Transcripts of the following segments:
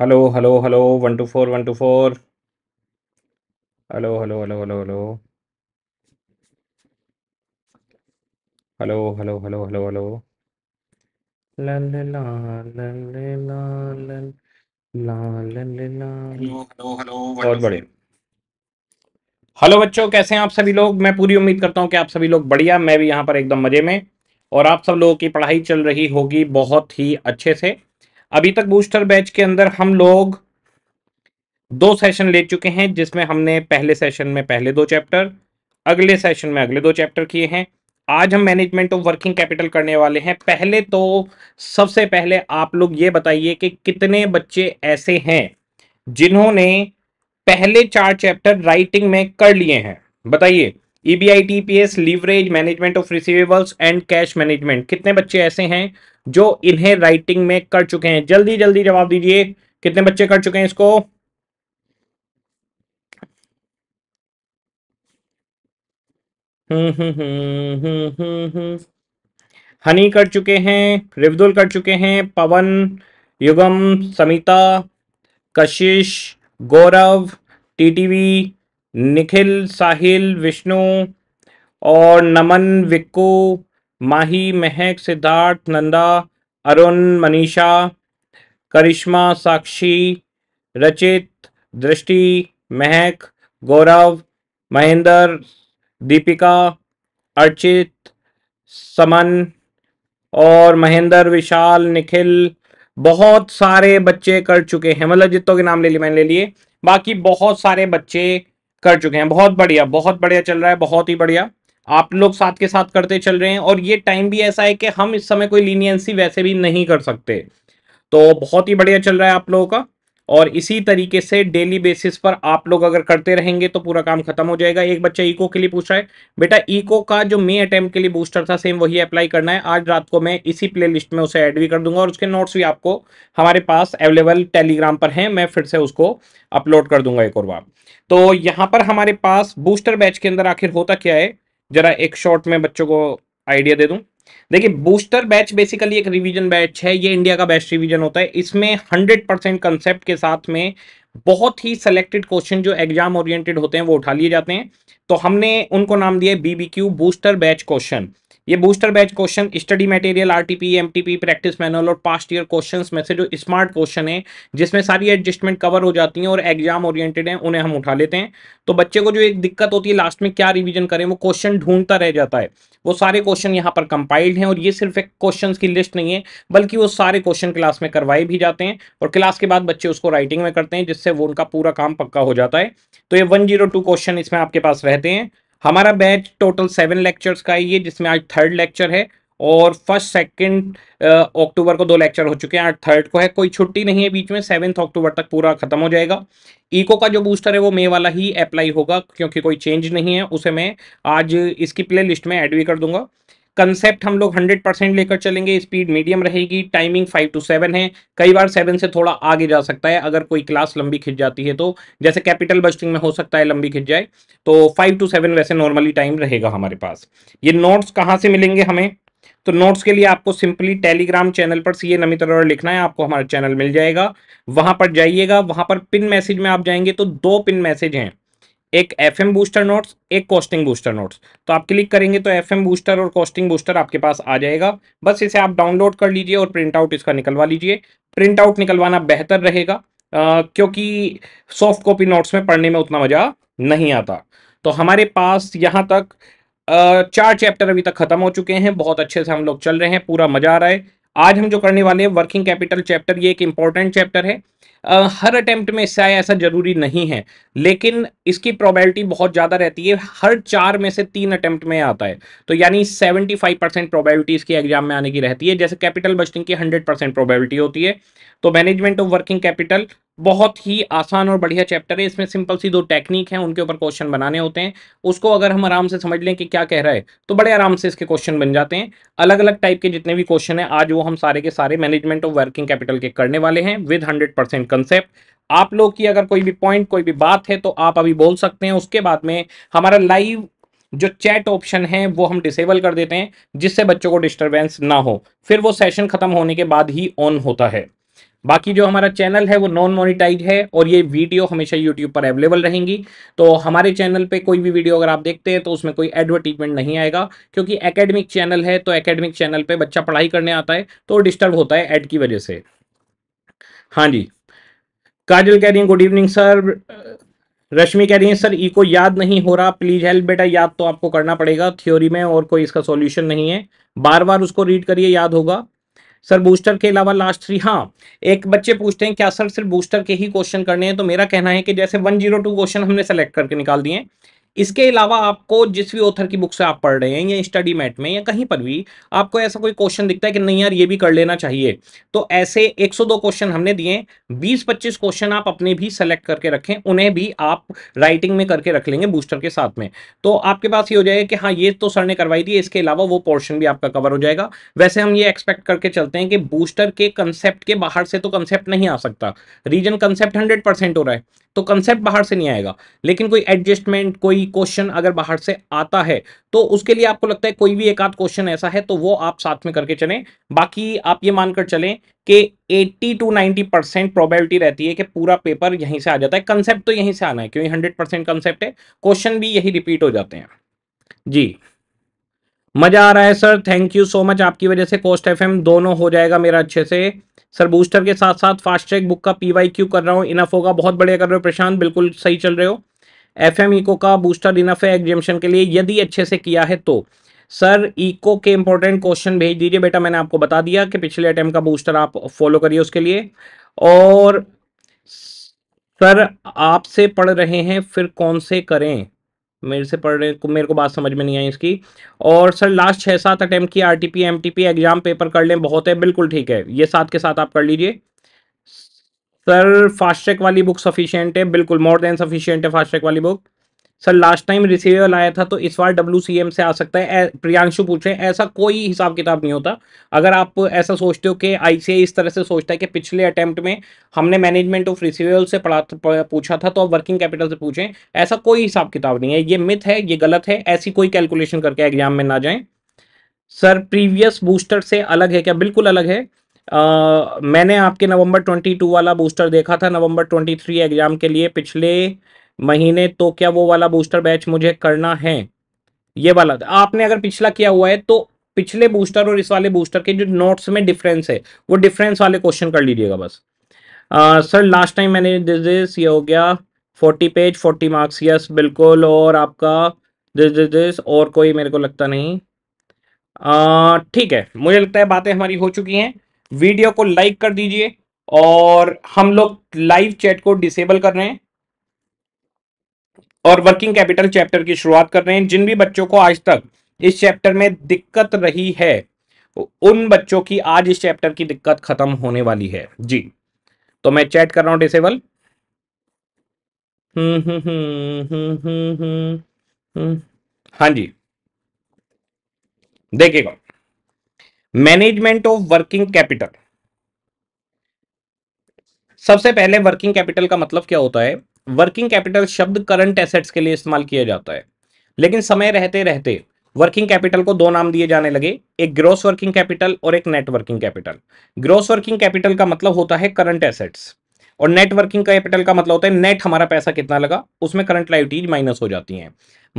Hello hello hello one two four one two four hello hello hello hello hello hello hello hello hello hello बहुत बड़े hello बच्चों कैसे हैं आप सभी लोग मैं पूरी उम्मीद करता हूं कि आप सभी लोग बढ़िया मैं भी यहां पर एकदम मजे में और आप सब लोगों की पढ़ाई चल रही होगी बहुत ही अच्छे से अभी तक बूस्टर बैच के अंदर हम लोग दो सेशन ले चुके हैं जिसमें हमने पहले सेशन में पहले दो चैप्टर अगले सेशन में अगले दो चैप्टर किए हैं आज हम मैनेजमेंट ऑफ वर्किंग कैपिटल करने वाले हैं पहले तो सबसे पहले आप लोग ये बताइए कि कितने बच्चे ऐसे हैं जिन्होंने पहले चार चैप्टर राइटिंग में कर लिए हैं बताइए EBI TPS leverage management of receivables and cash management कितने बच्चे ऐसे हैं जो इन्हें राइटिंग में कर चुके हैं जल्दी जल्दी जवाब दीजिए कितने बच्चे कर चुके हैं इसको हम्म, हम्म, हम्म, हनी कर चुके हैं रिवदुल कर चुके हैं पवन युगम समिता कशिश गौरव टीटीवी निखिल साहिल विष्णु और नमन विक्कू माही महक सिद्धार्थ नंदा अरुण मनीषा करिश्मा साक्षी रचित दृष्टि महक गौरव महेंद्र दीपिका अर्चित समन और महेंद्र विशाल निखिल बहुत सारे बच्चे कर चुके हैं मतलब जितों के नाम ले लिए मैंने ले लिए बाकी बहुत सारे बच्चे कर चुके हैं बहुत बढ़िया बहुत बढ़िया चल रहा है बहुत ही बढ़िया आप लोग साथ के साथ करते चल रहे हैं और ये टाइम भी ऐसा है कि हम इस समय कोई लीनियंसी वैसे भी नहीं कर सकते तो बहुत ही बढ़िया चल रहा है आप लोगों का और इसी तरीके से डेली बेसिस पर आप लोग अगर करते रहेंगे तो पूरा काम खत्म हो जाएगा एक बच्चा ईको के लिए पूछ रहा है बेटा ईको का जो मे अटेम्प्ट के लिए बूस्टर था सेम वही अप्लाई करना है आज रात को मैं इसी प्लेलिस्ट में उसे ऐड भी कर दूंगा और उसके नोट्स भी आपको हमारे पास अवेलेबल टेलीग्राम पर हैं मैं फिर से उसको अपलोड कर दूंगा एक और बार तो यहाँ पर हमारे पास बूस्टर बैच के अंदर आखिर होता क्या है जरा एक शॉर्ट में बच्चों को आइडिया दे दूँ देखिए बूस्टर बैच बेसिकली एक रिवीजन बैच है ये इंडिया का बेस्ट रिवीजन होता है इसमें 100 परसेंट कंसेप्ट के साथ में बहुत ही सिलेक्टेड क्वेश्चन जो एग्जाम ओरिएंटेड होते हैं वो उठा लिए जाते हैं तो हमने उनको नाम दिया बीबीक्यू बूस्टर बैच क्वेश्चन ये booster batch question study material RTP MTP practice manual और पास्ट ईयर क्वेश्चंस में से जो स्मार्ट क्वेश्चन है जिसमें सारी एडजस्टमेंट कवर हो जाती हैं और एग्जाम ओरिएंटेड हैं उन्हें हम उठा लेते हैं तो बच्चे को जो एक दिक्कत होती है लास्ट में क्या रिविजन करें वो क्वेश्चन ढूंढता रह जाता है वो सारे क्वेश्चन यहाँ पर कंपाइल्ड हैं और ये सिर्फ एक क्वेश्चन की लिस्ट नहीं है बल्कि वो सारे क्वेश्चन क्लास में करवाए भी जाते हैं और क्लास के बाद बच्चे उसको राइटिंग में करते हैं जिससे वो उनका पूरा काम पक्का हो जाता है तो ये वन क्वेश्चन इसमें आपके पास रहते हैं हमारा बैच टोटल सेवन लेक्चर्स का ही है जिसमें आज थर्ड लेक्चर है और फर्स्ट सेकंड अक्टूबर को दो लेक्चर हो चुके हैं आज थर्ड को है कोई छुट्टी नहीं है बीच में सेवन्थ अक्टूबर तक पूरा खत्म हो जाएगा इको का जो बूस्टर है वो मे वाला ही अप्लाई होगा क्योंकि कोई चेंज नहीं है उसे मैं आज इसकी प्ले लिस्ट में एड भी कर दूंगा कंसेप्ट हम लोग 100 परसेंट लेकर चलेंगे स्पीड मीडियम रहेगी टाइमिंग फाइव टू सेवन है कई बार सेवन से थोड़ा आगे जा सकता है अगर कोई क्लास लंबी खिंच जाती है तो जैसे कैपिटल बस्टिंग में हो सकता है लंबी खिंच जाए तो फाइव टू सेवन वैसे नॉर्मली टाइम रहेगा हमारे पास ये नोट्स कहाँ से मिलेंगे हमें तो नोट्स के लिए आपको सिंपली टेलीग्राम चैनल पर सीए नमित अरोड़ा लिखना है आपको हमारा चैनल मिल जाएगा वहां पर जाइएगा वहां पर पिन मैसेज में आप जाएंगे तो दो पिन मैसेज हैं एक एफ एम बूस्टर नोट्स एक कॉस्टिंग बूस्टर नोट्स तो आप क्लिक करेंगे तो एफ एम बूस्टर और कॉस्टिंग बूस्टर आपके पास आ जाएगा बस इसे आप डाउनलोड कर लीजिए और प्रिंट आउट इसका निकलवा लीजिए प्रिंट आउट निकलवाना बेहतर रहेगा क्योंकि सॉफ्ट कॉपी नोट्स में पढ़ने में उतना मज़ा नहीं आता तो हमारे पास यहाँ तक आ, चार चैप्टर अभी तक ख़त्म हो चुके हैं बहुत अच्छे से हम लोग चल रहे हैं पूरा मज़ा आ रहा है आज हम जो करने वाले हैं वर्किंग कैपिटल चैप्टर ये एक इंपॉर्टेंट चैप्टर है हर अटेम्प्ट में इससे आए ऐसा जरूरी नहीं है लेकिन इसकी प्रोबेबिलिटी बहुत ज़्यादा रहती है हर चार में से तीन अटेम्प्ट में आता है तो यानी सेवेंटी फाइव परसेंट प्रोबेबिलिटी इसकी एग्जाम में आने की रहती है जैसे कैपिटल बस्टिंग की हंड्रेड परसेंट प्रोबेबिलिटी होती है तो मैनेजमेंट ऑफ वर्किंग कैपिटल बहुत ही आसान और बढ़िया चैप्टर है इसमें सिंपल सी दो टेक्निक हैं उनके ऊपर क्वेश्चन बनाने होते हैं उसको अगर हम आराम से समझ लें कि क्या कह रहा है तो बड़े आराम से इसके क्वेश्चन बन जाते हैं अलग अलग टाइप के जितने भी क्वेश्चन हैं आज वो हम सारे के सारे मैनेजमेंट ऑफ वर्किंग कैपिटल के करने वाले हैं विद हंड्रेड परसेंट कंसेप्ट आप लोग की अगर कोई भी पॉइंट कोई भी बात है तो आप अभी बोल सकते हैं उसके बाद में हमारा लाइव जो चैट ऑप्शन है वो हम डिसेबल कर देते हैं जिससे बच्चों को डिस्टर्बेंस ना हो फिर वो सेशन खत्म होने के बाद ही ऑन होता है बाकी जो हमारा चैनल है वो नॉन मोनिटाइज है और ये वीडियो हमेशा यूट्यूब पर अवेलेबल रहेंगी तो हमारे चैनल पे कोई भी वीडियो अगर आप देखते हैं तो उसमें कोई एडवर्टीजमेंट नहीं आएगा क्योंकि एकेडमिक चैनल है तो एकेडमिक चैनल पे बच्चा पढ़ाई करने आता है तो डिस्टर्ब होता है एड की वजह से हाँ जी काजल कह रही है गुड इवनिंग सर रश्मि कह रही है सर ई को याद नहीं हो रहा प्लीज हेल्प बेटा याद तो आपको करना पड़ेगा थ्योरी में और कोई इसका सॉल्यूशन नहीं है बार बार उसको रीड करिए याद होगा सर बूस्टर के अलावा लास्ट थ्री हाँ एक बच्चे पूछते हैं क्या सर सिर्फ बूस्टर के ही क्वेश्चन करने हैं तो मेरा कहना है कि जैसे वन जीरो टू क्वेश्चन हमने सेलेक्ट करके निकाल दिए इसके अलावा आपको जिस भी ऑथर की बुक से आप पढ़ रहे हैं या स्टडी मैट में या कहीं पर भी आपको ऐसा कोई क्वेश्चन दिखता है कि नहीं यार ये भी कर लेना चाहिए तो ऐसे 102 क्वेश्चन हमने दिए 20-25 क्वेश्चन आप अपने भी सेलेक्ट करके रखें उन्हें भी आप राइटिंग में करके रख लेंगे बूस्टर के साथ में तो आपके पास ये हो जाएगा कि हाँ ये तो सर ने करवाई दी इसके अलावा वो पोर्शन भी आपका कवर हो जाएगा वैसे हम ये एक्सपेक्ट करके चलते हैं कि बूस्टर के कंसेप्ट के बाहर से तो कंसेप्ट नहीं आ सकता रीजन कंसेप्ट हंड्रेड हो रहा है तो कंसेप्ट बाहर से नहीं आएगा लेकिन कोई एडजस्टमेंट कोई क्वेश्चन अगर बाहर से आता है तो उसके लिए आपको लगता है कोई भी एक आध क्वेश्चन ऐसा है तो वो आप साथ में करके चलें बाकी आप ये मानकर चलें कि 80 टू 90 परसेंट प्रोबेबिलिटी रहती है कि पूरा पेपर यहीं से आ जाता है कंसेप्ट तो यहीं से आना है क्योंकि हंड्रेड परसेंट कंसेप्ट है क्वेश्चन भी यही रिपीट हो जाते हैं जी मजा आ रहा है sir thank you so much आपकी वजह से कोस्ट एफ दोनों हो जाएगा मेरा अच्छे से सर बूस्टर के साथ साथ फास्ट ट्रैक बुक का पी वाई क्यू कर रहा हूँ इनफ होगा बहुत बढ़िया कर रहे हो प्रशांत बिल्कुल सही चल रहे हो एफ एम इको का बूस्टर इनफ है एग्जामेशन के लिए यदि अच्छे से किया है तो सर इको के इंपॉर्टेंट क्वेश्चन भेज दीजिए बेटा मैंने आपको बता दिया कि पिछले अटैम्प का बूस्टर आप फॉलो करिए उसके लिए और सर आपसे पढ़ रहे हैं फिर कौन से करें मेरे से पढ़ रहे मेरे को बात समझ में नहीं आई इसकी और सर लास्ट छः सात अटैम्प्ट की R T P exam paper कर लें बहुत है बिल्कुल ठीक है ये साथ के साथ आप कर लीजिए सर फास्ट ट्रैक वाली बुक सफिशियंट है बिल्कुल मोर देन सफिशियंट है फास्ट ट्रैक वाली बुक सर लास्ट टाइम रिसीवल आया था तो इस बार डब्ल्यू से आ सकता है प्रियांशु पूछ रहे हैं ऐसा कोई हिसाब किताब नहीं होता अगर आप ऐसा सोचते हो कि आई इस तरह से सोचता है कि पिछले अटैम्प्ट में हमने मैनेजमेंट ऑफ रिसीवेबल से पूछा था तो आप वर्किंग कैपिटल से पूछें ऐसा कोई हिसाब किताब नहीं है ये मिथ है ये गलत है ऐसी कोई कैलकुलेशन करके एग्जाम में ना जाए सर प्रीवियस बूस्टर से अलग है क्या बिल्कुल अलग है Uh, मैंने आपके नवंबर 22 वाला बूस्टर देखा था नवंबर 23 एग्जाम के लिए पिछले महीने तो क्या वो वाला बूस्टर बैच मुझे करना है ये वाला आपने अगर पिछला किया हुआ है तो पिछले बूस्टर और इस वाले बूस्टर के जो नोट्स में डिफरेंस है वो डिफरेंस वाले क्वेश्चन कर लीजिएगा बस सर लास्ट टाइम मैंने दिस दिस ये हो गया forty page forty marks yes बिल्कुल और आपका दिस दिस दिस और कोई मेरे को लगता नहीं ठीक है मुझे लगता है बातें हमारी हो चुकी हैं वीडियो को लाइक कर दीजिए और हम लोग लाइव चैट को डिसेबल कर रहे हैं और वर्किंग कैपिटल चैप्टर की शुरुआत कर रहे हैं जिन भी बच्चों को आज तक इस चैप्टर में दिक्कत रही है उन बच्चों की आज इस चैप्टर की दिक्कत खत्म होने वाली है जी तो मैं चैट कर रहा हूं डिसेबल हम्म, हम्म, हम्म, हाँ जी देखिएगा मैनेजमेंट ऑफ वर्किंग कैपिटल सबसे पहले वर्किंग कैपिटल का मतलब क्या होता है वर्किंग कैपिटल शब्द करंट एसेट्स के लिए इस्तेमाल किया जाता है लेकिन समय रहते रहते वर्किंग कैपिटल को दो नाम दिए जाने लगे एक ग्रोस वर्किंग कैपिटल और एक net working capital gross working capital का मतलब होता है करंट एसेट्स और नेटवर्किंग कैपिटल का मतलब होता है नेट हमारा पैसा कितना लगा उसमें करंट लाइविटीज माइनस हो जाती हैं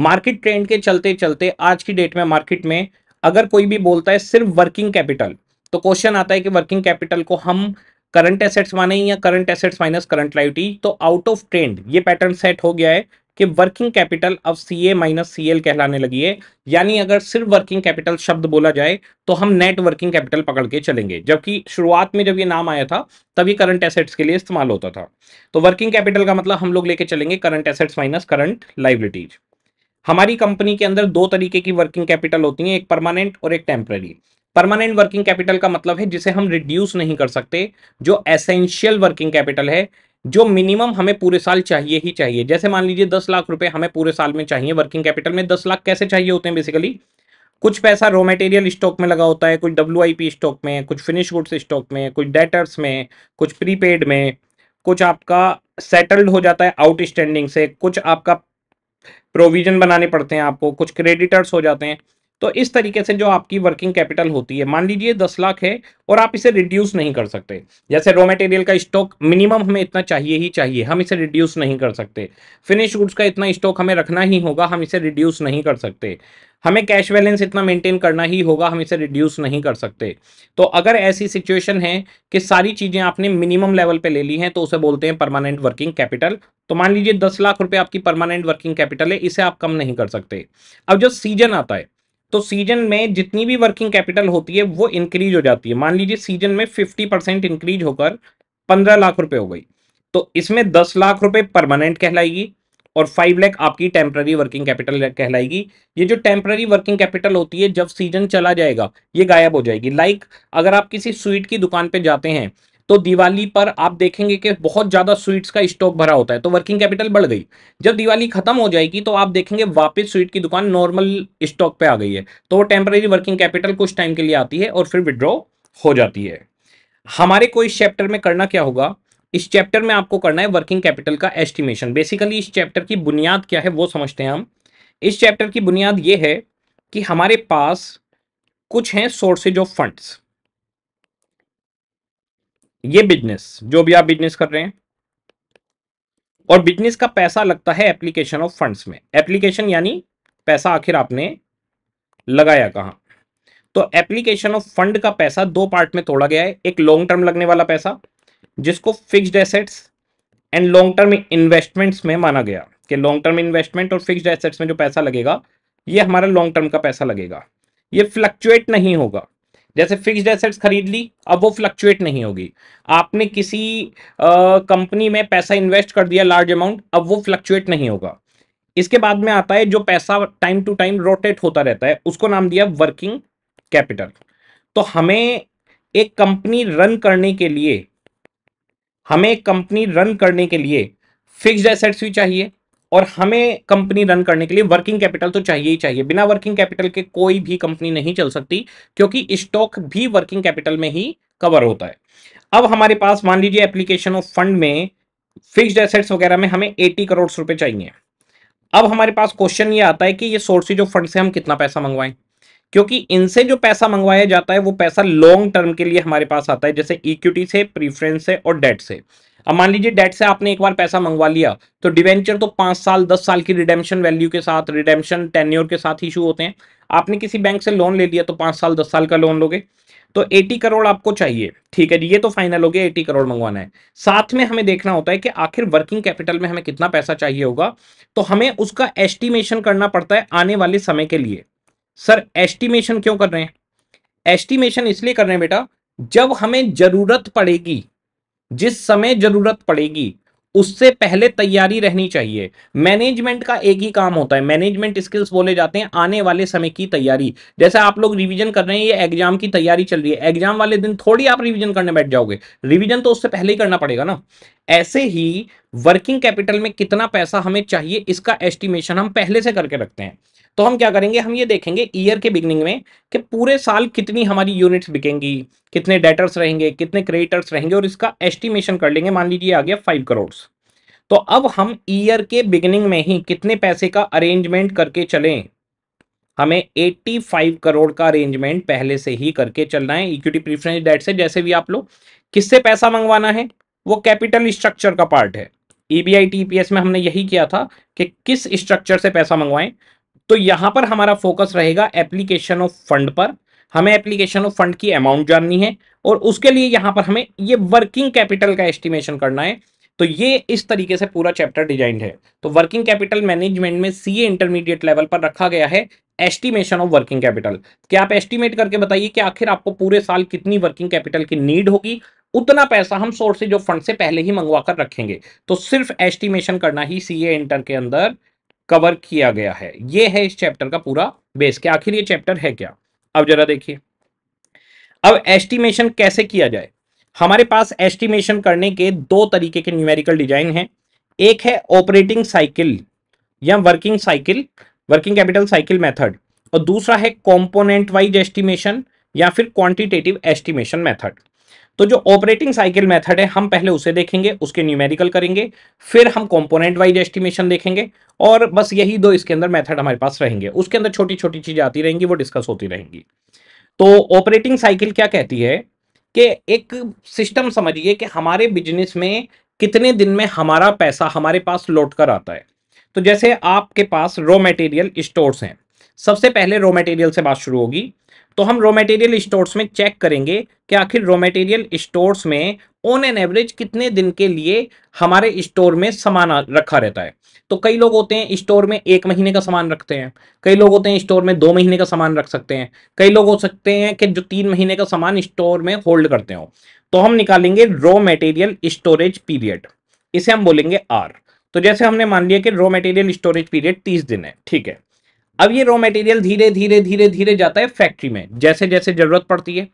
मार्केट ट्रेंड के चलते चलते आज की डेट में मार्केट में अगर कोई भी बोलता है सिर्फ वर्किंग कैपिटल तो क्वेश्चन आता है कि वर्किंग कैपिटल को हम करंट एसेट्स माने या current assets minus current liability तो आउट ऑफ ट्रेंड ये पैटर्न सेट हो गया है कि वर्किंग कैपिटल अब सी ए माइनस सी एल कहलाने लगी है यानी अगर सिर्फ वर्किंग कैपिटल शब्द बोला जाए तो हम नेट वर्किंग कैपिटल पकड़ के चलेंगे जबकि शुरुआत में जब ये नाम आया था तभी करंट एसेट्स के लिए इस्तेमाल होता था तो वर्किंग कैपिटल का मतलब हम लोग लेके चलेंगे current assets minus current liabilities हमारी कंपनी के अंदर दो तरीके की वर्किंग कैपिटल होती है एक परमानेंट और एक टेम्प्रेरी परमानेंट वर्किंग कैपिटल का मतलब है जिसे हम रिड्यूस नहीं कर सकते जो एसेंशियल वर्किंग कैपिटल है जो मिनिमम हमें पूरे साल चाहिए ही चाहिए जैसे मान लीजिए दस लाख रुपए हमें पूरे साल में चाहिए वर्किंग कैपिटल में दस लाख कैसे चाहिए होते हैं बेसिकली कुछ पैसा रॉ मटेरियल स्टॉक में लगा होता है कुछ डब्ल्यू स्टॉक में कुछ फिनिश गुड्स स्टॉक में कुछ डेटर्स में कुछ प्रीपेड में कुछ आपका सेटल्ड हो जाता है आउटस्टैंडिंग से कुछ आपका प्रोविजन बनाने पड़ते हैं आपको कुछ क्रेडिटर्स हो जाते हैं तो इस तरीके से जो आपकी वर्किंग कैपिटल होती है मान लीजिए दस लाख है और आप इसे रिड्यूस नहीं कर सकते जैसे रॉ मटेरियल का स्टॉक मिनिमम हमें इतना चाहिए ही चाहिए हम इसे रिड्यूस नहीं कर सकते फिनिश गुड्स का इतना स्टॉक हमें रखना ही होगा हम इसे रिड्यूस नहीं कर सकते हमें कैश बैलेंस इतना मेंटेन करना ही होगा हम इसे रिड्यूस नहीं कर सकते तो अगर ऐसी सिचुएशन है कि सारी चीज़ें आपने मिनिमम लेवल पे ले ली हैं तो उसे बोलते हैं परमानेंट वर्किंग कैपिटल तो मान लीजिए दस लाख रुपए आपकी परमानेंट वर्किंग कैपिटल है इसे आप कम नहीं कर सकते अब जो सीजन आता है तो सीजन में जितनी भी वर्किंग कैपिटल होती है वो इंक्रीज हो जाती है मान लीजिए सीजन में फिफ्टी परसेंट इंक्रीज होकर पंद्रह लाख रुपए हो गई तो इसमें दस लाख रुपए परमानेंट कहलाएगी और फाइव लैख आपकी टेम्प्ररी वर्किंग कैपिटल कहलाएगी ये जो टेम्प्ररी वर्किंग कैपिटल होती है जब सीजन चला जाएगा ये गायब हो जाएगी लाइक like, अगर आप किसी स्वीट की दुकान पर जाते हैं तो दिवाली पर आप देखेंगे कि बहुत ज्यादा स्वीट्स का स्टॉक भरा होता है तो वर्किंग कैपिटल बढ़ गई जब दिवाली खत्म हो जाएगी तो आप देखेंगे वापस स्वीट की दुकान नॉर्मल स्टॉक पे आ गई है तो टेम्पररी वर्किंग कैपिटल कुछ टाइम के लिए आती है और फिर विड्रॉ हो जाती है हमारे को इस चैप्टर में करना क्या होगा इस चैप्टर में आपको करना है वर्किंग कैपिटल का एस्टिमेशन बेसिकली इस चैप्टर की बुनियाद क्या है वो समझते हैं हम इस चैप्टर की बुनियाद ये है कि हमारे पास कुछ हैं सोर्सेज ऑफ फंड्स ये बिजनेस जो भी आप बिजनेस कर रहे हैं और बिजनेस का पैसा लगता है एप्लीकेशन ऑफ फंड्स में एप्लीकेशन यानी पैसा आखिर आपने लगाया कहा तो एप्लीकेशन ऑफ फंड का पैसा दो पार्ट में तोड़ा गया है एक लॉन्ग टर्म लगने वाला पैसा जिसको fixed assets and long term investments में माना गया कि लॉन्ग टर्म इन्वेस्टमेंट और फिक्स्ड एसेट्स में जो पैसा लगेगा ये हमारा लॉन्ग टर्म का पैसा लगेगा ये फ्लक्चुएट नहीं होगा जैसे फिक्स्ड एसेट्स खरीद ली अब वो फ्लक्चुएट नहीं होगी आपने किसी कंपनी में पैसा इन्वेस्ट कर दिया लार्ज अमाउंट अब वो फ्लक्चुएट नहीं होगा इसके बाद में आता है जो पैसा टाइम टू टाइम रोटेट होता रहता है उसको नाम दिया वर्किंग कैपिटल तो हमें एक कंपनी रन करने के लिए हमें कंपनी रन करने के लिए फिक्स्ड एसेट्स भी चाहिए और हमें कंपनी रन करने के लिए वर्किंग कैपिटल तो चाहिए ही चाहिए बिना वर्किंग कैपिटल के कोई भी कंपनी नहीं चल सकती क्योंकि स्टॉक भी वर्किंग कैपिटल में ही कवर होता है अब हमारे पास मान लीजिए एप्लीकेशन ऑफ फंड में फिक्स्ड एसेट्स वगैरह में हमें एटी करोड़ रुपए चाहिए अब हमारे पास क्वेश्चन ये आता है कि ये सोर्स ऑफ फंड से हम कितना पैसा मंगवाएं क्योंकि इनसे जो पैसा मंगवाया जाता है वो पैसा लॉन्ग टर्म के लिए हमारे पास आता है जैसे इक्विटी से प्रीफरेंस से और डेट से अब मान लीजिए डेट से आपने एक बार पैसा मंगवा लिया तो डिवेंचर तो पांच साल दस साल की रिडेम्शन वैल्यू के साथ रिडेम्शन टेन्योर के साथ इशू होते हैं आपने किसी बैंक से लोन ले लिया तो पांच साल दस साल का लोन लोगे तो 80 करोड़ आपको चाहिए ठीक है जी ये तो फाइनल हो गया 80 करोड़ मंगवाना है साथ में हमें देखना होता है कि आखिर वर्किंग कैपिटल में हमें कितना पैसा चाहिए होगा तो हमें उसका एस्टिमेशन करना पड़ता है आने वाले समय के लिए सर एस्टिमेशन क्यों कर रहे हैं एस्टिमेशन इसलिए कर रहे हैं बेटा जब हमें जरूरत पड़ेगी जिस समय जरूरत पड़ेगी उससे पहले तैयारी रहनी चाहिए मैनेजमेंट का एक ही काम होता है मैनेजमेंट स्किल्स बोले जाते हैं आने वाले समय की तैयारी जैसे आप लोग रिवीजन कर रहे हैं ये एग्जाम की तैयारी चल रही है एग्जाम वाले दिन थोड़ी आप रिवीजन करने बैठ जाओगे रिवीजन तो उससे पहले ही करना पड़ेगा ना ऐसे ही वर्किंग कैपिटल में कितना पैसा हमें चाहिए इसका एस्टिमेशन हम पहले से करके रखते हैं तो हम क्या करेंगे हम ये देखेंगे ईयर के बिगनिंग में कि पूरे साल कितनी हमारी यूनिट्स बिकेंगी कितने डेटर्स रहेंगे कितने क्रेडिटर्स रहेंगे और इसका एस्टिमेशन कर लेंगे मान लीजिए आ गया फाइव करोड़ तो अब हम ईयर के बिगनिंग में ही कितने पैसे का अरेंजमेंट करके चलें हमें 85 करोड़ का अरेंजमेंट पहले से ही करके चलना है इक्विटी प्रीफरेंस डेट से जैसे भी आप लोग किससे पैसा मंगवाना है वो कैपिटल स्ट्रक्चर का पार्ट है ईबीआई e टीपीएस में हमने यही किया था कि किस स्ट्रक्चर से पैसा मंगवाएं तो यहां पर हमारा फोकस रहेगा एप्लीकेशन ऑफ फंड पर हमें एप्लीकेशन ऑफ फंड की अमाउंट जाननी है और उसके लिए यहां पर हमें ये वर्किंग कैपिटल का एस्टिमेशन करना है तो ये इस तरीके से पूरा चैप्टर डिजाइंड है तो वर्किंग कैपिटल मैनेजमेंट में सीए इंटरमीडिएट लेवल पर रखा गया है एस्टिमेशन ऑफ वर्किंग कैपिटल क्या आप एस्टिमेट करके बताइए कि आखिर आपको पूरे साल कितनी वर्किंग कैपिटल की नीड होगी उतना पैसा हम सोर्सेज ऑफ फंड से पहले ही मंगवा कर रखेंगे तो सिर्फ एस्टिमेशन करना ही सीए इंटर के अंदर कवर किया गया है ये है इस चैप्टर का पूरा बेस क्या आखिर ये चैप्टर है क्या अब जरा देखिए अब एस्टिमेशन कैसे किया जाए हमारे पास एस्टिमेशन करने के दो तरीके के न्यूमेरिकल डिजाइन हैं एक है ऑपरेटिंग साइकिल या working cycle working capital cycle method और दूसरा है कॉम्पोनेंट वाइज एस्टिमेशन या फिर क्वांटिटेटिव एस्टिमेशन मेथड तो जो ऑपरेटिंग साइकिल मेथड है हम पहले उसे देखेंगे उसके न्यूमेरिकल करेंगे फिर हम कंपोनेंट वाइज एस्टिमेशन देखेंगे और बस यही दो इसके अंदर मेथड हमारे पास रहेंगे उसके अंदर छोटी छोटी चीजें आती रहेंगी वो डिस्कस होती रहेंगी तो ऑपरेटिंग साइकिल क्या कहती है कि एक सिस्टम समझिए कि हमारे बिजनेस में कितने दिन में हमारा पैसा हमारे पास लौट कर आता है तो जैसे आपके पास रॉ मटेरियल स्टोर्स हैं सबसे पहले रॉ मटेरियल से बात शुरू होगी तो हम रॉ मटेरियल स्टोर्स में चेक करेंगे कि आखिर रॉ मटेरियल स्टोर्स में ऑन एन एवरेज कितने दिन के लिए हमारे स्टोर में सामान रखा रहता है तो कई लोग होते हैं स्टोर में एक महीने का सामान रखते हैं कई लोग होते हैं स्टोर में दो महीने का सामान रख सकते हैं कई लोग हो सकते हैं कि जो तीन महीने का सामान स्टोर में होल्ड करते हो तो हम निकालेंगे रॉ मटेरियल स्टोरेज पीरियड इसे हम बोलेंगे आर तो जैसे हमने मान लिया कि रॉ मटेरियल स्टोरेज पीरियड तीस दिन है ठीक है अब ये रॉ मटेरियल धीरे धीरे धीरे धीरे जाता है फैक्ट्री में जैसे जैसे जरूरत पड़ती है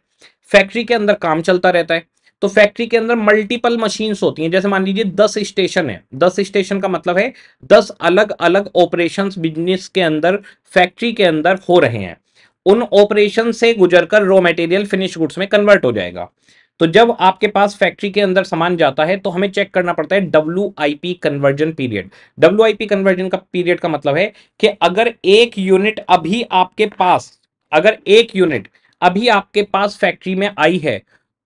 फैक्ट्री के अंदर काम चलता रहता है तो फैक्ट्री के अंदर मल्टीपल मशीन्स होती हैं जैसे मान लीजिए दस स्टेशन है दस स्टेशन का मतलब है दस अलग अलग ऑपरेशन बिजनेस के अंदर फैक्ट्री के अंदर हो रहे हैं उन ऑपरेशन से गुजरकर रॉ मटेरियल फिनिश गुड्स में कन्वर्ट हो जाएगा तो जब आपके पास फैक्ट्री के अंदर सामान जाता है तो हमें चेक करना पड़ता है W conversion period W conversion का पीरियड का मतलब है कि अगर एक यूनिट अभी आपके पास अगर एक यूनिट अभी आपके पास फैक्ट्री में आई है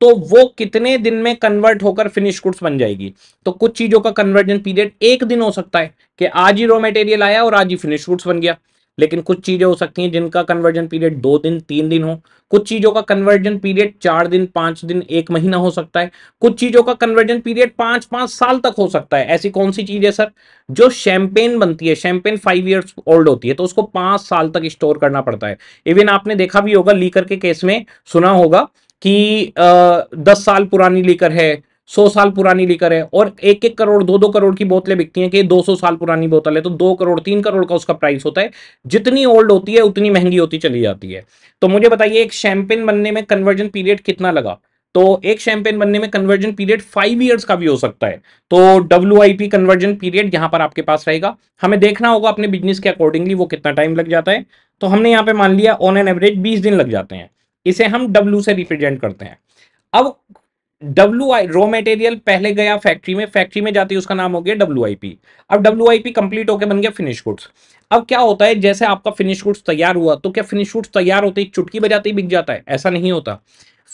तो वो कितने दिन में कन्वर्ट होकर फिनिश गुड्स बन जाएगी तो कुछ चीजों का कन्वर्जन पीरियड एक दिन हो सकता है कि आज ही रॉ मटेरियल आया और आज ही फिनिश गुड्स बन गया लेकिन कुछ चीज़ें हो सकती हैं जिनका कन्वर्जन पीरियड दो दिन तीन दिन हो कुछ चीज़ों का कन्वर्जन पीरियड चार दिन पांच दिन एक महीना हो सकता है कुछ चीज़ों का कन्वर्जन पीरियड पांच पांच साल तक हो सकता है ऐसी कौन सी चीज़ है सर जो शैम्पेन बनती है शैम्पेन फाइव ईयर्स ओल्ड होती है तो उसको पांच साल तक स्टोर करना पड़ता है इवन आपने देखा भी होगा लीकर के केस में सुना होगा कि आ, दस साल पुरानी लीकर है सौ साल पुरानी लीकर है और एक एक करोड़ दो दो करोड़ की बोतलें बिकती हैं कि दो सौ साल पुरानी बोतल है तो दो करोड़ तीन करोड़ का उसका प्राइस होता है जितनी ओल्ड होती है उतनी महंगी होती चली जाती है तो मुझे बताइए एक शैंपेन बनने में कन्वर्जन पीरियड कितना लगा तो एक शैंपेन बनने में कन्वर्जन पीरियड फाइव ईयर्स का भी हो सकता है तो डब्ल्यू कन्वर्जन पीरियड यहां पर आपके पास रहेगा हमें देखना होगा अपने बिजनेस के अकॉर्डिंगली वो कितना टाइम लग जाता है तो हमने यहाँ पे मान लिया ऑन एन एवरेज बीस दिन लग जाते हैं इसे हम डब्ल्यू से रिप्रेजेंट करते हैं अब डब्ल्यू आई रॉ मटेरियल पहले गया फैक्ट्री में फैक्ट्री में जाते ही उसका नाम हो गया डब्ल्यू आई पी अब डब्ल्यू आई पी कंप्लीट होकर बन गया फिनिश गुड्स अब क्या होता है जैसे आपका फिनिश गुड्स तैयार हुआ तो क्या फिनिश गुड्स तैयार होते ही चुटकी बजाते ही बिक जाता है ऐसा नहीं होता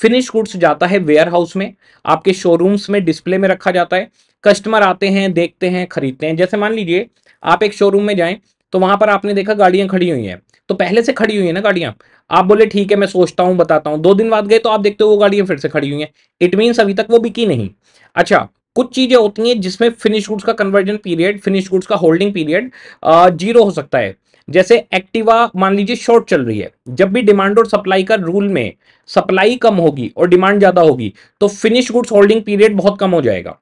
फिनिश गुड्स जाता है वेयर हाउस में आपके शोरूम्स में डिस्प्ले में रखा जाता है कस्टमर आते हैं देखते हैं खरीदते हैं जैसे मान लीजिए आप एक शोरूम में जाएं तो वहां पर आपने देखा गाड़ियां खड़ी हुई हैं तो पहले से खड़ी हुई है ना गाड़ियां आप बोले ठीक है मैं सोचता हूँ बताता हूँ दो दिन बाद गए तो आप देखते हो वो गाड़ियां फिर से खड़ी हुई हैं इट मीन्स अभी तक वो बिकी नहीं अच्छा कुछ चीजें होती हैं जिसमें फिनिश गुड्स का कन्वर्जन पीरियड फिनिश गुड्स का होल्डिंग पीरियड जीरो हो सकता है जैसे एक्टिवा मान लीजिए शॉर्ट चल रही है जब भी डिमांड और सप्लाई का रूल में सप्लाई कम होगी और डिमांड ज्यादा होगी तो फिनिश गुड्स होल्डिंग पीरियड बहुत कम हो जाएगा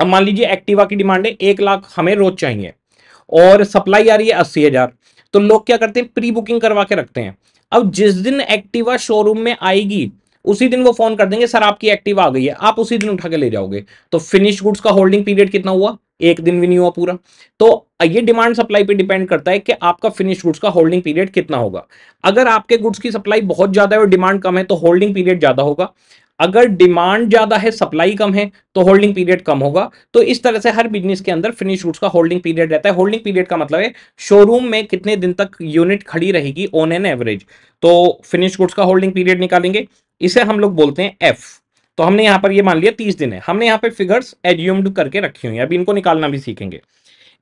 अब मान लीजिए एक्टिवा की डिमांड है एक लाख हमें रोज चाहिए और सप्लाई आ रही है अस्सी हज़ार तो लोग क्या करते हैं प्री बुकिंग करवा के रखते हैं अब जिस दिन एक्टिवा शोरूम में आएगी उसी दिन वो फोन कर देंगे सर आपकी एक्टिवा आ गई है आप उसी दिन उठा के ले जाओगे तो फिनिश गुड्स का होल्डिंग पीरियड कितना हुआ एक दिन भी नहीं हुआ पूरा तो ये डिमांड सप्लाई पे डिपेंड करता है कि आपका फिनिश गुड्स का होल्डिंग पीरियड कितना होगा अगर आपके गुड्स की सप्लाई बहुत ज्यादा है और डिमांड कम है तो होल्डिंग पीरियड ज्यादा होगा अगर डिमांड ज्यादा है सप्लाई कम है तो होल्डिंग पीरियड कम होगा तो इस तरह से हर बिजनेस के अंदर फिनिश गुड्स का होल्डिंग पीरियड रहता है होल्डिंग पीरियड का मतलब है शोरूम में कितने दिन तक यूनिट खड़ी रहेगी ऑन एन एवरेज तो फिनिश गुड्स का होल्डिंग पीरियड निकालेंगे इसे हम लोग बोलते हैं एफ तो हमने यहां पर यह मान लिया तीस दिन है हमने यहां पर फिगर्स एज्यूम्ड करके रखी हुई है अभी इनको निकालना भी सीखेंगे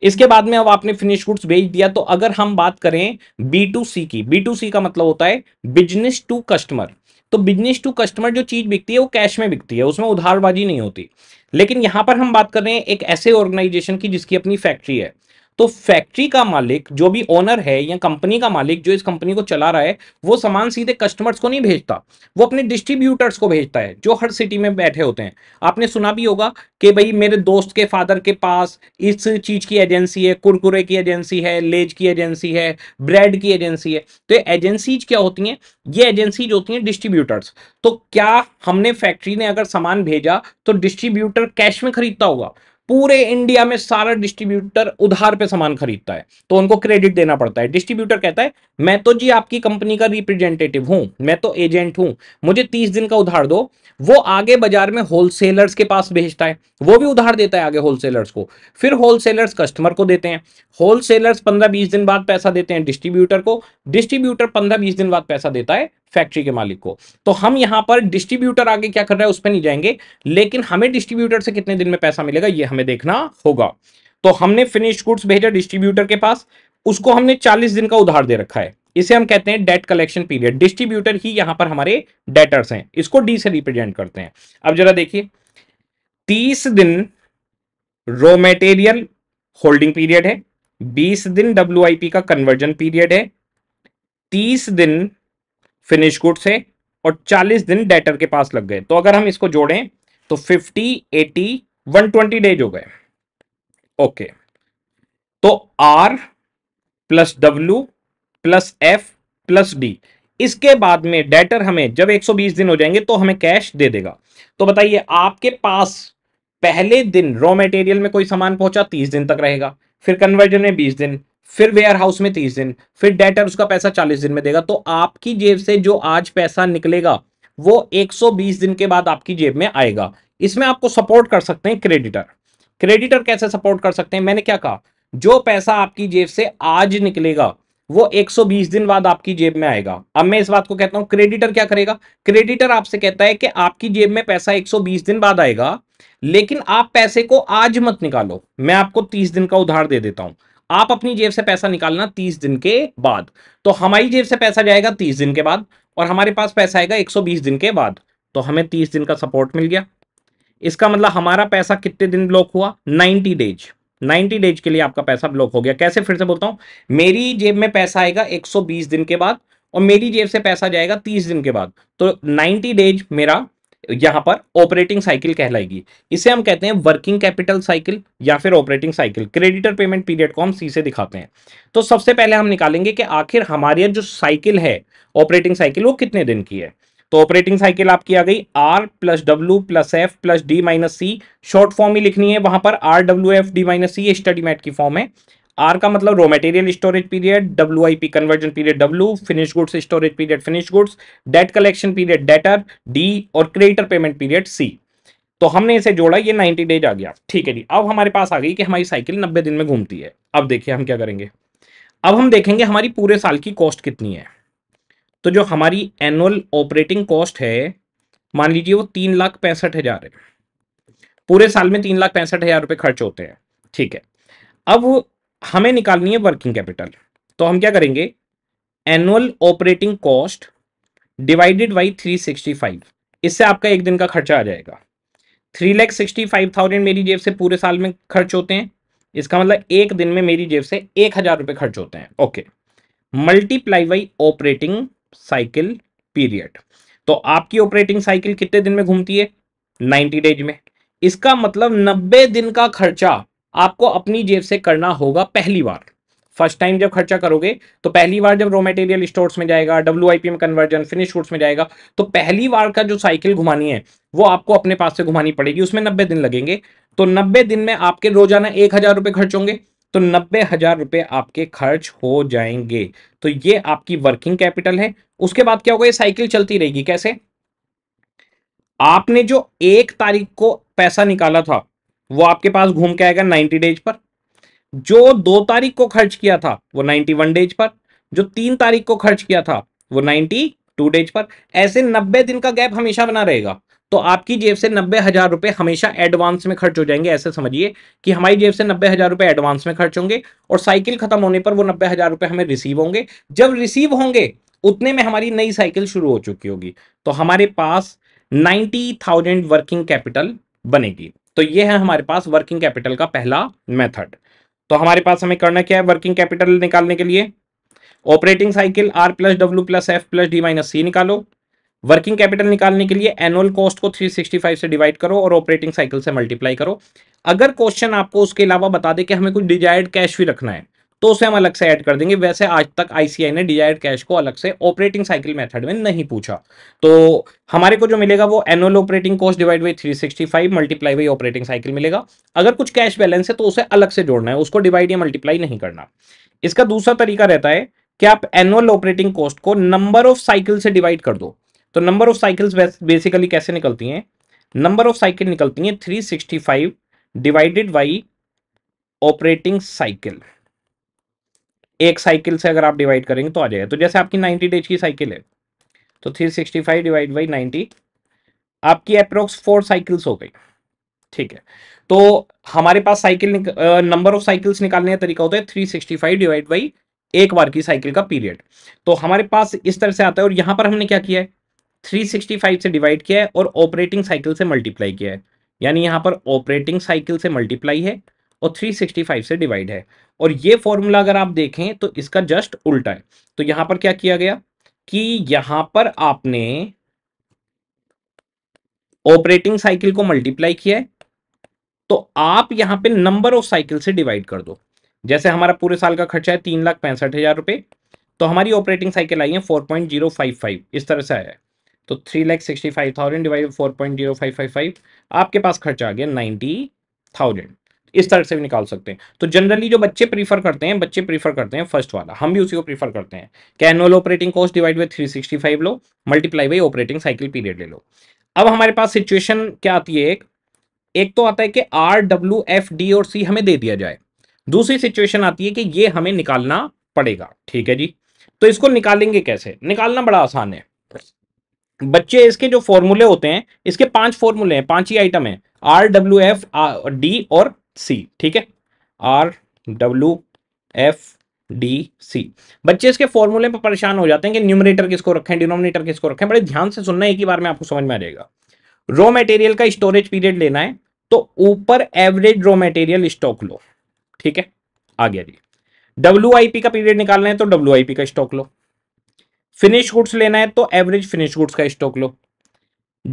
इसके बाद में अब आपने फिनिश गुड्स भेज दिया तो अगर हम बात करें बी टू सी की बी टू सी का मतलब होता है बिजनेस टू कस्टमर तो बिजनेस टू कस्टमर जो चीज बिकती है वो कैश में बिकती है उसमें उधारबाजी नहीं होती लेकिन यहां पर हम बात कर रहे हैं एक ऐसे ऑर्गेनाइजेशन की जिसकी अपनी फैक्ट्री है तो फैक्ट्री का मालिक जो भी ओनर है या कंपनी का मालिक जो इस कंपनी को चला रहा है वो सामान सीधे कस्टमर्स को नहीं भेजता वो अपने डिस्ट्रीब्यूटर्स को भेजता है जो हर सिटी में बैठे होते हैं आपने सुना भी होगा कि भाई मेरे दोस्त के फादर के पास इस चीज की एजेंसी है कुरकुरे की एजेंसी है लेज की एजेंसी है ब्रेड की एजेंसी है तो एजेंसीज क्या होती हैं ये एजेंसीज होती हैं डिस्ट्रीब्यूटर्स तो क्या हमने फैक्ट्री ने अगर सामान भेजा तो डिस्ट्रीब्यूटर कैश में खरीदता होगा पूरे इंडिया में सारा डिस्ट्रीब्यूटर उधार पे सामान खरीदता है तो उनको क्रेडिट देना पड़ता है डिस्ट्रीब्यूटर कहता है मैं तो जी आपकी कंपनी का रिप्रेजेंटेटिव हूं मैं तो एजेंट हूं मुझे तीस दिन का उधार दो वो आगे बाजार में होलसेलर्स के पास भेजता है वो भी उधार देता है आगे होलसेलर्स को फिर होलसेलर्स कस्टमर को देते हैं होलसेलर्स पंद्रह बीस दिन बाद पैसा देते हैं डिस्ट्रीब्यूटर को डिस्ट्रीब्यूटर पंद्रह बीस दिन बाद पैसा देता है फैक्ट्री के मालिक को तो हम यहां पर डिस्ट्रीब्यूटर आगे क्या कर रहा है उस पर नहीं जाएंगे लेकिन हमें डिस्ट्रीब्यूटर से कितने दिन में पैसा मिलेगा ये हमें देखना होगा तो हमने फिनिश्ड गुड्स भेजा डिस्ट्रीब्यूटर के पास उसको हमने 40 दिन का उधार दे रखा है इसे हम कहते हैं डेट कलेक्शन पीरियड डिस्ट्रीब्यूटर ही यहां पर हमारे डेटर्स हैं इसको डी से रिप्रेजेंट करते हैं अब जरा देखिए तीस दिन रॉ मेटेरियल होल्डिंग पीरियड है बीस दिन डब्ल्यू का कन्वर्जन पीरियड है तीस दिन फिनिश गुड से और 40 दिन डेटर के पास लग गए तो अगर हम इसको जोड़ें तो 50, 80, 120 डेज हो गए ओके तो R plus W plus F plus D इसके बाद में डेटर हमें जब 120 दिन हो जाएंगे तो हमें कैश दे देगा तो बताइए आपके पास पहले दिन रॉ मटेरियल में कोई सामान पहुंचा 30 दिन तक रहेगा फिर कन्वर्जन में 20 दिन फिर वेयर हाउस में तीस दिन फिर डेटर उसका पैसा चालीस दिन में देगा तो आपकी जेब से जो आज पैसा निकलेगा वो बीस दिन के बाद आपकी जेब में आएगा इसमें आपको सपोर्ट कर सकते हैं क्रेडिटर क्रेडिटर कैसे सपोर्ट कर सकते हैं मैंने क्या कहा जो पैसा आपकी जेब से आज निकलेगा वो 120 दिन बाद आपकी जेब में आएगा अब मैं इस बात को कहता हूं क्रेडिटर क्या करेगा क्रेडिटर आपसे कहता है कि आपकी जेब में पैसा 120 दिन बाद आएगा लेकिन आप पैसे को आज मत निकालो मैं आपको 30 दिन का उधार दे देता हूं आप अपनी जेब से पैसा निकालना तीस दिन के बाद तो हमारी जेब से पैसा जाएगा तीस दिन के बाद और हमारे पास पैसा आएगा एक सौ बीस दिन के बाद तो हमें तीस दिन का सपोर्ट मिल गया इसका मतलब हमारा पैसा कितने दिन ब्लॉक हुआ नाइन्टी डेज 90 डेज के लिए आपका पैसा ब्लॉक हो गया कैसे फिर से बोलता हूं मेरी जेब में पैसा आएगा 120 दिन के बाद और मेरी जेब से पैसा जाएगा 30 दिन के बाद तो 90 डेज मेरा यहां पर ऑपरेटिंग साइकिल कहलाएगी इसे हम कहते हैं वर्किंग कैपिटल साइकिल या फिर operating cycle creditor payment period को हम सी से दिखाते हैं तो सबसे पहले हम निकालेंगे कि आखिर हमारी जो साइकिल है ऑपरेटिंग साइकिल वो कितने दिन की है तो ऑपरेटिंग साइकिल आपकी आ गई R plus W plus F plus D minus C short form ही लिखनी है वहां पर R W F D minus C study mat की फॉर्म है आर का मतलब raw material storage period W I P conversion period W finish goods storage period finish goods debt collection period debtor D और creditor payment period C तो हमने इसे जोड़ा ये 90 डेज आ गया ठीक है जी अब हमारे पास आ गई कि हमारी साइकिल नब्बे दिन में घूमती है अब देखिए हम क्या करेंगे अब हम देखेंगे हमारी पूरे साल की कॉस्ट कितनी है तो जो हमारी एनुअल ऑपरेटिंग कॉस्ट है मान लीजिए वो तीन लाख पैंसठ हजार है पूरे साल में तीन लाख पैंसठ हजार रुपये खर्च होते हैं ठीक है अब हमें निकालनी है वर्किंग कैपिटल तो हम क्या करेंगे annual operating cost divided by three sixty five इससे आपका एक दिन का खर्चा आ जाएगा three lakh sixty five thousand मेरी जेब से पूरे साल में खर्च होते हैं इसका मतलब एक दिन में मेरी जेब से एक हज़ार रुपये खर्च होते हैं okay multiply by operating cycle period तो आपकी ऑपरेटिंग साइकिल कितने दिन में घूमती है नाइन्टी डेज में इसका मतलब नब्बे दिन का खर्चा आपको अपनी जेब से करना होगा पहली बार फर्स्ट टाइम जब खर्चा करोगे तो पहली बार जब रॉ मटेरियल स्टोर्स में जाएगा डब्ल्यू में कन्वर्जन फिनिश रूट्स में जाएगा तो पहली बार का जो साइकिल घुमानी है वो आपको अपने पास से घुमानी पड़ेगी उसमें नब्बे दिन लगेंगे तो नब्बे दिन में आपके रोजाना एक हजार रुपये खर्च होंगे तो नब्बे हजार रुपये आपके खर्च हो जाएंगे तो ये आपकी वर्किंग कैपिटल है उसके बाद क्या होगा ये साइकिल चलती रहेगी कैसे आपने जो एक तारीख को पैसा निकाला था वो आपके पास घूम के आएगा नाइन्टी डेज पर जो दो तारीख को खर्च किया था वो नाइन्टी वन डेज पर जो तीन तारीख को खर्च किया था वो नाइन्टी टू डेज पर ऐसे नब्बे दिन का गैप हमेशा बना रहेगा तो आपकी जेब से नब्बे हजार रुपए हमेशा एडवांस में खर्च हो जाएंगे ऐसे समझिए कि हमारी जेब से नब्बे हजार रुपए एडवांस में खर्च होंगे और साइकिल खत्म होने पर वो नब्बे हजार रुपए हमें रिसीव होंगे जब रिसीव होंगे उतने में हमारी नई साइकिल शुरू हो चुकी होगी तो हमारे पास नाइन्टी थाउजेंड वर्किंग कैपिटल बनेगी तो ये है हमारे पास वर्किंग कैपिटल का पहला मेथड तो हमारे पास हमें करना क्या है वर्किंग कैपिटल निकालने के लिए operating cycle R plus W plus F plus D minus C निकालो वर्किंग कैपिटल निकालने के लिए एनुअल कॉस्ट को 365 से डिवाइड करो और ऑपरेटिंग साइकिल से मल्टीप्लाई करो अगर क्वेश्चन आपको उसके अलावा बता दे कि हमें कुछ डिजायर्ड कैश भी रखना है तो उसे हम अलग से ऐड कर देंगे वैसे आज तक आईसीआई ने डिजायर्ड कैश को अलग से ऑपरेटिंग साइकिल मेथड में नहीं पूछा तो हमारे को जो मिलेगा वो annual operating cost divide by 365 multiply by operating cycle मिलेगा अगर कुछ कैश बैलेंस है तो उसे अलग से जोड़ना है उसको डिवाइड या मल्टीप्लाई नहीं करना इसका दूसरा तरीका रहता है कि आप एनुअल ऑपरेटिंग कॉस्ट को नंबर ऑफ साइकिल से डिवाइड कर दो तो नंबर ऑफ साइकिल्स बेसिकली कैसे निकलती हैं नंबर ऑफ साइकिल निकलती हैं 365 डिवाइडेड बाई ऑपरेटिंग साइकिल एक साइकिल से अगर आप डिवाइड करेंगे तो आ जाएगा तो जैसे आपकी नाइन्टी डेज की साइकिल है तो three sixty five divide by ninety आपकी अप्रोक्स फोर साइकिल्स हो गई ठीक है तो हमारे पास साइकिल नंबर ऑफ साइकिल्स निकालने का तरीका होता है three sixty five divide by एक बार की साइकिल का पीरियड तो हमारे पास इस तरह से आता है और यहाँ पर हमने क्या किया है 365 से डिवाइड किया है और ऑपरेटिंग साइकिल से मल्टीप्लाई किया है यानी यहाँ पर ऑपरेटिंग साइकिल से मल्टीप्लाई है और 365 से डिवाइड है और ये फॉर्मूला अगर आप देखें तो इसका जस्ट उल्टा है तो यहां पर क्या किया गया कि यहां पर आपने ऑपरेटिंग साइकिल को मल्टीप्लाई किया है तो आप यहां पे नंबर ऑफ साइकिल से डिवाइड कर दो जैसे हमारा पूरे साल का खर्चा है तीन लाख पैंसठ हजार रुपये तो हमारी ऑपरेटिंग साइकिल आई है four point zero five five इस तरह से आया है तो three lakh sixty five thousand divide four point zero five five five आपके पास खर्चा आ गया नाइन्टी थाउजेंड इस तरह से भी निकाल सकते हैं तो जनरली जो बच्चे प्रीफर करते हैं बच्चे प्रीफर करते हैं फर्स्ट वाला हम भी उसी को प्रीफर करते हैं annual operating cost divide by three sixty five लो multiply by operating cycle period ले लो अब हमारे पास सिचुएशन क्या आती है एक एक तो आता है कि आर डब्ल्यू एफ डी और सी हमें दे दिया जाए दूसरी सिचुएशन आती है कि ये हमें निकालना पड़ेगा ठीक है जी तो इसको निकालेंगे कैसे निकालना बड़ा आसान है बच्चे इसके जो फॉर्मूले होते हैं इसके पांच फॉर्मूले हैं पांच ही आइटम है आर डब्ल्यू एफ डी और सी ठीक है R W F D C बच्चे इसके फॉर्मूले पर परेशान हो जाते हैं कि न्यूमरेटर किसको रखें डिनोमिनेटर किसको रखें बड़े ध्यान से सुनना है एक ही बार में आपको समझ में आ जाएगा रॉ मटेरियल का स्टोरेज पीरियड लेना है तो ऊपर एवरेज रॉ मटेरियल स्टॉक लो ठीक है आ गया जी डब्ल्यू का पीरियड निकालना है तो डब्ल्यू का स्टॉक लो फिनिश गुड्स लेना है तो एवरेज फिनिश गुड्स का स्टॉक लो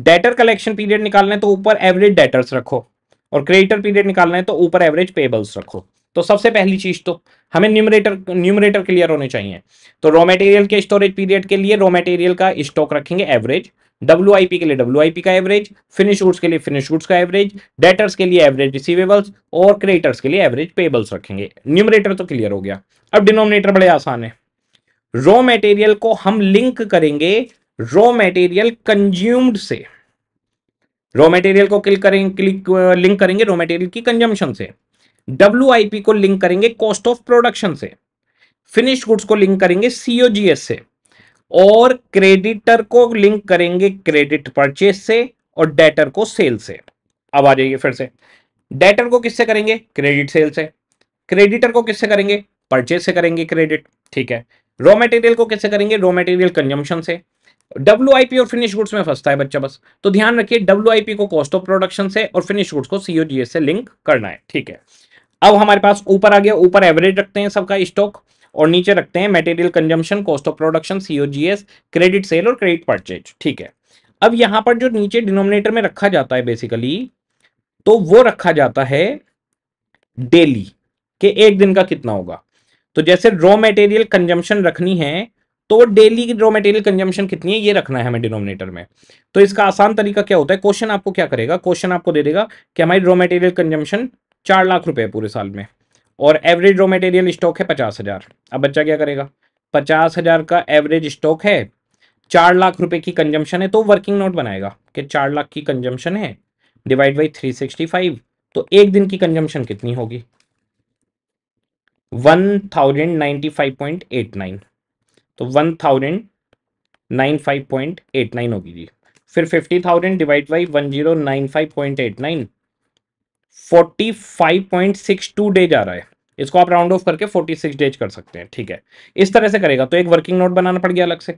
डेटर कलेक्शन पीरियड निकालना है तो ऊपर एवरेज डेटर्स रखो और क्रेडिटर पीरियड निकालना है तो ऊपर एवरेज पेबल्स रखो तो सबसे पहली चीज तो हमें न्यूमरेटर न्यूमरेटर क्लियर होने चाहिए तो रॉ मटेरियल के स्टोरेज पीरियड के लिए रॉ मटेरियल का स्टॉक रखेंगे एवरेज डब्ल्यू के लिए डब्ल्यू का एवरेज फिनिश गुड्स के लिए फिनिश गुड्स का एवरेज डेटर्स के लिए एवरेज रिसीवेबल्स और क्रेडिटर्स के लिए एवरेज पेबल्स रखेंगे न्यूमरेटर तो क्लियर हो गया अब डिनोमिनेटर बड़े आसान है रॉ मटेरियल को हम लिंक करेंगे रॉ मटेरियल कंज्यूम्ड से रॉ मटेरियल को क्लिक करें क्लिक लिंक करेंगे रॉ मटेरियल की कंजम्पशन से डब्ल्यू को लिंक करेंगे कॉस्ट ऑफ प्रोडक्शन से फिनिश गुड्स को लिंक करेंगे सीओजीएस से और क्रेडिटर को लिंक करेंगे क्रेडिट परचेस से और डेटर को सेल से अब आ जाइए फिर से डेटर को किससे करेंगे क्रेडिट सेल से क्रेडिटर को किससे करेंगे परचेज से करेंगे क्रेडिट ठीक है रॉ मटेरियल को किससे करेंगे रॉ मटेरियल कंजम्पशन से डब्ल्यू और फिनिश गुड्स में फंसता है बच्चा बस तो ध्यान रखिए डब्ल्यू को कॉस्ट ऑफ प्रोडक्शन से और फिनिश गुड्स को सीओजीएस से लिंक करना है ठीक है अब हमारे पास ऊपर आ गया ऊपर एवरेज रखते हैं सबका स्टॉक और नीचे रखते हैं material consumption cost of production COGS credit sale और क्रेडिट परचेज ठीक है अब यहां पर जो नीचे डिनोमिनेटर में रखा जाता है बेसिकली तो वो रखा जाता है डेली के एक दिन का कितना होगा तो जैसे रॉ मटेरियल कंजम्पशन रखनी है तो डेली रॉ मटेरियल कंजम्पशन कितनी है ये रखना है हमें डिनोमिनेटर में तो इसका आसान तरीका क्या होता है क्वेश्चन आपको क्या करेगा क्वेश्चन आपको दे देगा कि हमारी रॉ मटेरियल कंजम्पशन चार लाख रुपए पूरे साल में और एवरेज रॉ मटेरियल स्टॉक है पचास हज़ार अब बच्चा क्या करेगा पचास हज़ार का एवरेज स्टॉक है चार लाख रुपए की कंजम्पशन है तो वर्किंग नोट बनाएगा कि चार लाख की कंजम्पशन है divide by three sixty five तो एक दिन की कंजम्पशन कितनी होगी one thousand ninety five point eight nine तो one thousand nine five point eight nine होगी जी फिर fifty thousand divide by one zero nine five point eight nine forty five point six two days आ रहा है इसको आप round off करके फोर्टी सिक्स डेज कर सकते हैं ठीक है इस तरह से करेगा तो एक वर्किंग नोट बनाना पड़ गया अलग से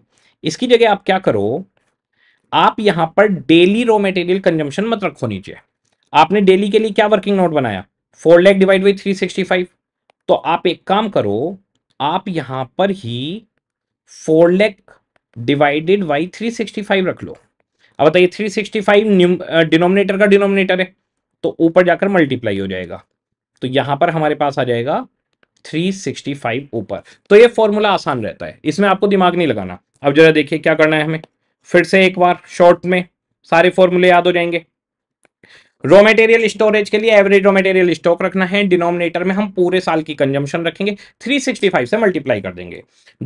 इसकी जगह आप क्या करो आप यहां पर डेली रॉ मटेरियल कंजम्पशन मत रखो नीचे आपने डेली के लिए क्या वर्किंग नोट बनाया four lakh divide by three sixty five तो आप एक काम करो आप यहां पर ही four lakh divided by three sixty five रख लो अब बताइए थ्री सिक्सटी फाइव डिनोमिनेटर का डिनोमिनेटर है तो ऊपर जाकर मल्टीप्लाई हो जाएगा तो यहां पर हमारे पास आ जाएगा 365 ऊपर तो ये फॉर्मूला आसान रहता है इसमें आपको दिमाग नहीं लगाना अब जरा देखिए क्या करना है हमें फिर से एक बार शॉर्ट में सारे फॉर्मूले याद हो जाएंगे रॉ मटेरियल स्टोरेज के लिए एवरेज रॉ मटेरियल स्टॉक रखना है डिनोमिनेटर में हम पूरे साल की कंजम्पशन रखेंगे 365 से मल्टीप्लाई कर देंगे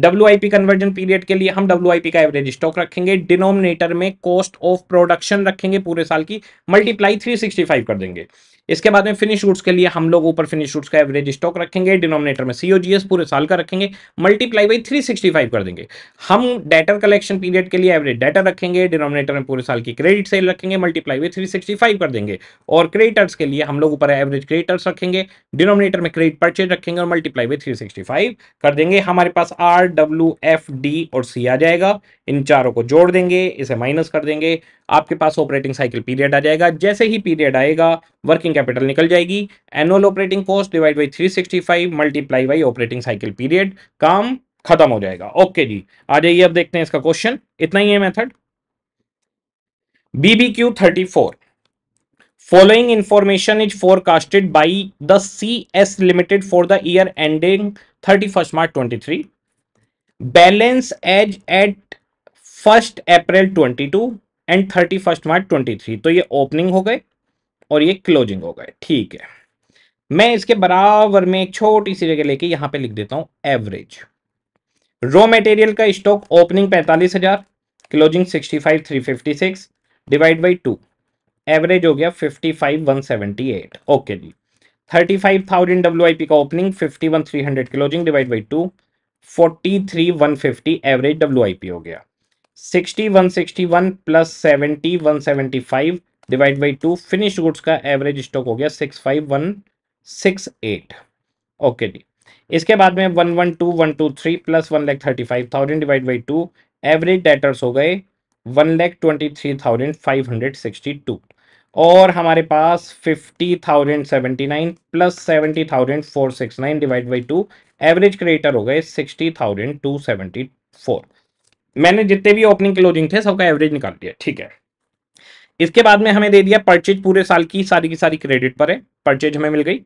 डब्ल्यू कन्वर्जन पीरियड के लिए हम डब्ल्यू का एवरेज स्टॉक रखेंगे डिनोमिनेटर में कॉस्ट ऑफ प्रोडक्शन रखेंगे पूरे साल की मल्टीप्लाई 365 कर देंगे इसके बाद में फिनिश रूट्स के लिए हम लोग ऊपर फिनिश रूट्स का एवरेज स्टॉक रखेंगे डिनोमिनेटर में सीओजीएस पूरे साल का रखेंगे मल्टीप्लाई बाई फाइव कर देंगे हम डेटर कलेक्शन पीरियड के लिए एवरेज डेटर रखेंगे डिनोमिनेटर में पूरे साल की क्रेडिट सेल रखेंगे मल्टीप्लाई बाई फाइव कर देंगे और क्रेडिटर्स के लिए हम लोग ऊपर एवरेज क्रेडिटर्स रखेंगे डिनोमिनेटर में क्रेडिट परचेज रखेंगे और मल्टीप्लाई बाई थ्री कर देंगे हमारे पास आर डब्ल्यू एफ डी और सी आ जाएगा इन चारों को जोड़ देंगे इसे माइनस कर देंगे आपके पास ऑपरेटिंग साइकिल पीरियड आ जाएगा जैसे ही पीरियड आएगा वर्किंग वर्किंग कैपिटल निकल जाएगी annual operating cost divide by three sixty five multiply by operating cycle period काम खत्म हो जाएगा ओके जी आ जाइए अब देखते हैं इसका क्वेश्चन इतना ही है method BBQ thirty four following is following by the C S limited for the year ending thirty first March twenty three balance as at first April twenty two and thirty first March twenty three तो ये opening हो गए और ये closing हो गए ठीक है मैं इसके बराबर में एक छोटी सी जगह लेके यहां पे लिख देता हूं एवरेज रॉ मटेरियल का स्टॉक ओपनिंग पैंतालीस हजार closing sixty five three fifty six divide by two average हो गया fifty five one seventy eight okay जी thirty five thousand W I P का opening fifty one three hundred closing divide by two forty three one fifty average W I P हो गया sixty one sixty one plus seventy one seventy five divide by two finish goods का average stock हो गया six five one six eight okay जी इसके बाद में one one two one two three plus one lakh thirty five thousand divide by two average debtors हो गए one lakh twenty three thousand five hundred sixty two और हमारे पास fifty thousand seventy nine plus seventy thousand four six nine divide by two average creditor हो गए sixty thousand two seventy four मैंने जितने भी ओपनिंग क्लोजिंग थे सबका एवरेज निकाल दिया ठीक है इसके बाद में हमें दे दिया परचेज पूरे साल की सारी की सारी क्रेडिट पर है परचेज हमें मिल गई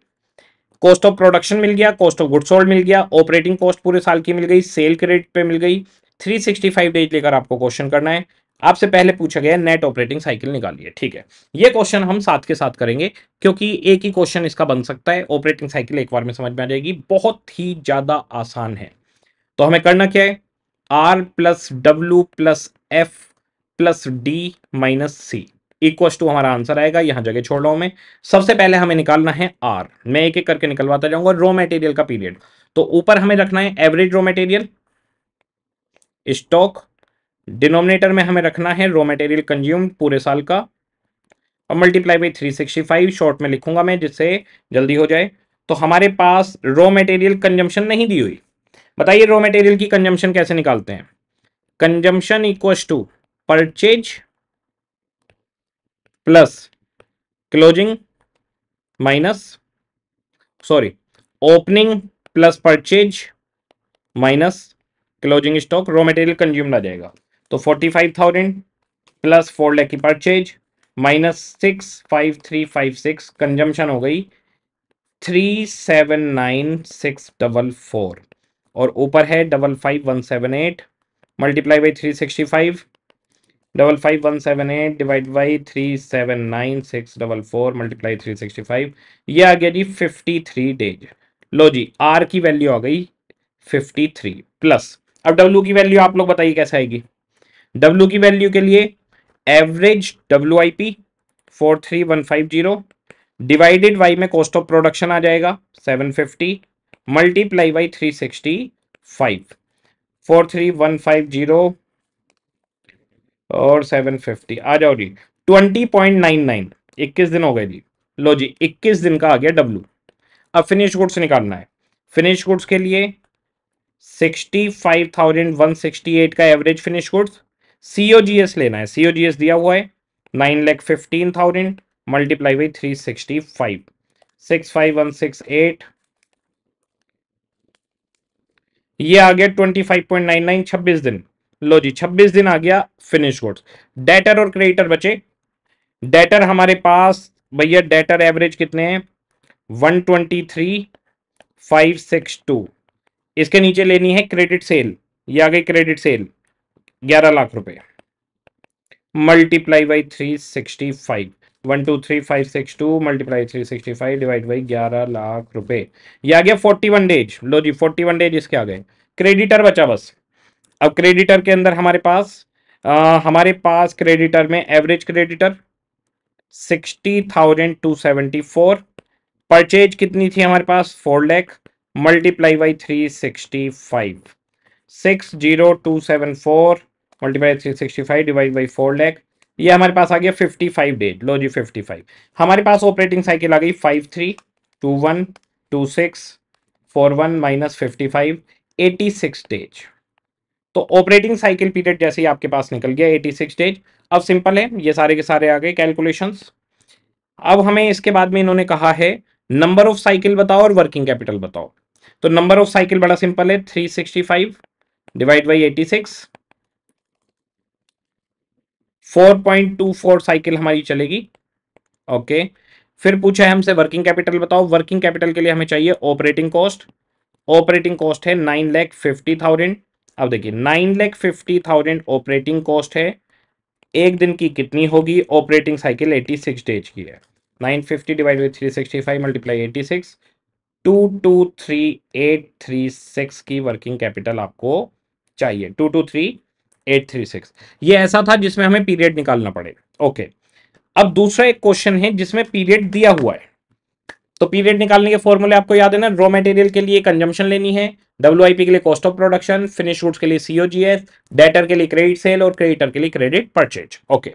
कॉस्ट ऑफ प्रोडक्शन मिल गया कॉस्ट ऑफ गुड सोल्ड मिल गया ऑपरेटिंग कॉस्ट पूरे साल की मिल गई सेल क्रेडिट पे मिल गई 365 डेज लेकर आपको क्वेश्चन करना है आपसे पहले पूछा गया नेट ऑपरेटिंग साइकिल निकालिए ठीक है ये क्वेश्चन हम साथ के साथ करेंगे क्योंकि एक ही क्वेश्चन इसका बन सकता है ऑपरेटिंग साइकिल एक बार में समझ में आ जाएगी बहुत ही ज़्यादा आसान है तो हमें करना क्या है R plus W plus F plus D minus C equals to हमारा आंसर आएगा यहां जगह छोड़ रहा हूं मैं सबसे पहले हमें निकालना है आर मैं एक एक करके निकलवाता जाऊंगा रॉ मेटेरियल का पीरियड तो ऊपर हमें रखना है average raw material stock denominator में हमें रखना है रॉ मेटेरियल कंज्यूम पूरे साल का और multiply by three sixty five short में लिखूंगा मैं जिससे जल्दी हो जाए तो हमारे पास रॉ मेटेरियल कंजम्पशन नहीं दी हुई बताइए रॉ मेटेरियल की कंजम्पशन कैसे निकालते हैं consumption equals to purchase plus closing minus sorry opening plus purchase minus closing stock raw material consumed आ जाएगा तो forty five thousand plus four lakh की purchase minus six five three five six consumption हो गई three seven nine six double four और ऊपर है double five one seven eight multiply by three sixty five double five one seven eight divide by three seven nine six double four multiply three sixty five ये आ गया जी fifty three days लो जी R की value आ गई fifty three plus अब डब्ल्यू की वैल्यू आप लोग बताइए कैसे आएगी डब्ल्यू की वैल्यू के लिए average W I P four three one five zero divided by में कॉस्ट ऑफ प्रोडक्शन आ जाएगा seven fifty multiply by three sixty five four three one five zero और सेवन फिफ्टी आ जाओ जी ट्वेंटी पॉइंट नाइन नाइन इक्कीस दिन हो गए जी लो जी इक्कीस दिन का आ गया डब्लू अब फिनिश गुड्स निकालना है फिनिश गुड्स के लिए sixty five thousand one sixty eight का average finish goods C O G S लेना है सीओ जी एस दिया हुआ है nine lakh fifteen thousand multiply by three sixty five six five one six eight ये आ गया twenty five point nine nine छब्बीस दिन लो जी 26 दिन आ गया फिनिश गुड्स डेटर और क्रेडिटर बचे डेटर हमारे पास भैया डेटर एवरेज कितने हैं one twenty three five six two इसके नीचे लेनी है क्रेडिट सेल ये आ गई क्रेडिट सेल ग्यारह लाख रुपए multiply by three sixty five one two three five six two multiply three sixty five divide by ग्यारह लाख रुपए ये आ गया फोर्टी वन डेज लो जी फोर्टी वन डेज इसके आ गए क्रेडिटर बचा बस अब क्रेडिटर के अंदर हमारे पास आ, हमारे पास क्रेडिटर में average creditor sixty thousand two seventy four purchase कितनी थी हमारे पास four lakh multiply by three sixty five six zero two seven four multiply three sixty five divide by four lakh ये हमारे पास आ गया फिफ्टी फाइव डेज लो जी फिफ्टी फाइव हमारे पास ऑपरेटिंग साइकिल आ गई five three two one two six four one minus fifty five eighty six days तो ऑपरेटिंग साइकिल पीरियड जैसे ही आपके पास निकल गया 86 डेज अब सिंपल है ये सारे के सारे आ गए कैलकुलेशंस अब हमें इसके बाद में इन्होंने कहा है नंबर ऑफ साइकिल बताओ और वर्किंग कैपिटल बताओ तो नंबर ऑफ साइकिल बड़ा सिंपल है 365 डिवाइड बाई 86 4.24 साइकिल हमारी चलेगी ओके okay. फिर पूछा है हमसे वर्किंग कैपिटल बताओ वर्किंग कैपिटल के लिए हमें चाहिए ऑपरेटिंग कॉस्ट ऑपरेटिंग कॉस्ट है नाइन लैख फिफ्टी थाउजेंड अब देखिए nine lakh fifty thousand operating cost है एक दिन की कितनी होगी operating cycle eighty six days की है nine fifty divide by three sixty five multiply eighty six two two three eight three six की वर्किंग कैपिटल आपको चाहिए two two three eight three six ये ऐसा था जिसमें हमें पीरियड निकालना पड़ेगा ओके अब दूसरा एक क्वेश्चन है जिसमें पीरियड दिया हुआ है तो पीरियड निकालने के फॉर्मूले आपको याद है ना रॉ मटेरियल के लिए कंजम्पशन लेनी है डब्ल्यू के लिए cost of production finish route के लिए सीओजीएस डेटर के लिए क्रेडिट सेल और क्रेडिटर के लिए क्रेडिट परचेज ओके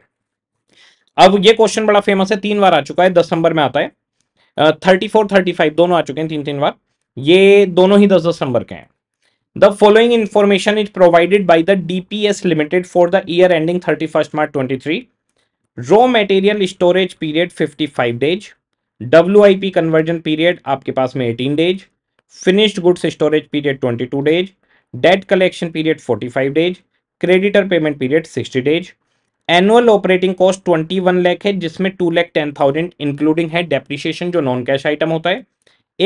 अब ये क्वेश्चन बड़ा फेमस है तीन बार आ चुका है दस नंबर में आता है थर्टी फोर थर्टी फाइव दोनों आ चुके हैं तीन तीन बार ये दोनों ही दस दस नंबर के हैं the following information is provided by the DPS limited for the year ending thirty first March twenty three raw material storage period fifty five days W conversion period आपके पास में eighteen days finished goods storage period twenty two days debt collection period forty five days creditor payment period sixty days annual operating cost twenty one lakh है जिसमें two lakh ten thousand including है depreciation जो non cash item होता है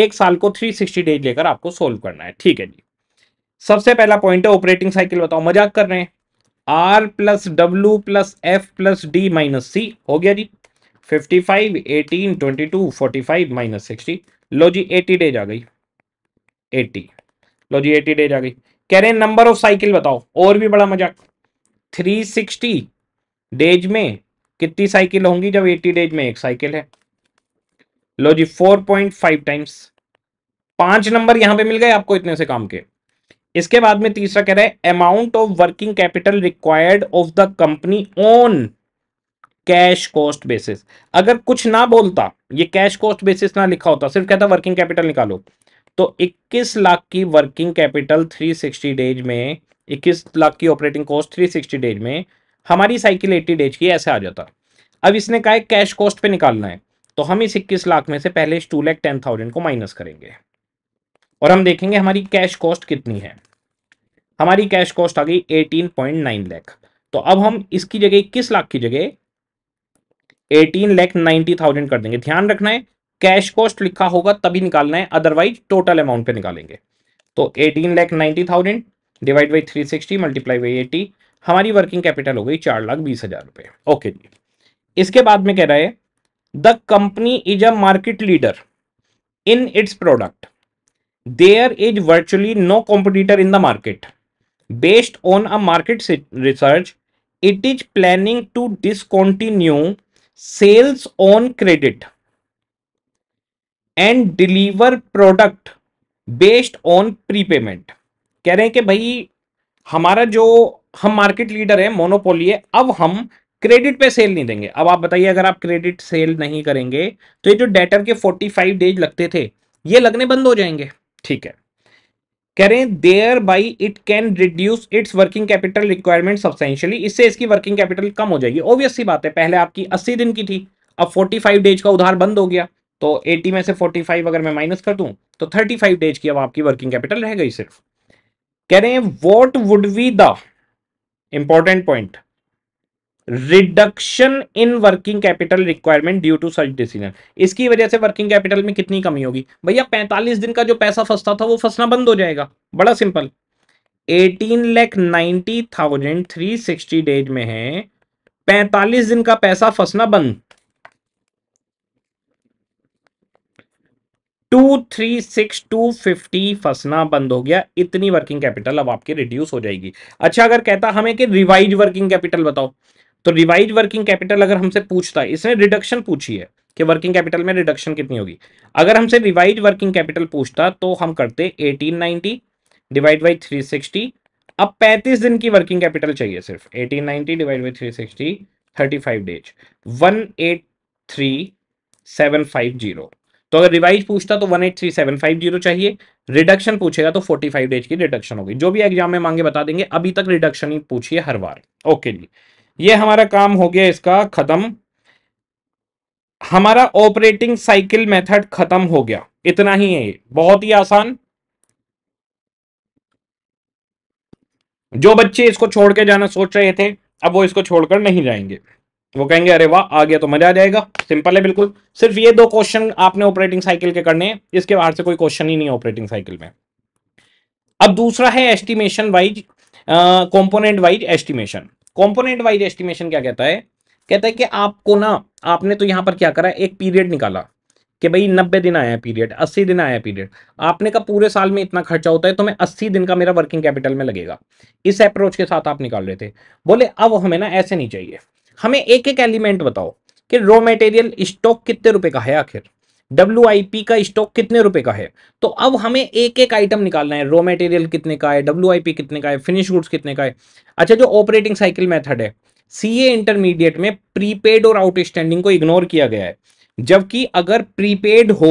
एक साल को three sixty days लेकर आपको सोल्व करना है ठीक है जी सबसे पहला पॉइंट है ऑपरेटिंग साइकिल बताओ मजाक कर रहे हैं R plus W plus F plus D minus C हो गया जी 55, 18, 22, 45 माइनस सिक्सटी लो जी 80 डेज आ गई 80 लो जी 80 डेज आ गई कह रहे हैं नंबर ऑफ साइकिल बताओ और भी बड़ा मजाक 360 डेज में कितनी साइकिल होंगी जब 80 डेज में एक साइकिल है लो जी 4.5 टाइम्स पांच नंबर यहां पे मिल गए आपको इतने से काम के इसके बाद में तीसरा कह रहा है amount of working capital required of the company on cash cost basis अगर कुछ ना बोलता ये कैश कॉस्ट बेसिस ना लिखा होता सिर्फ कहता वर्किंग कैपिटल निकालो तो 21 लाख की वर्किंग कैपिटल 360 डेज में 21 लाख की ऑपरेटिंग कॉस्ट 360 डेज में हमारी साइकिल 80 डेज की ऐसे आ जाता अब इसने कहा कैश कॉस्ट पे निकालना है तो हम इस इक्कीस लाख में से पहले इस टू लैख टेन थाउजेंड को माइनस करेंगे और हम देखेंगे हमारी कैश कॉस्ट कितनी है हमारी कैश कॉस्ट आ गई एटीन पॉइंट नाइन लैख तो अब हम इसकी जगह इक्कीस लाख की जगह एटीन लैख नाइन्टी थाउजेंड कर देंगे ध्यान रखना है कैश कॉस्ट लिखा होगा तभी निकालना है अदरवाइज टोटल अमाउंट पे निकालेंगे तो eighteen lakh ninety thousand divide by three sixty multiply by eighty हमारी वर्किंग कैपिटल हो गई चार लाख बीस हजार रुपए ओके जी इसके बाद में कह रहा है the company is a market leader in its product there is virtually no competitor in the market based on a market research it is planning to discontinue sales on credit and deliver product based on prepayment कह रहे हैं कि भाई हमारा जो हम market leader है monopoly है अब हम क्रेडिट पे सेल नहीं देंगे अब आप बताइए अगर आप क्रेडिट सेल नहीं करेंगे तो ये जो डेटर के 45 डेज लगते थे ये लगने बंद हो जाएंगे ठीक है कह रहे हैं thereby it can reduce its working capital requirement substantially इससे इसकी वर्किंग कैपिटल कम हो जाएगी ऑब्वियस सी बात है पहले आपकी 80 दिन की थी अब 45 डेज का उधार बंद हो गया तो 80 में से 45 अगर मैं माइनस कर दूं तो 35 डेज की अब आपकी वर्किंग कैपिटल रह गई सिर्फ कह रहे हैं what would be the important point reduction in working capital requirement due to such decision इसकी वजह से वर्किंग कैपिटल में कितनी कमी होगी भैया 45 दिन का जो पैसा फंसता था वो फंसना बंद हो जाएगा बड़ा सिंपल 18 लैख 90,000 360 डेज में है 45 दिन का पैसा फंसना बंद two three six two fifty फंसना बंद हो गया इतनी वर्किंग कैपिटल अब आपकी रिड्यूस हो जाएगी अच्छा अगर कहता हमें कि रिवाइज वर्किंग कैपिटल बताओ तो रिवाइज वर्किंग कैपिटल अगर हमसे पूछता है इसने रिडक्शन पूछी है कि वर्किंग कैपिटल में रिडक्शन कितनी होगी अगर हमसे रिवाइज वर्किंग कैपिटल पूछता तो हम करते 1890 डिवाइड बाई 360 अब 35 दिन की वर्किंग कैपिटल चाहिए सिर्फ 1890 डिवाइड बाई 360 35 डेज 183750 तो अगर रिवाइज पूछता तो 183750 चाहिए रिडक्शन पूछेगा तो 45 डेज की रिडक्शन होगी जो भी एग्जाम में मांगे बता देंगे अभी तक रिडक्शन ही पूछिए हर बार ओके जी ये हमारा काम हो गया इसका खत्म हमारा ऑपरेटिंग साइकिल मेथड खत्म हो गया इतना ही है बहुत ही आसान जो बच्चे इसको छोड़ के जाना सोच रहे थे अब वो इसको छोड़कर नहीं जाएंगे वो कहेंगे अरे वाह आ गया तो मजा आ जाएगा सिंपल है बिल्कुल सिर्फ ये दो क्वेश्चन आपने ऑपरेटिंग साइकिल के करने हैं इसके बाहर से कोई क्वेश्चन ही नहीं है ऑपरेटिंग साइकिल में अब दूसरा है estimation wise component wise estimation component wise estimation क्या कहता है कहता है कि आपको ना आपने तो यहां पर क्या करा एक पीरियड निकाला कि भाई नब्बे दिन आया पीरियड अस्सी दिन आया पीरियड आपने कहा पूरे साल में इतना खर्चा होता है तो मैं अस्सी दिन का मेरा वर्किंग कैपिटल में लगेगा इस अप्रोच के साथ आप निकाल रहे थे बोले अब हमें ना ऐसे नहीं चाहिए हमें एक एक एलिमेंट बताओ कि रॉ मटेरियल स्टॉक कितने रुपए का है आखिर डब्ल्यू का स्टॉक कितने रुपए का है तो अब हमें एक एक आइटम निकालना है रॉ मटेरियल कितने का है डब्ल्यू कितने का है फिनिश गुड्स कितने का है अच्छा जो ऑपरेटिंग साइकिल मेथड है ए इंटरमीडिएट में प्रीपेड और आउटस्टैंडिंग को इग्नोर किया गया है जबकि अगर प्रीपेड हो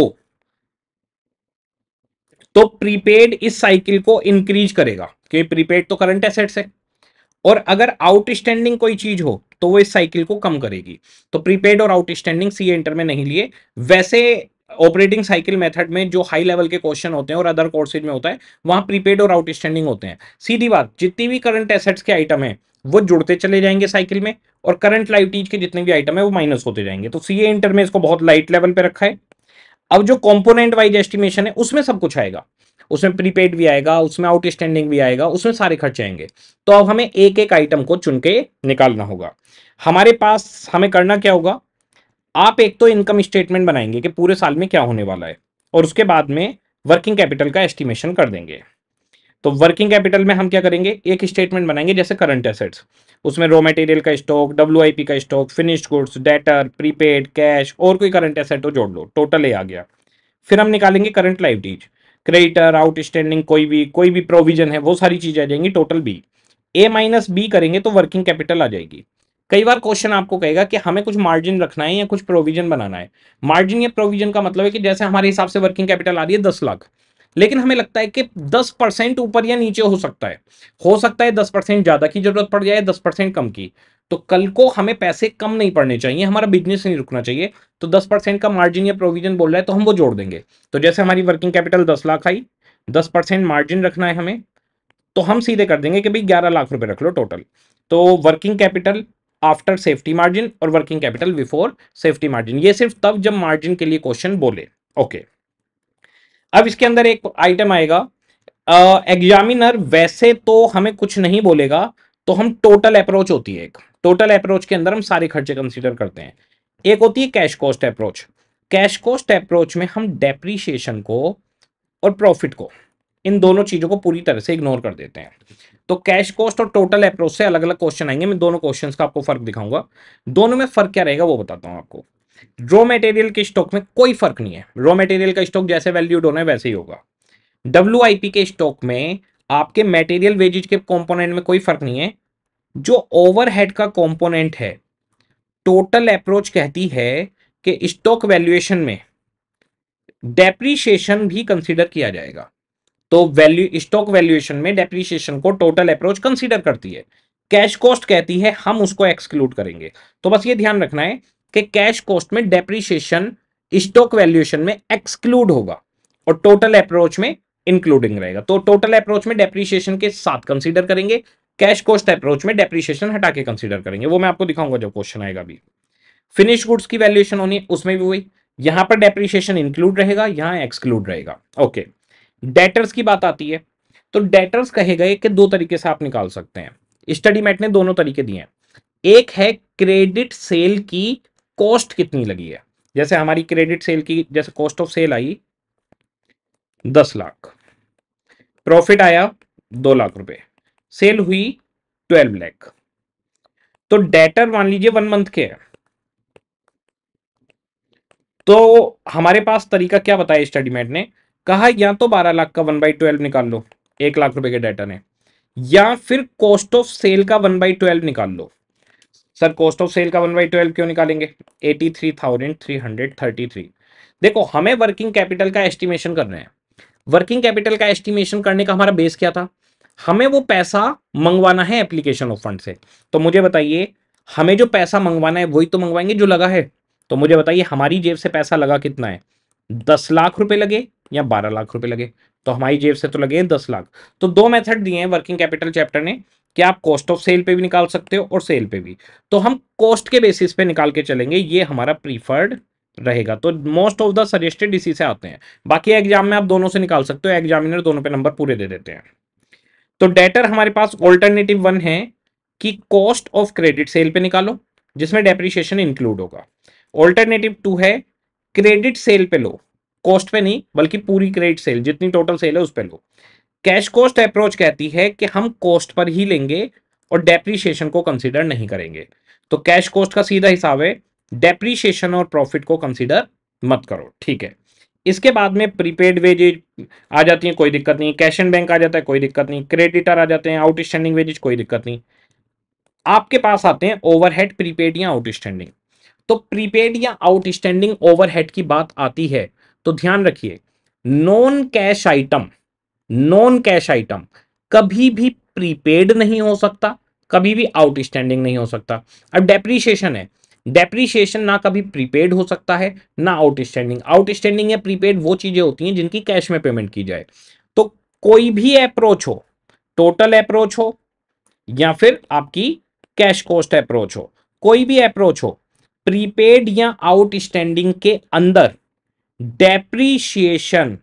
तो प्रीपेड इस साइकिल को इंक्रीज करेगा क्योंकि प्रीपेड तो करंट एसेट्स है और अगर आउटस्टैंडिंग कोई चीज हो तो वो इस साइकिल को कम करेगी तो प्रीपेड और आउटस्टैंडिंग सी इंटर में नहीं लिए वैसे ऑपरेटिंग साइकिल मेथड में जो हाई लेवल के क्वेश्चन होते हैं और अदर कोर्सेज में होता है वहां प्रीपेड और आउटस्टैंडिंग होते हैं सीधी बात जितनी भी करंट एसेट्स के आइटम है वो जुड़ते चले जाएंगे साइकिल में और करंट टीज के जितने भी आइटम है वो माइनस होते जाएंगे तो सीए इंटर में इसको बहुत लाइट लेवल पे रखा है अब जो कंपोनेंट वाइज एस्टिमेशन है उसमें सब कुछ आएगा उसमें प्रीपेड भी आएगा उसमें आउटस्टैंडिंग भी आएगा उसमें सारे खर्चे आएंगे तो अब हमें एक एक आइटम को चुन के निकालना होगा हमारे पास हमें करना क्या होगा आप एक तो इनकम स्टेटमेंट बनाएंगे कि पूरे साल में क्या होने वाला है और उसके बाद में वर्किंग कैपिटल का एस्टिमेशन कर देंगे तो वर्किंग कैपिटल में हम क्या करेंगे एक स्टेटमेंट बनाएंगे जैसे करंट एसेट्स उसमें रॉ मटेरियल का स्टॉक डब्ल्यू का stock finished goods debtor prepaid cash और कोई करंट एसेट तो जोड़ लो टोटल ए आ गया फिर हम निकालेंगे करंट डीज क्रेडिटर आउटस्टैंडिंग कोई भी कोई भी प्रोविजन है वो सारी चीजें आ जाएंगी total B A minus B करेंगे तो वर्किंग कैपिटल आ जाएगी कई बार क्वेश्चन आपको कहेगा कि हमें कुछ मार्जिन रखना है या कुछ प्रोविजन बनाना है मार्जिन या प्रोविजन का मतलब है कि जैसे हमारे हिसाब से वर्किंग कैपिटल आ रही है दस लाख लेकिन हमें लगता है कि दस परसेंट ऊपर या नीचे हो सकता है हो सकता है दस परसेंट ज़्यादा की जरूरत पड़ जाए दस परसेंट कम की तो कल को हमें पैसे कम नहीं पड़ने चाहिए हमारा बिजनेस नहीं रुकना चाहिए तो दस परसेंट का मार्जिन या प्रोविजन बोल रहा है तो हम वो जोड़ देंगे तो जैसे हमारी वर्किंग कैपिटल दस लाख आई दस परसेंट मार्जिन रखना है हमें तो हम सीधे कर देंगे कि भाई ग्यारह लाख रुपए रख लो टोटल तो working capital after safety margin और working capital before safety margin ये सिर्फ तब जब मार्जिन के लिए क्वेश्चन बोले ओके अब इसके अंदर एक आइटम आएगा एग्जामिनर वैसे तो हमें कुछ नहीं बोलेगा तो हम टोटल अप्रोच होती है एक टोटल अप्रोच के अंदर हम सारे खर्चे कंसिडर करते हैं एक होती है cash cost approach cash cost approach में हम डेप्रीशिएशन को और प्रॉफिट को इन दोनों चीज़ों को पूरी तरह से इग्नोर कर देते हैं तो कैश कॉस्ट और टोटल अप्रोच से अलग अलग क्वेश्चन आएंगे मैं दोनों क्वेश्चन का आपको फर्क दिखाऊंगा दोनों में फर्क क्या रहेगा वो बताता हूँ आपको रॉ मटेरियल के स्टॉक में कोई फर्क नहीं है रॉ मटेरियल का स्टॉक जैसे वैल्यूड होना है वैसे ही होगा डब्ल्यू के स्टॉक में आपके मेटेरियल वेजेज के कॉम्पोनेंट में कोई फर्क नहीं है जो ओवरहेड का कंपोनेंट है टोटल अप्रोच कहती है कि स्टॉक वैल्यूएशन में डेप्रीशिएशन भी कंसीडर किया जाएगा तो वैल्यू स्टॉक वैल्यूएशन में डेप्रीशिएशन को टोटल अप्रोच कंसीडर करती है कैश कॉस्ट कहती है हम उसको एक्सक्लूड करेंगे तो बस ये ध्यान रखना है कि कैश कॉस्ट में डेप्रीशिएशन स्टॉक वैल्यूएशन में एक्सक्लूड होगा और टोटल अप्रोच में इंक्लूडिंग रहेगा तो टोटल अप्रोच में डेप्रीशिएशन के साथ कंसीडर करेंगे कैश कॉस्ट अप्रोच में डेप्रीशिएशन हटा के कंसिडर करेंगे वो मैं आपको दिखाऊंगा जब क्वेश्चन आएगा भी फिनिश गुड्स की वैल्यूएशन होनी उसमें भी वही यहां पर डेप्रीशिएशन इंक्लूड रहेगा यहां एक्सक्लूड रहेगा ओके डेटर्स की बात आती है तो डेटर्स कहे गए कि दो तरीके से आप निकाल सकते हैं स्टडी मैट ने दोनों तरीके दिए हैं एक है क्रेडिट सेल की कॉस्ट कितनी लगी है जैसे हमारी क्रेडिट सेल की जैसे कॉस्ट ऑफ सेल आई दस लाख प्रॉफिट आया दो लाख रुपए सेल हुई ट्वेल्व लैख तो डेटर मान लीजिए वन मंथ के है तो हमारे पास तरीका क्या बताया स्टडीमेट ने कहा या तो बारह लाख का वन बाई ट्वेल्व निकाल लो एक लाख रुपए के डेटर ने या फिर कॉस्ट ऑफ सेल का वन बाई ट्वेल्व निकाल लो सर कॉस्ट ऑफ सेल का वन बाई ट्वेल्व क्यों निकालेंगे eighty three thousand three hundred thirty three देखो हमें वर्किंग कैपिटल का एस्टिमेशन करना है वर्किंग कैपिटल का एस्टिमेशन करने का हमारा बेस क्या था हमें वो पैसा मंगवाना है एप्लीकेशन ऑफ फंड से तो मुझे बताइए हमें जो पैसा मंगवाना है वही तो मंगवाएंगे जो लगा है तो मुझे बताइए हमारी जेब से पैसा लगा कितना है दस लाख रुपए लगे या बारह लाख रुपए लगे तो हमारी जेब से तो लगे दस लाख तो दो मेथड दिए हैं वर्किंग कैपिटल चैप्टर ने कि आप कॉस्ट ऑफ सेल पे भी निकाल सकते हो और सेल पे भी तो हम कॉस्ट के बेसिस पे निकाल के चलेंगे ये हमारा प्रीफर्ड रहेगा तो मोस्ट ऑफ द सजेस्टेड इसी से आते हैं बाकी एग्जाम में आप दोनों से निकाल सकते हो एग्जामिनर दोनों पे नंबर पूरे दे देते हैं तो डेटर हमारे पास ऑल्टरनेटिव वन है कि कॉस्ट ऑफ क्रेडिट सेल पे निकालो जिसमें डेप्रिशिएशन इंक्लूड होगा ऑल्टरनेटिव टू है क्रेडिट सेल पे लो कॉस्ट पे नहीं बल्कि पूरी क्रेडिट सेल जितनी टोटल सेल है उस पे लो कैश कॉस्ट अप्रोच कहती है कि हम कॉस्ट पर ही लेंगे और डेप्रीशिएशन को कंसिडर नहीं करेंगे तो कैश कॉस्ट का सीधा हिसाब है डेप्रीशिएशन और प्रॉफिट को कंसिडर मत करो ठीक है इसके बाद में प्रीपेड वेजेज आ जाती है कोई दिक्कत नहीं कैश एंड बैंक आ जाता है कोई दिक्कत नहीं क्रेडिटर आ जाते हैं आउटस्टैंडिंग वेजेज कोई दिक्कत नहीं आपके पास आते हैं ओवरहेड प्रीपेड या आउटस्टैंडिंग तो प्रीपेड या आउटस्टैंडिंग ओवरहेड की बात आती है तो ध्यान रखिए non cash item non cash item कभी भी प्रीपेड नहीं हो सकता कभी भी आउटस्टैंडिंग नहीं हो सकता अब डेप्रीशिएशन है डेप्रीशिएशन ना कभी प्रीपेड हो सकता है ना आउटस्टैंडिंग आउटस्टैंडिंग या प्रीपेड वो चीज़ें होती हैं जिनकी कैश में पेमेंट की जाए तो कोई भी अप्रोच हो टोटल अप्रोच हो या फिर आपकी कैश कॉस्ट अप्रोच हो कोई भी अप्रोच हो प्रीपेड या आउटस्टैंडिंग के अंदर डेप्रीशिएशन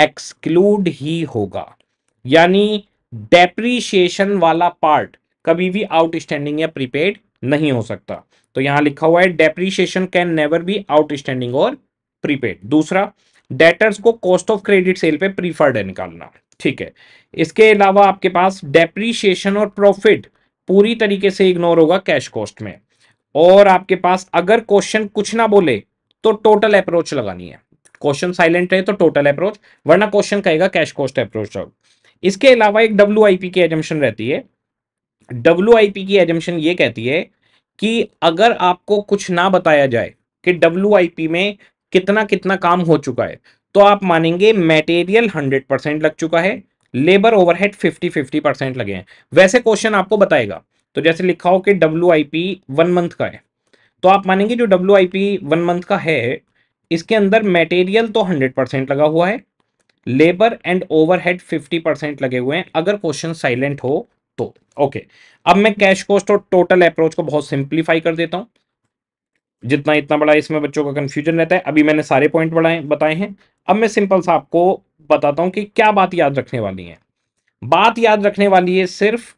एक्सक्लूड ही होगा यानी डेप्रीशिएशन वाला पार्ट कभी भी आउटस्टैंडिंग या प्रीपेड नहीं हो सकता तो यहां लिखा हुआ है depreciation can never be outstanding और प्रीपेड दूसरा डेटर्स को कॉस्ट ऑफ क्रेडिट सेल पे प्रीफर्ड है निकालना ठीक है इसके अलावा आपके पास डेप्रीशिएशन और प्रॉफिट पूरी तरीके से इग्नोर होगा कैश कॉस्ट में और आपके पास अगर क्वेश्चन कुछ ना बोले तो टोटल अप्रोच लगानी है क्वेश्चन साइलेंट रहे तो टोटल अप्रोच वरना क्वेश्चन कहेगा कैश कॉस्ट अप्रोच इसके अलावा एक डब्ल्यू आई पी की एजम्पन रहती है डब्ल्यू की एजम्पन ये कहती है कि अगर आपको कुछ ना बताया जाए कि डब्ल्यू में कितना कितना काम हो चुका है तो आप मानेंगे मटेरियल 100 परसेंट लग चुका है लेबर ओवरहेड 50 50 परसेंट लगे हैं वैसे क्वेश्चन आपको बताएगा तो जैसे लिखा हो कि W I P one month का है तो आप मानेंगे जो W I P one month का है इसके अंदर मटेरियल तो हंड्रेड परसेंट लगा हुआ है labour and overhead fifty percent लगे हुए हैं अगर क्वेश्चन साइलेंट हो तो ओके अब मैं कैश कॉस्ट और टोटल अप्रोच को बहुत सिंप्लीफाई कर देता हूं जितना इतना बड़ा इसमें बच्चों का कंफ्यूजन रहता है अभी मैंने सारे पॉइंट बढ़ाए बताए हैं अब मैं सिंपल सा आपको बताता हूं कि क्या बात याद रखने वाली है बात याद रखने वाली है सिर्फ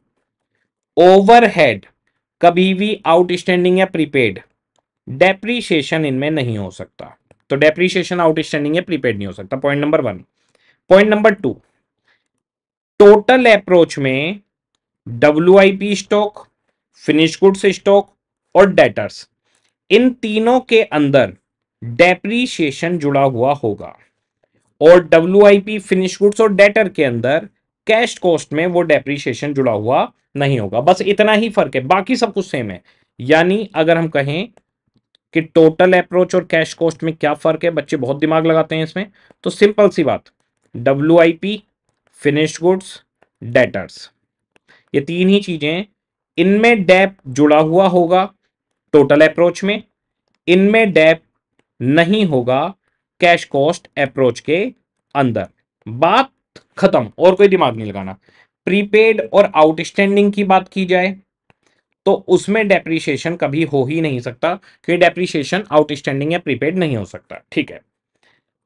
ओवरहेड कभी भी आउटस्टैंडिंग या प्रीपेड डेप्रीशिएशन इनमें नहीं हो सकता तो डेप्रीशिएशन आउटस्टैंडिंग या प्रीपेड नहीं हो सकता point number one point number two total approach में W stock finish goods stock और डेटर्स इन तीनों के अंदर डेप्रीशिएशन जुड़ा हुआ होगा और डब्ल्यू फिनिश गुड्स और डेटर के अंदर कैश कॉस्ट में वो डेप्रीशिएशन जुड़ा हुआ नहीं होगा बस इतना ही फर्क है बाकी सब कुछ सेम है यानी अगर हम कहें कि टोटल अप्रोच और कैश कॉस्ट में क्या फर्क है बच्चे बहुत दिमाग लगाते हैं इसमें तो सिंपल सी बात डब्ल्यू फिनिश गुड्स डेटर्स ये तीन ही चीजें इनमें डेप जुड़ा हुआ होगा टोटल अप्रोच में इनमें डेप नहीं होगा कैश कॉस्ट अप्रोच के अंदर बात खत्म और कोई दिमाग नहीं लगाना प्रीपेड और आउटस्टैंडिंग की बात की जाए तो उसमें डेप्रीशिएशन कभी हो ही नहीं सकता क्योंकि डेप्रीशिएशन आउटस्टैंडिंग या प्रीपेड नहीं हो सकता ठीक है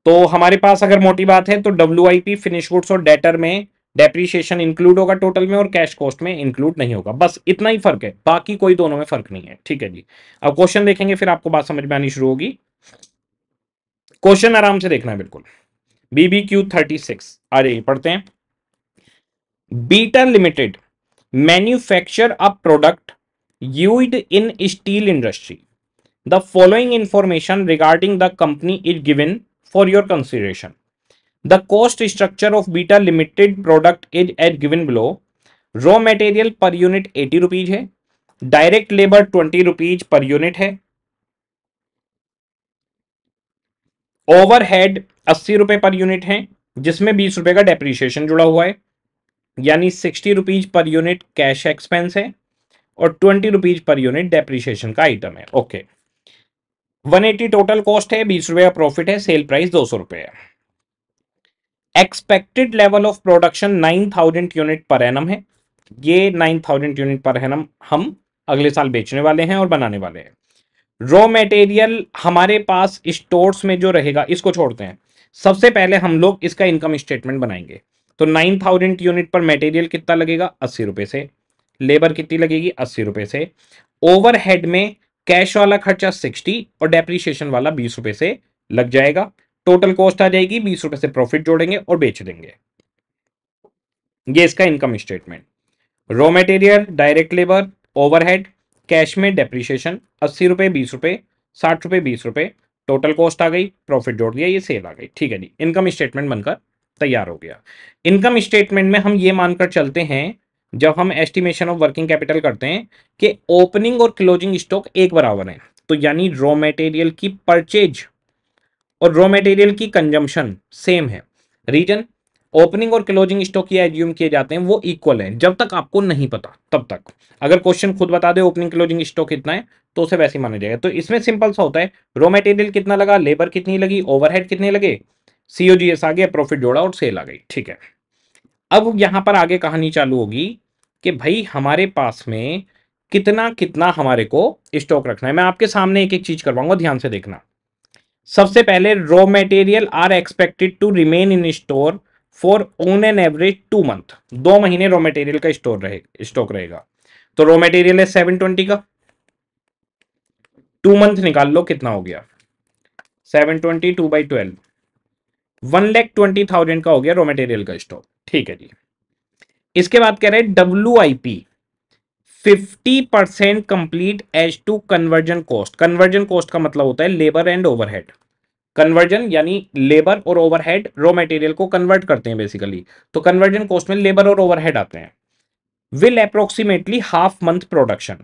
तो हमारे पास अगर मोटी बात है तो W I P finish goods और डेटर में डेप्रीशिएशन इंक्लूड होगा टोटल में और कैश कॉस्ट में इंक्लूड नहीं होगा बस इतना ही फर्क है बाकी कोई दोनों में फर्क नहीं है ठीक है जी अब क्वेश्चन देखेंगे फिर आपको बात समझ में आनी शुरू होगी क्वेश्चन आराम से देखना है बिल्कुल बीबी क्यू थर्टी सिक्स आ जाइए पढ़ते हैं beta limited manufacture a product use in steel industry the following information regarding the company is given for your consideration the cost structure of beta limited product is as given below raw material per unit eighty rupees है direct labour twenty rupees per unit है overhead अस्सी रुपए per unit है जिसमें बीस रुपए का depreciation जुड़ा हुआ है यानी sixty rupees per unit cash expense है और twenty rupees per unit depreciation का आइटम है okay one eighty total cost है बीस रुपए का प्रॉफिट है सेल प्राइस दो सौ रुपए है expected level of production nine thousand unit per annum है ये nine thousand unit per annum हम अगले साल बेचने वाले हैं और बनाने वाले हैं रॉ मटेरियल हमारे पास स्टोर्स में जो रहेगा इसको छोड़ते हैं सबसे पहले हम लोग इसका इनकम स्टेटमेंट बनाएंगे तो nine thousand unit per material कितना लगेगा अस्सी रुपये से लेबर कितनी लगेगी अस्सी रुपये से ओवरहेड में कैश वाला खर्चा सिक्सटी और डेप्रीशिएशन वाला बीस रुपये से लग जाएगा टोटल कॉस्ट आ जाएगी बीस रुपए से प्रॉफिट जोड़ेंगे और बेच देंगे ये इसका income statement raw material direct labour overhead cash में डेप्रिशिएशन अस्सी रुपए बीस रुपए साठ रुपए बीस रुपए टोटल कॉस्ट आ गई प्रॉफिट जोड़ दिया ये सेल आ गई ठीक है जी इनकम स्टेटमेंट बनकर तैयार हो गया इनकम स्टेटमेंट में हम ये मानकर चलते हैं जब हम एस्टिमेशन ऑफ वर्किंग कैपिटल करते हैं कि ओपनिंग और क्लोजिंग स्टॉक एक बराबर है तो यानी रॉ मटेरियल की परचेज और रॉ मटेरियल की कंजम्पशन सेम है रीजन ओपनिंग और क्लोजिंग स्टॉक ये एज्यूम किए जाते हैं वो इक्वल है जब तक आपको नहीं पता तब तक अगर क्वेश्चन खुद बता दे ओपनिंग क्लोजिंग स्टॉक कितना है तो उसे वैसे ही माना जाएगा तो इसमें सिंपल सा होता है रॉ मटेरियल कितना लगा लेबर कितनी लगी ओवरहेड कितने लगे सीओजीएस आ गया प्रॉफिट जोड़ा और सेल आ गई ठीक है अब यहां पर आगे कहानी चालू होगी कि भाई हमारे पास में कितना कितना हमारे को स्टॉक रखना है मैं आपके सामने एक एक चीज करवाऊंगा ध्यान से देखना सबसे पहले raw material are expected to remain in store for on an average two month दो महीने रॉ मटेरियल का स्टोर रहे स्टॉक रहेगा तो रॉ मटेरियल है सेवन ट्वेंटी का टू मंथ निकाल लो कितना हो गया seven twenty two by twelve one lakh twenty thousand का हो गया रॉ मटेरियल का स्टॉक ठीक है जी इसके बाद कह रहे हैं W I P fifty percent complete as to conversion cost conversion cost का मतलब होता है लेबर एंड ओवरहेड कन्वर्जन यानी लेबर और ओवरहेड रॉ मटेरियल को कन्वर्ट करते हैं बेसिकली तो कन्वर्जन कॉस्ट में लेबर और ओवरहेड आते हैं will approximately half month production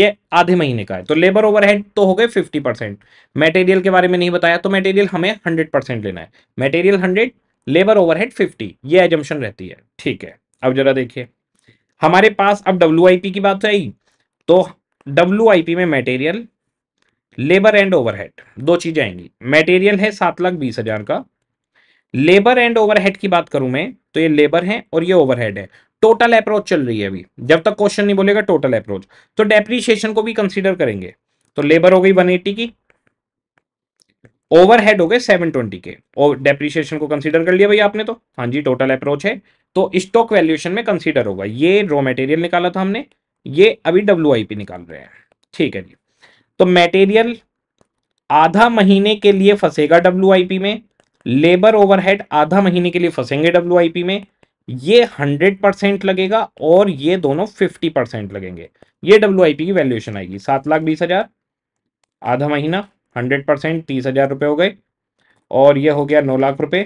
ये आधे महीने का है तो लेबर ओवरहेड तो हो गए फिफ्टी परसेंट मेटेरियल के बारे में नहीं बताया तो मेटेरियल हमें हंड्रेड परसेंट लेना है material hundred labour overhead fifty ये एजम्पन रहती है ठीक है अब जरा देखिए हमारे पास अब डब्ल्यू की बात आई तो डब्ल्यू में मटेरियल लेबर एंड ओवरहेड दो चीजें आएंगी मटेरियल है सात लाख बीस हजार का लेबर एंड ओवरहेड की बात करूं मैं तो ये लेबर है और ये ओवरहेड है टोटल अप्रोच चल रही है अभी जब तक क्वेश्चन नहीं बोलेगा टोटल अप्रोच तो डेप्रीशिएशन को भी कंसीडर करेंगे तो लेबर हो गई 180 की ओवरहेड हो गए 720 के और डेप्रीशिएशन को कंसीडर कर लिया भाई आपने तो हाँ जी टोटल अप्रोच है तो स्टॉक वैल्यूएशन में कंसीडर होगा ये रॉ मटेरियल निकाला था हमने ये अभी डब्ल्यू निकाल रहे हैं ठीक है जी तो मटेरियल आधा महीने के लिए फंसेगा डब्ल्यू में लेबर ओवरहेड आधा महीने के लिए फंसेंगे डब्ल्यू में ये हंड्रेड परसेंट लगेगा और ये दोनों फिफ्टी परसेंट लगेंगे ये डब्ल्यू की वैल्यूएशन आएगी सात लाख बीस हजार आधा महीना हंड्रेड परसेंट तीस हजार रुपये हो गए और ये हो गया नौ लाख रुपए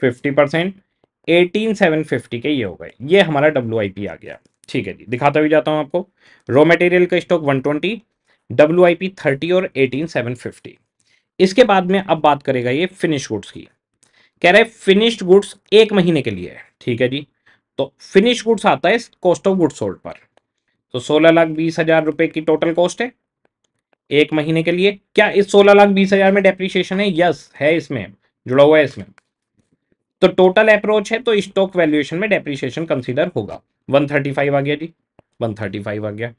fifty percent eighteen seven fifty के ये हो गए ये हमारा डब्ल्यू आई पी आ गया ठीक है जी दिखाता भी जाता हूँ आपको रॉ मटेरियल का stock one twenty W I P thirty और एटीन सेवन फिफ्टी इसके बाद में अब बात करेगा ये फिनिश गुड्स की कह रहे फिनिश्ड गुड्स एक महीने के लिए है ठीक है जी तो फिनिश गुड्स आता है इस कॉस्ट ऑफ गुड्स होल्ड पर तो सोलह लाख बीस हजार रुपये की टोटल कॉस्ट है एक महीने के लिए क्या इस सोलह लाख बीस हजार में डेप्रिशिएशन है यस है इसमें जुड़ा हुआ है इसमें तो टोटल अप्रोच है तो स्टॉक वैल्यूएशन में डेप्रिसिएशन कंसिडर होगा 135 आ गया जी 135 आ गया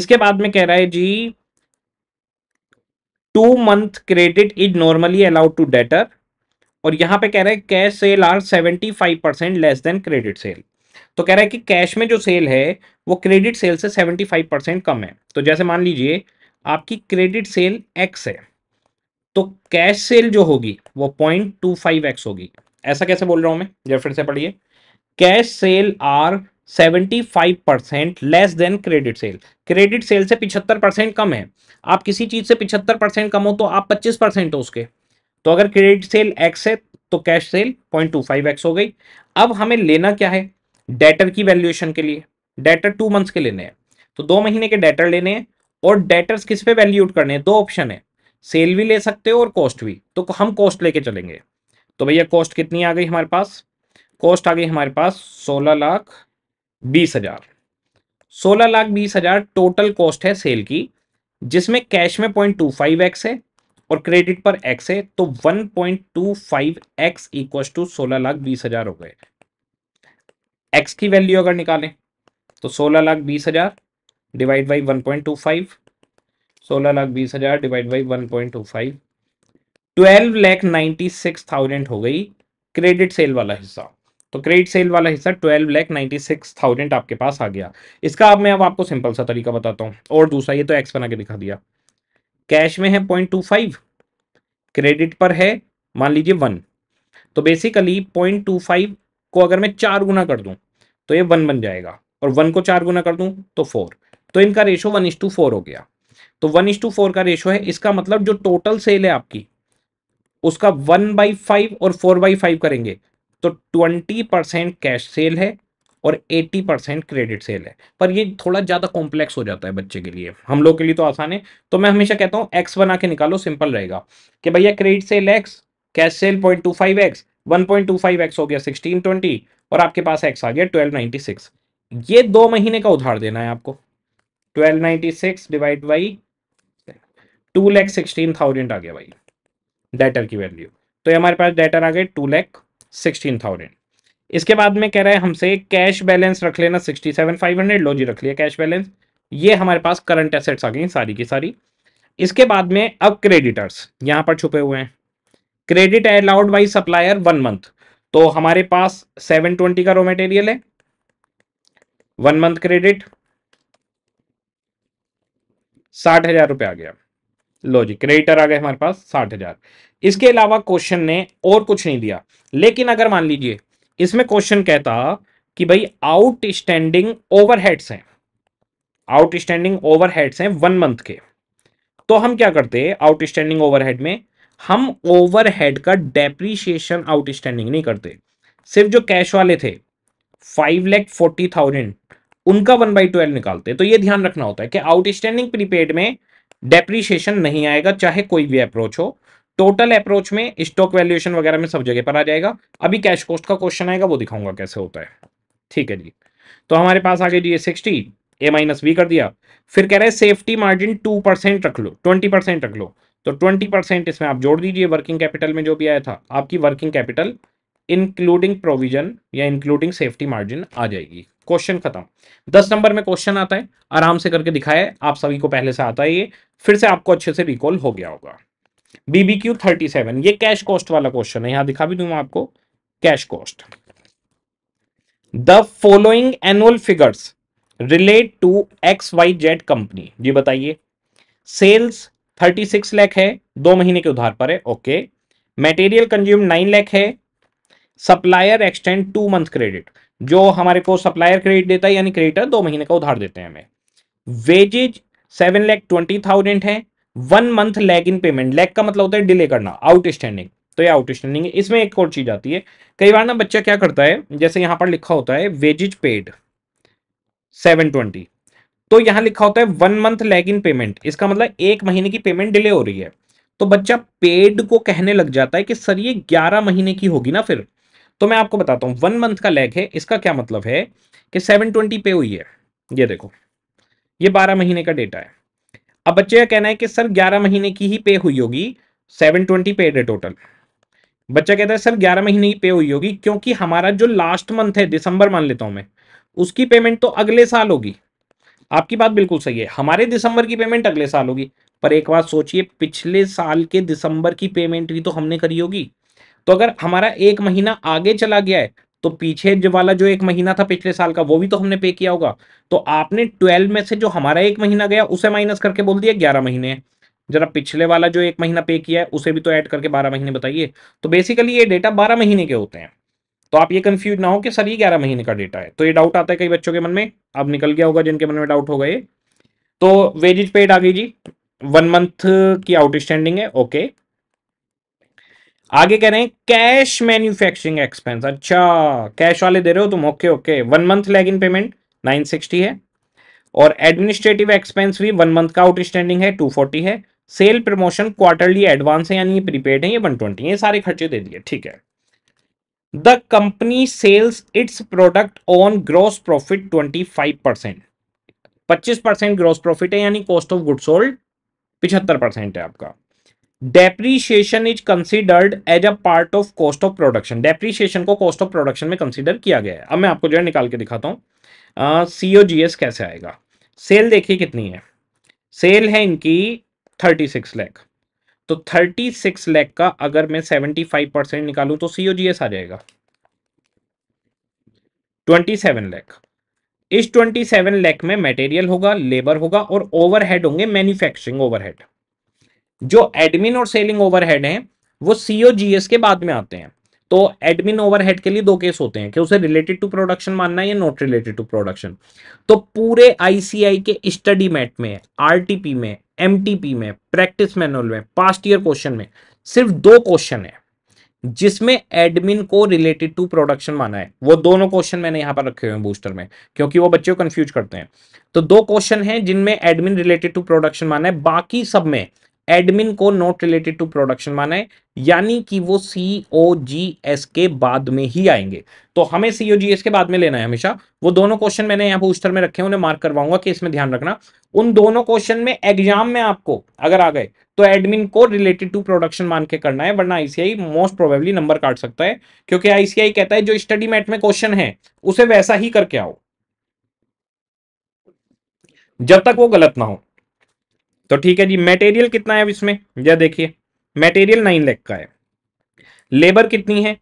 इसके बाद में कह रहा है जी two month credit is normally allowed to debtor और यहां पे कह रहा है cash sale are 75 percent less than credit sale तो कह रहा है कि कैश में जो सेल है वो क्रेडिट सेल से 75 परसेंट कम है तो जैसे मान लीजिए आपकी क्रेडिट सेल एक्स है तो कैश सेल जो होगी वो पॉइंट होगी ऐसा कैसे बोल रहा हूं मैं जब फिर से पढ़िए cash sale are 75 percent less than credit sale credit sale से 75 परसेंट कम है आप किसी चीज से 75 परसेंट कम हो तो आप 25 परसेंट हो उसके तो अगर क्रेडिट सेल एक्स है तो cash sale point two five X हो गई अब हमें लेना क्या है डेटर की वैल्यूएशन के लिए डेटर टू मंथ्स के लेने हैं तो दो महीने के डेटर लेने हैं और डेटर्स किस पे वैल्यूट करने हैं दो ऑप्शन है सेल भी ले सकते हो और कॉस्ट भी तो हम कॉस्ट लेके चलेंगे तो भैया कॉस्ट कितनी आ गई हमारे पास कॉस्ट आ गई हमारे पास सोलह लाख बीस हजार सोलह लाख बीस हजार टोटल कॉस्ट है सेल की जिसमें कैश में पॉइंट टू फाइव एक्स है और क्रेडिट पर एक्स है तो one point two five X equal to सोलह लाख बीस हजार हो गए एक्स की वैल्यू अगर निकालें तो सोलह लाख बीस हजार divide by one point two five सोलह लाख बीस हजार divide by one point two five twelve lakh ninety six thousand हो गई क्रेडिट सेल वाला हिस्सा तो क्रेडिट सेल वाला हिस्सा twelve lakh ninety six thousand आपके पास आ गया इसका अब मैं अब आपको सिंपल सा तरीका बताता हूँ और दूसरा ये तो एक्स बना के दिखा दिया कैश में है पॉइंट टू फाइव क्रेडिट पर है मान लीजिए वन तो बेसिकली पॉइंट टू फाइव को अगर मैं चार गुना कर दूँ तो ये वन बन जाएगा और वन को चार गुना कर दूँ तो फोर तो इनका ratio one is to four हो गया तो वन इज टू फोर का रेशो है इसका मतलब जो टोटल सेल है आपकी उसका वन बाई फाइव और फोर बाई फाइव करेंगे तो ट्वेंटी परसेंट कैश सेल है और एट्टी परसेंट क्रेडिट सेल है पर ये थोड़ा ज़्यादा कॉम्प्लेक्स हो जाता है बच्चे के लिए हम लोग के लिए तो आसान है तो मैं हमेशा कहता हूँ एक्स बना के निकालो सिंपल रहेगा कि भैया credit sale X cash sale point two five X one point two five X हो गया सिक्सटीन ट्वेंटी और आपके पास एक्स आ गया ट्वेल्व नाइन्टी सिक्स ये दो महीने का उधार देना है आपको twelve ninety six divide by two lakh sixteen thousand आ गया भाई डेटर की वैल्यू तो ये हमारे पास डेटर आ गए टू लैख सिक्सटीन थाउजेंड इसके बाद में कह रहा है हमसे कैश बैलेंस रख लेना सिक्सटी सेवन फाइव हंड्रेड लो जी रख लिया कैश बैलेंस ये हमारे पास करंट एसेट्स आ गई सारी की सारी इसके बाद में अब क्रेडिटर्स यहाँ पर छुपे हुए हैं credit allowed by supplier one month तो हमारे पास सेवन ट्वेंटी का रॉ मटेरियल है वन मंथ क्रेडिट साठ हजार रुपये आ गया लो जी क्रेडिटर आ गए हमारे पास साठ हजार इसके अलावा क्वेश्चन ने और कुछ नहीं दिया लेकिन अगर मान लीजिए इसमें क्वेश्चन कहता कि भाई आउटस्टैंडिंग ओवरहेड्स हैं आउटस्टैंडिंग ओवरहेड्स हैं वन मंथ के तो हम क्या करते आउटस्टैंडिंग ओवरहेड में हम ओवरहेड का डेप्रीशिएशन आउटस्टैंडिंग नहीं करते सिर्फ जो कैश वाले थे फाइव लैख फोर्टी थाउजेंड उनका वन बाई ट्वेल्व निकालते तो ये ध्यान रखना होता है कि आउटस्टैंडिंग प्रीपेड में डेप्रीशिएशन नहीं आएगा चाहे कोई भी अप्रोच हो टोटल अप्रोच में स्टॉक वैल्यूएशन वगैरह में सब जगह पर आ जाएगा अभी कैश कॉस्ट का क्वेश्चन आएगा वो दिखाऊंगा कैसे होता है ठीक है जी तो हमारे पास आगे जी सिक्सटी ए माइनस बी कर दिया फिर कह रहे हैं सेफ्टी मार्जिन टू परसेंट रख लो ट्वेंटी परसेंट रख लो तो ट्वेंटी परसेंट इसमें आप जोड़ दीजिए वर्किंग कैपिटल में जो भी आया था आपकी वर्किंग कैपिटल इंक्लूडिंग प्रोविजन या इंक्लूडिंग सेफ्टी मार्जिन आ जाएगी क्वेश्चन खत्म दस नंबर में क्वेश्चन आता है आराम से करके दिखाया आप सभी को पहले से आता है ये फिर से आपको अच्छे से रिकॉल हो गया होगा बीबीक्यू थर्टी सेवन ये कैश कॉस्ट वाला क्वेश्चन है यहां दिखा भी दूंगा आपको cash cost the following annual figures relate to X Y Z company जी बताइए सेल्स थर्टी सिक्स लैख है दो महीने के उधार पर है okay material consume nine lakh है supplier extend two month credit जो हमारे को सप्लायर क्रेडिट देता है यानी क्रेडिटर दो महीने का उधार देते हैं हमें wages seven lakh twenty thousand है one month lag in payment lag का मतलब होता है डिले करना आउटस्टैंडिंग तो ये आउटस्टैंडिंग है इसमें एक और चीज आती है कई बार ना बच्चा क्या करता है जैसे यहां पर लिखा होता है वेजेज पेड सेवन ट्वेंटी तो यहां लिखा होता है one month lag in payment इसका मतलब एक महीने की पेमेंट डिले हो रही है तो बच्चा पेड को कहने लग जाता है कि सर ये ग्यारह महीने की होगी ना फिर तो मैं आपको बताता हूं वन मंथ का लैग है इसका क्या मतलब है कि सेवन ट्वेंटी पे हुई है ये देखो ये बारह महीने का डेटा है अब बच्चे का कहना है कि सर ग्यारह महीने की ही पे हुई होगी सेवन ट्वेंटी पेड है टोटल बच्चा कहता है सर ग्यारह महीने की पे हुई होगी क्योंकि हमारा जो लास्ट मंथ है दिसंबर मान लेता हूं मैं उसकी पेमेंट तो अगले साल होगी आपकी बात बिल्कुल सही है हमारे दिसंबर की पेमेंट अगले साल होगी पर एक बात सोचिए पिछले साल के दिसंबर की पेमेंट भी तो हमने करी होगी तो अगर हमारा एक महीना आगे चला गया है तो पीछे जो वाला जो एक महीना था पिछले साल का वो भी तो हमने पे किया होगा तो आपने ट्वेल्व में से जो हमारा एक महीना गया उसे माइनस करके बोल दिया ग्यारह महीने जरा पिछले वाला जो एक महीना पे किया है उसे भी तो ऐड करके बारह महीने बताइए तो बेसिकली ये डेटा बारह महीने के होते हैं तो आप ये कंफ्यूज ना हो कि सर ये ग्यारह महीने का डेटा है तो ये डाउट आता है कई बच्चों के मन में अब निकल गया होगा जिनके मन में डाउट होगा ये तो वेजिज पेड आ गई जी वन मंथ की आउटस्टैंडिंग है ओके आगे कह रहे हैं कैश मैन्युफैक्चरिंग एक्सपेंस अच्छा कैश वाले दे रहे हो तुम okay okay one month lag in payment 960 है और एडमिनिस्ट्रेटिव एक्सपेंस भी वन मंथ का आउटस्टैंडिंग है 240 है सेल प्रमोशन क्वार्टरली एडवांस है यानी प्रीपेड है ये 120 ये सारे खर्चे दे दिए ठीक है the company sales its product on gross profit five percent पच्चीस परसेंट ग्रॉस प्रॉफिट है यानी कॉस्ट ऑफ गुड सोल्ड पिछहत्तर परसेंट है आपका depreciation is considered as a part of cost of production depreciation को कॉस्ट ऑफ प्रोडक्शन में कंसिडर किया गया है अब मैं आपको जो है निकाल के दिखाता हूँ सी ओ जी एस कैसे आएगा सेल देखिए कितनी है सेल है इनकी थर्टी सिक्स लैख तो थर्टी सिक्स लैख का अगर मैं सेवेंटी फाइव परसेंट निकालू तो सी ओ जी एस आ जाएगा ट्वेंटी सेवन लैख इस ट्वेंटी सेवन लैख में मटेरियल होगा लेबर होगा और ओवरहेड होंगे मैन्युफैक्चरिंग ओवरहेड जो एडमिन और सेलिंग ओवरहेड हैं वो सीओजीएस के बाद में आते हैं तो एडमिन ओवरहेड के लिए दो केस होते हैं कि उसे रिलेटेड टू प्रोडक्शन मानना है या नॉट रिलेटेड टू प्रोडक्शन तो पूरे आईसीआई के स्टडी मैट में आरटीपी में एमटीपी में प्रैक्टिस मैनुअल में पास्ट ईयर क्वेश्चन में सिर्फ दो क्वेश्चन है जिसमें एडमिन को रिलेटेड टू प्रोडक्शन माना है वो दोनों क्वेश्चन मैंने यहां पर रखे हुए हैं बूस्टर में क्योंकि वो बच्चे को कंफ्यूज करते हैं तो दो क्वेश्चन हैं जिनमें एडमिन रिलेटेड टू प्रोडक्शन माना है बाकी सब में एडमिन को नॉट रिलेटेड टू प्रोडक्शन माना है यानी कि वो सी जी एस के बाद में ही आएंगे तो हमें सी जी एस के बाद में लेना है हमेशा वो दोनों क्वेश्चन मैंने यहां पोस्टर में रखे हैं उन्हें मार्क करवाऊंगा कि इसमें ध्यान रखना उन दोनों क्वेश्चन में एग्जाम में आपको अगर आ गए तो एडमिन को रिलेटेड टू प्रोडक्शन मान के करना है वरना आईसीआई मोस्ट प्रोबेबली नंबर काट सकता है क्योंकि आईसीआई कहता है जो स्टडी मैट में क्वेश्चन है उसे वैसा ही करके आओ जब तक वो गलत ना हो तो ठीक है जी मटेरियल कितना है अब इसमें यह देखिए मटेरियल नाइन लैख का है लेबर कितनी है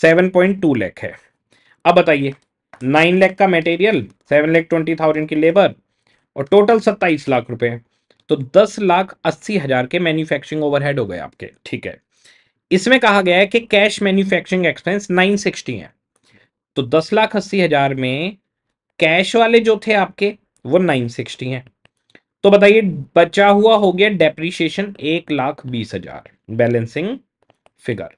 सेवन पॉइंट टू लैख है अब बताइए नाइन लैख का material seven lakh twenty thousand की लेबर और टोटल सत्ताईस लाख रुपए तो दस लाख अस्सी हजार के मैन्युफैक्चरिंग ओवरहेड हो गए आपके ठीक है इसमें कहा गया है कि cash manufacturing expense nine sixty है तो दस लाख अस्सी हजार में कैश वाले जो थे आपके वो नाइन सिक्सटी हैं तो बताइए बचा हुआ हो गया डेप्रीशिएशन एक लाख बीस हजार बैलेंसिंग फिगर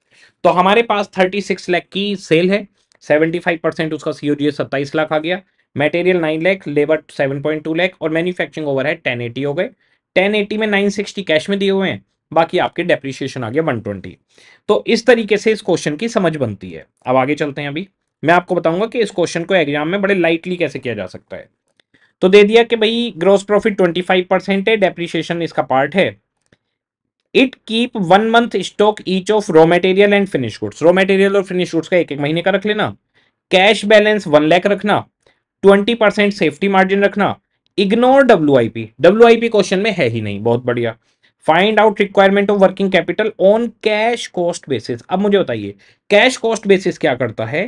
तो हमारे पास थर्टी सिक्स लैख की सेल है सेवेंटी फाइव परसेंट उसका सीओजी सत्ताईस लाख आ गया material nine lakh labour seven point two lakh और मैन्युफैक्चरिंग ओवर है टेन एटी हो गए टेन एटी में नाइन सिक्सटी कैश में दिए हुए हैं बाकी आपके डेप्रीशिएशन आ गया वन ट्वेंटी तो इस तरीके से इस क्वेश्चन की समझ बनती है अब आगे चलते हैं अभी मैं आपको बताऊंगा कि इस क्वेश्चन को एग्जाम में बड़े लाइटली कैसे किया जा सकता है तो दे दिया कि भाई ग्रोस प्रॉफिट 25 परसेंट है डेप्रिशिएशन इसका पार्ट है it keep one month stock each of raw material and finish goods raw material और फिनिश गुड्स का एक एक महीने का रख लेना कैश बैलेंस वन लैख रखना ट्वेंटी परसेंट सेफ्टी मार्जिन रखना ignore W I P W I P question में है ही नहीं बहुत बढ़िया find out requirement of working capital on cash cost basis अब मुझे बताइए कैश कॉस्ट बेसिस क्या करता है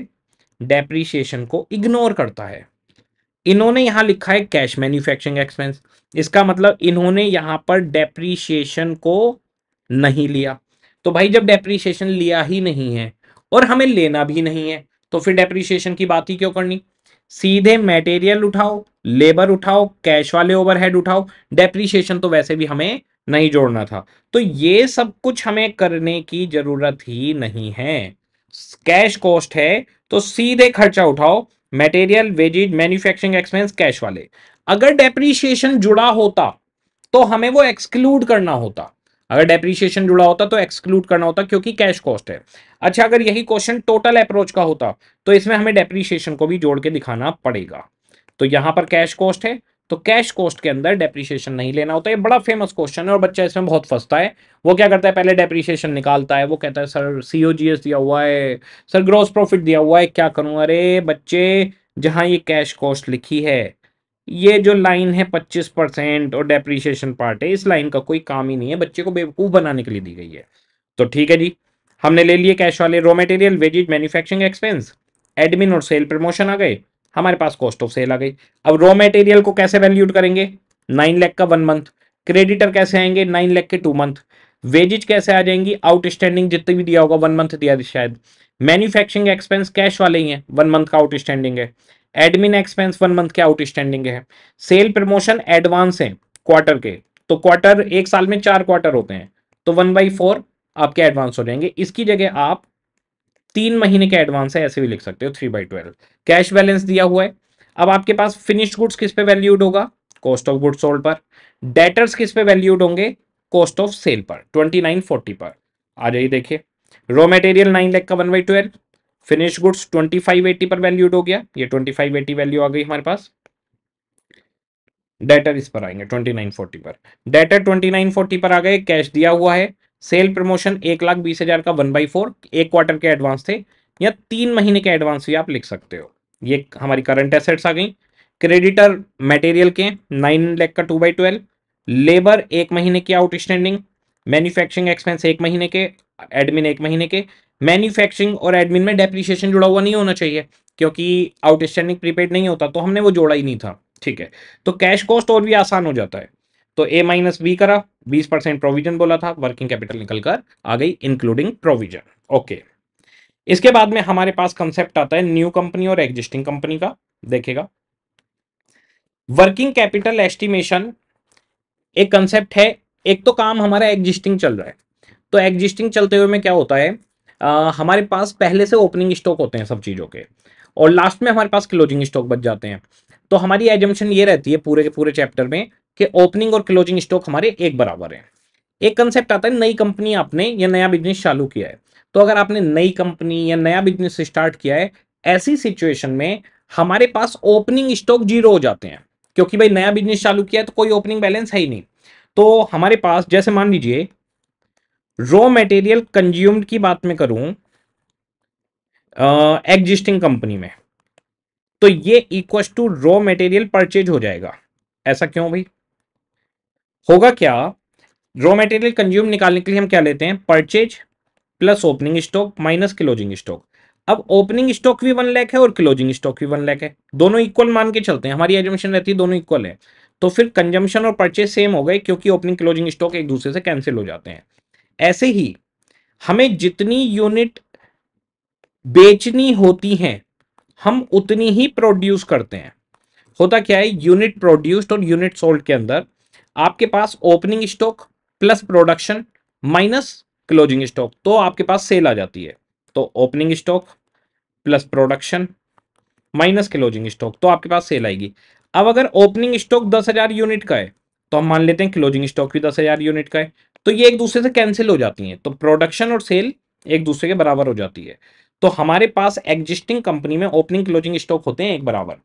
डेप्रीशिएशन को इग्नोर करता है इन्होंने यहां लिखा है कैश मैन्युफैक्चरिंग एक्सपेंस इसका मतलब इन्होंने यहां पर डेप्रीशिएशन को नहीं लिया तो भाई जब डेप्रीशिएशन लिया ही नहीं है और हमें लेना भी नहीं है तो फिर डेप्रीशिएशन की बात ही क्यों करनी सीधे मटेरियल उठाओ लेबर उठाओ कैश वाले ओवरहेड उठाओ डेप्रीशिएशन तो वैसे भी हमें नहीं जोड़ना था तो ये सब कुछ हमें करने की जरूरत ही नहीं है कैश कॉस्ट है तो सीधे खर्चा उठाओ material wages manufacturing expense cash वाले अगर डेप्रीशिएशन जुड़ा होता तो हमें वो एक्सक्लूड करना होता अगर डेप्रीशिएशन जुड़ा होता तो एक्सक्लूड करना होता क्योंकि कैश कॉस्ट है अच्छा अगर यही क्वेश्चन टोटल अप्रोच का होता तो इसमें हमें डेप्रीशिएशन को भी जोड़ के दिखाना पड़ेगा तो यहां पर कैश कॉस्ट है तो कैश कॉस्ट के अंदर डेप्रीशिएशन नहीं लेना होता है बड़ा फेमस क्वेश्चन है और बच्चा इसमें बहुत फंसता है वो क्या करता है पहले डेप्रीशिएशन निकालता है वो कहता है सर सीओजीएस दिया हुआ है सर ग्रॉस प्रॉफिट दिया हुआ है क्या करूँ अरे बच्चे जहां ये कैश कॉस्ट लिखी है ये जो लाइन है पच्चीस परसेंट और डेप्रीशिएशन पार्ट है इस लाइन का कोई काम ही नहीं है बच्चे को बेवकूफ़ बनाने के लिए दी गई है तो ठीक है जी हमने ले लिए कैश वाले raw material wages manufacturing expense admin और सेल प्रमोशन आ गए हमारे पास कॉस्ट ऑफ सेल आ गई अब रॉ मटेरियल को कैसे वैल्यूड करेंगे नाइन लैख का वन मंथ क्रेडिटर कैसे आएंगे नाइन लैख के टू मंथ वेजेज कैसे आ जाएंगी आउटस्टैंडिंग जितने भी दिया होगा वन मंथ दिया शायद मैन्युफैक्चरिंग एक्सपेंस कैश वाले ही है वन मंथ का आउटस्टैंडिंग है एडमिन एक्सपेंस वन मंथ के आउटस्टैंडिंग है सेल प्रमोशन एडवांस है क्वार्टर के तो क्वार्टर एक साल में चार क्वार्टर होते हैं तो वन बाई फोर आपके एडवांस हो जाएंगे इसकी जगह आप तीन महीने का एडवांस है ऐसे भी लिख सकते हो three by twelve cash balance दिया हुआ है अब आपके पास फिनिश्ड गुड्स किस पे वैल्यूड होगा कॉस्ट ऑफ गुड्स सोल्ड पर डेटर्स किस पे वैल्यूड होंगे कॉस्ट ऑफ सेल पर ट्वेंटी नाइन फोर्टी पर आ जाइए देखिए रॉ मटेरियल नाइन लैख का one by twelve finish goods twenty five eighty पर वैल्यूड हो गया ये ट्वेंटी फाइव एटी वैल्यू आ गई हमारे पास डेटर इस पर आएंगे ट्वेंटी नाइन फोर्टी पर डेटर ट्वेंटी नाइन फोर्टी पर आ गए कैश दिया हुआ है सेल प्रमोशन एक लाख बीस हजार का वन बाई फोर एक क्वार्टर के एडवांस थे या तीन महीने के एडवांस भी आप लिख सकते हो ये हमारी करंट एसेट्स आ गई क्रेडिटर मटेरियल के नाइन लैख का टू बाई ट्वेल्व लेबर एक महीने की आउटस्टैंडिंग मैन्युफैक्चरिंग एक्सपेंस एक महीने के एडमिन एक महीने के मैन्युफैक्चरिंग और एडमिन में डेप्रिशिएशन जुड़ा हुआ नहीं होना चाहिए क्योंकि आउटस्टैंडिंग प्रीपेड नहीं होता तो हमने वो जोड़ा ही नहीं था ठीक है तो कैश कॉस्ट और भी आसान हो जाता है तो ए माइनस बी करा बीस परसेंट प्रोविजन बोला था वर्किंग कैपिटल निकल कर आ गई इंक्लूडिंग प्रोविजन ओके इसके बाद में हमारे पास कंसेप्ट आता है न्यू कंपनी और एग्जिस्टिंग कंपनी का देखेगा वर्किंग कैपिटल एस्टिमेशन एक कंसेप्ट है एक तो काम हमारा एग्जिस्टिंग चल रहा है तो एग्जिस्टिंग चलते हुए में क्या होता है आ, हमारे पास पहले से ओपनिंग स्टॉक होते हैं सब चीज़ों के और लास्ट में हमारे पास क्लोजिंग स्टॉक बच जाते हैं तो हमारी एजम्पन ये रहती है पूरे के पूरे चैप्टर में कि ओपनिंग और क्लोजिंग स्टॉक हमारे एक बराबर है एक कंसेप्ट आता है नई कंपनी आपने या नया बिजनेस चालू किया है तो अगर आपने नई कंपनी या नया बिजनेस स्टार्ट किया है ऐसी सिचुएशन में हमारे पास ओपनिंग स्टॉक जीरो हो जाते हैं क्योंकि भाई नया बिजनेस चालू किया है तो कोई ओपनिंग बैलेंस है ही नहीं तो हमारे पास जैसे मान लीजिए रॉ मटेरियल कंज्यूम्ड की बात में करूं एग्जिस्टिंग कंपनी में तो ये equal to raw material purchase हो जाएगा ऐसा क्यों भाई होगा क्या रॉ मटेरियल कंज्यूम निकालने के लिए हम क्या लेते हैं purchase plus opening stock minus closing stock अब ओपनिंग स्टॉक भी वन लैख है और क्लोजिंग स्टॉक भी वन लैख है दोनों इक्वल मान के चलते हैं हमारी एजम्पन रहती है दोनों इक्वल है तो फिर कंजम्पशन और परचेज सेम हो गए क्योंकि ओपनिंग क्लोजिंग स्टॉक एक दूसरे से कैंसिल हो जाते हैं ऐसे ही हमें जितनी यूनिट बेचनी होती हैं हम उतनी ही प्रोड्यूस करते हैं होता क्या है यूनिट प्रोड्यूस्ड और यूनिट सोल्ड के अंदर आपके पास opening stock plus production minus closing stock तो आपके पास सेल आ जाती है तो opening stock plus production minus closing stock तो आपके पास सेल आएगी अब अगर ओपनिंग स्टॉक दस हजार यूनिट का है तो हम मान लेते हैं क्लोजिंग स्टॉक भी दस हजार यूनिट का है तो ये एक दूसरे से कैंसिल हो जाती हैं तो प्रोडक्शन और सेल एक दूसरे के बराबर हो जाती है तो हमारे पास एग्जिस्टिंग कंपनी में ओपनिंग क्लोजिंग स्टॉक होते हैं एक बराबर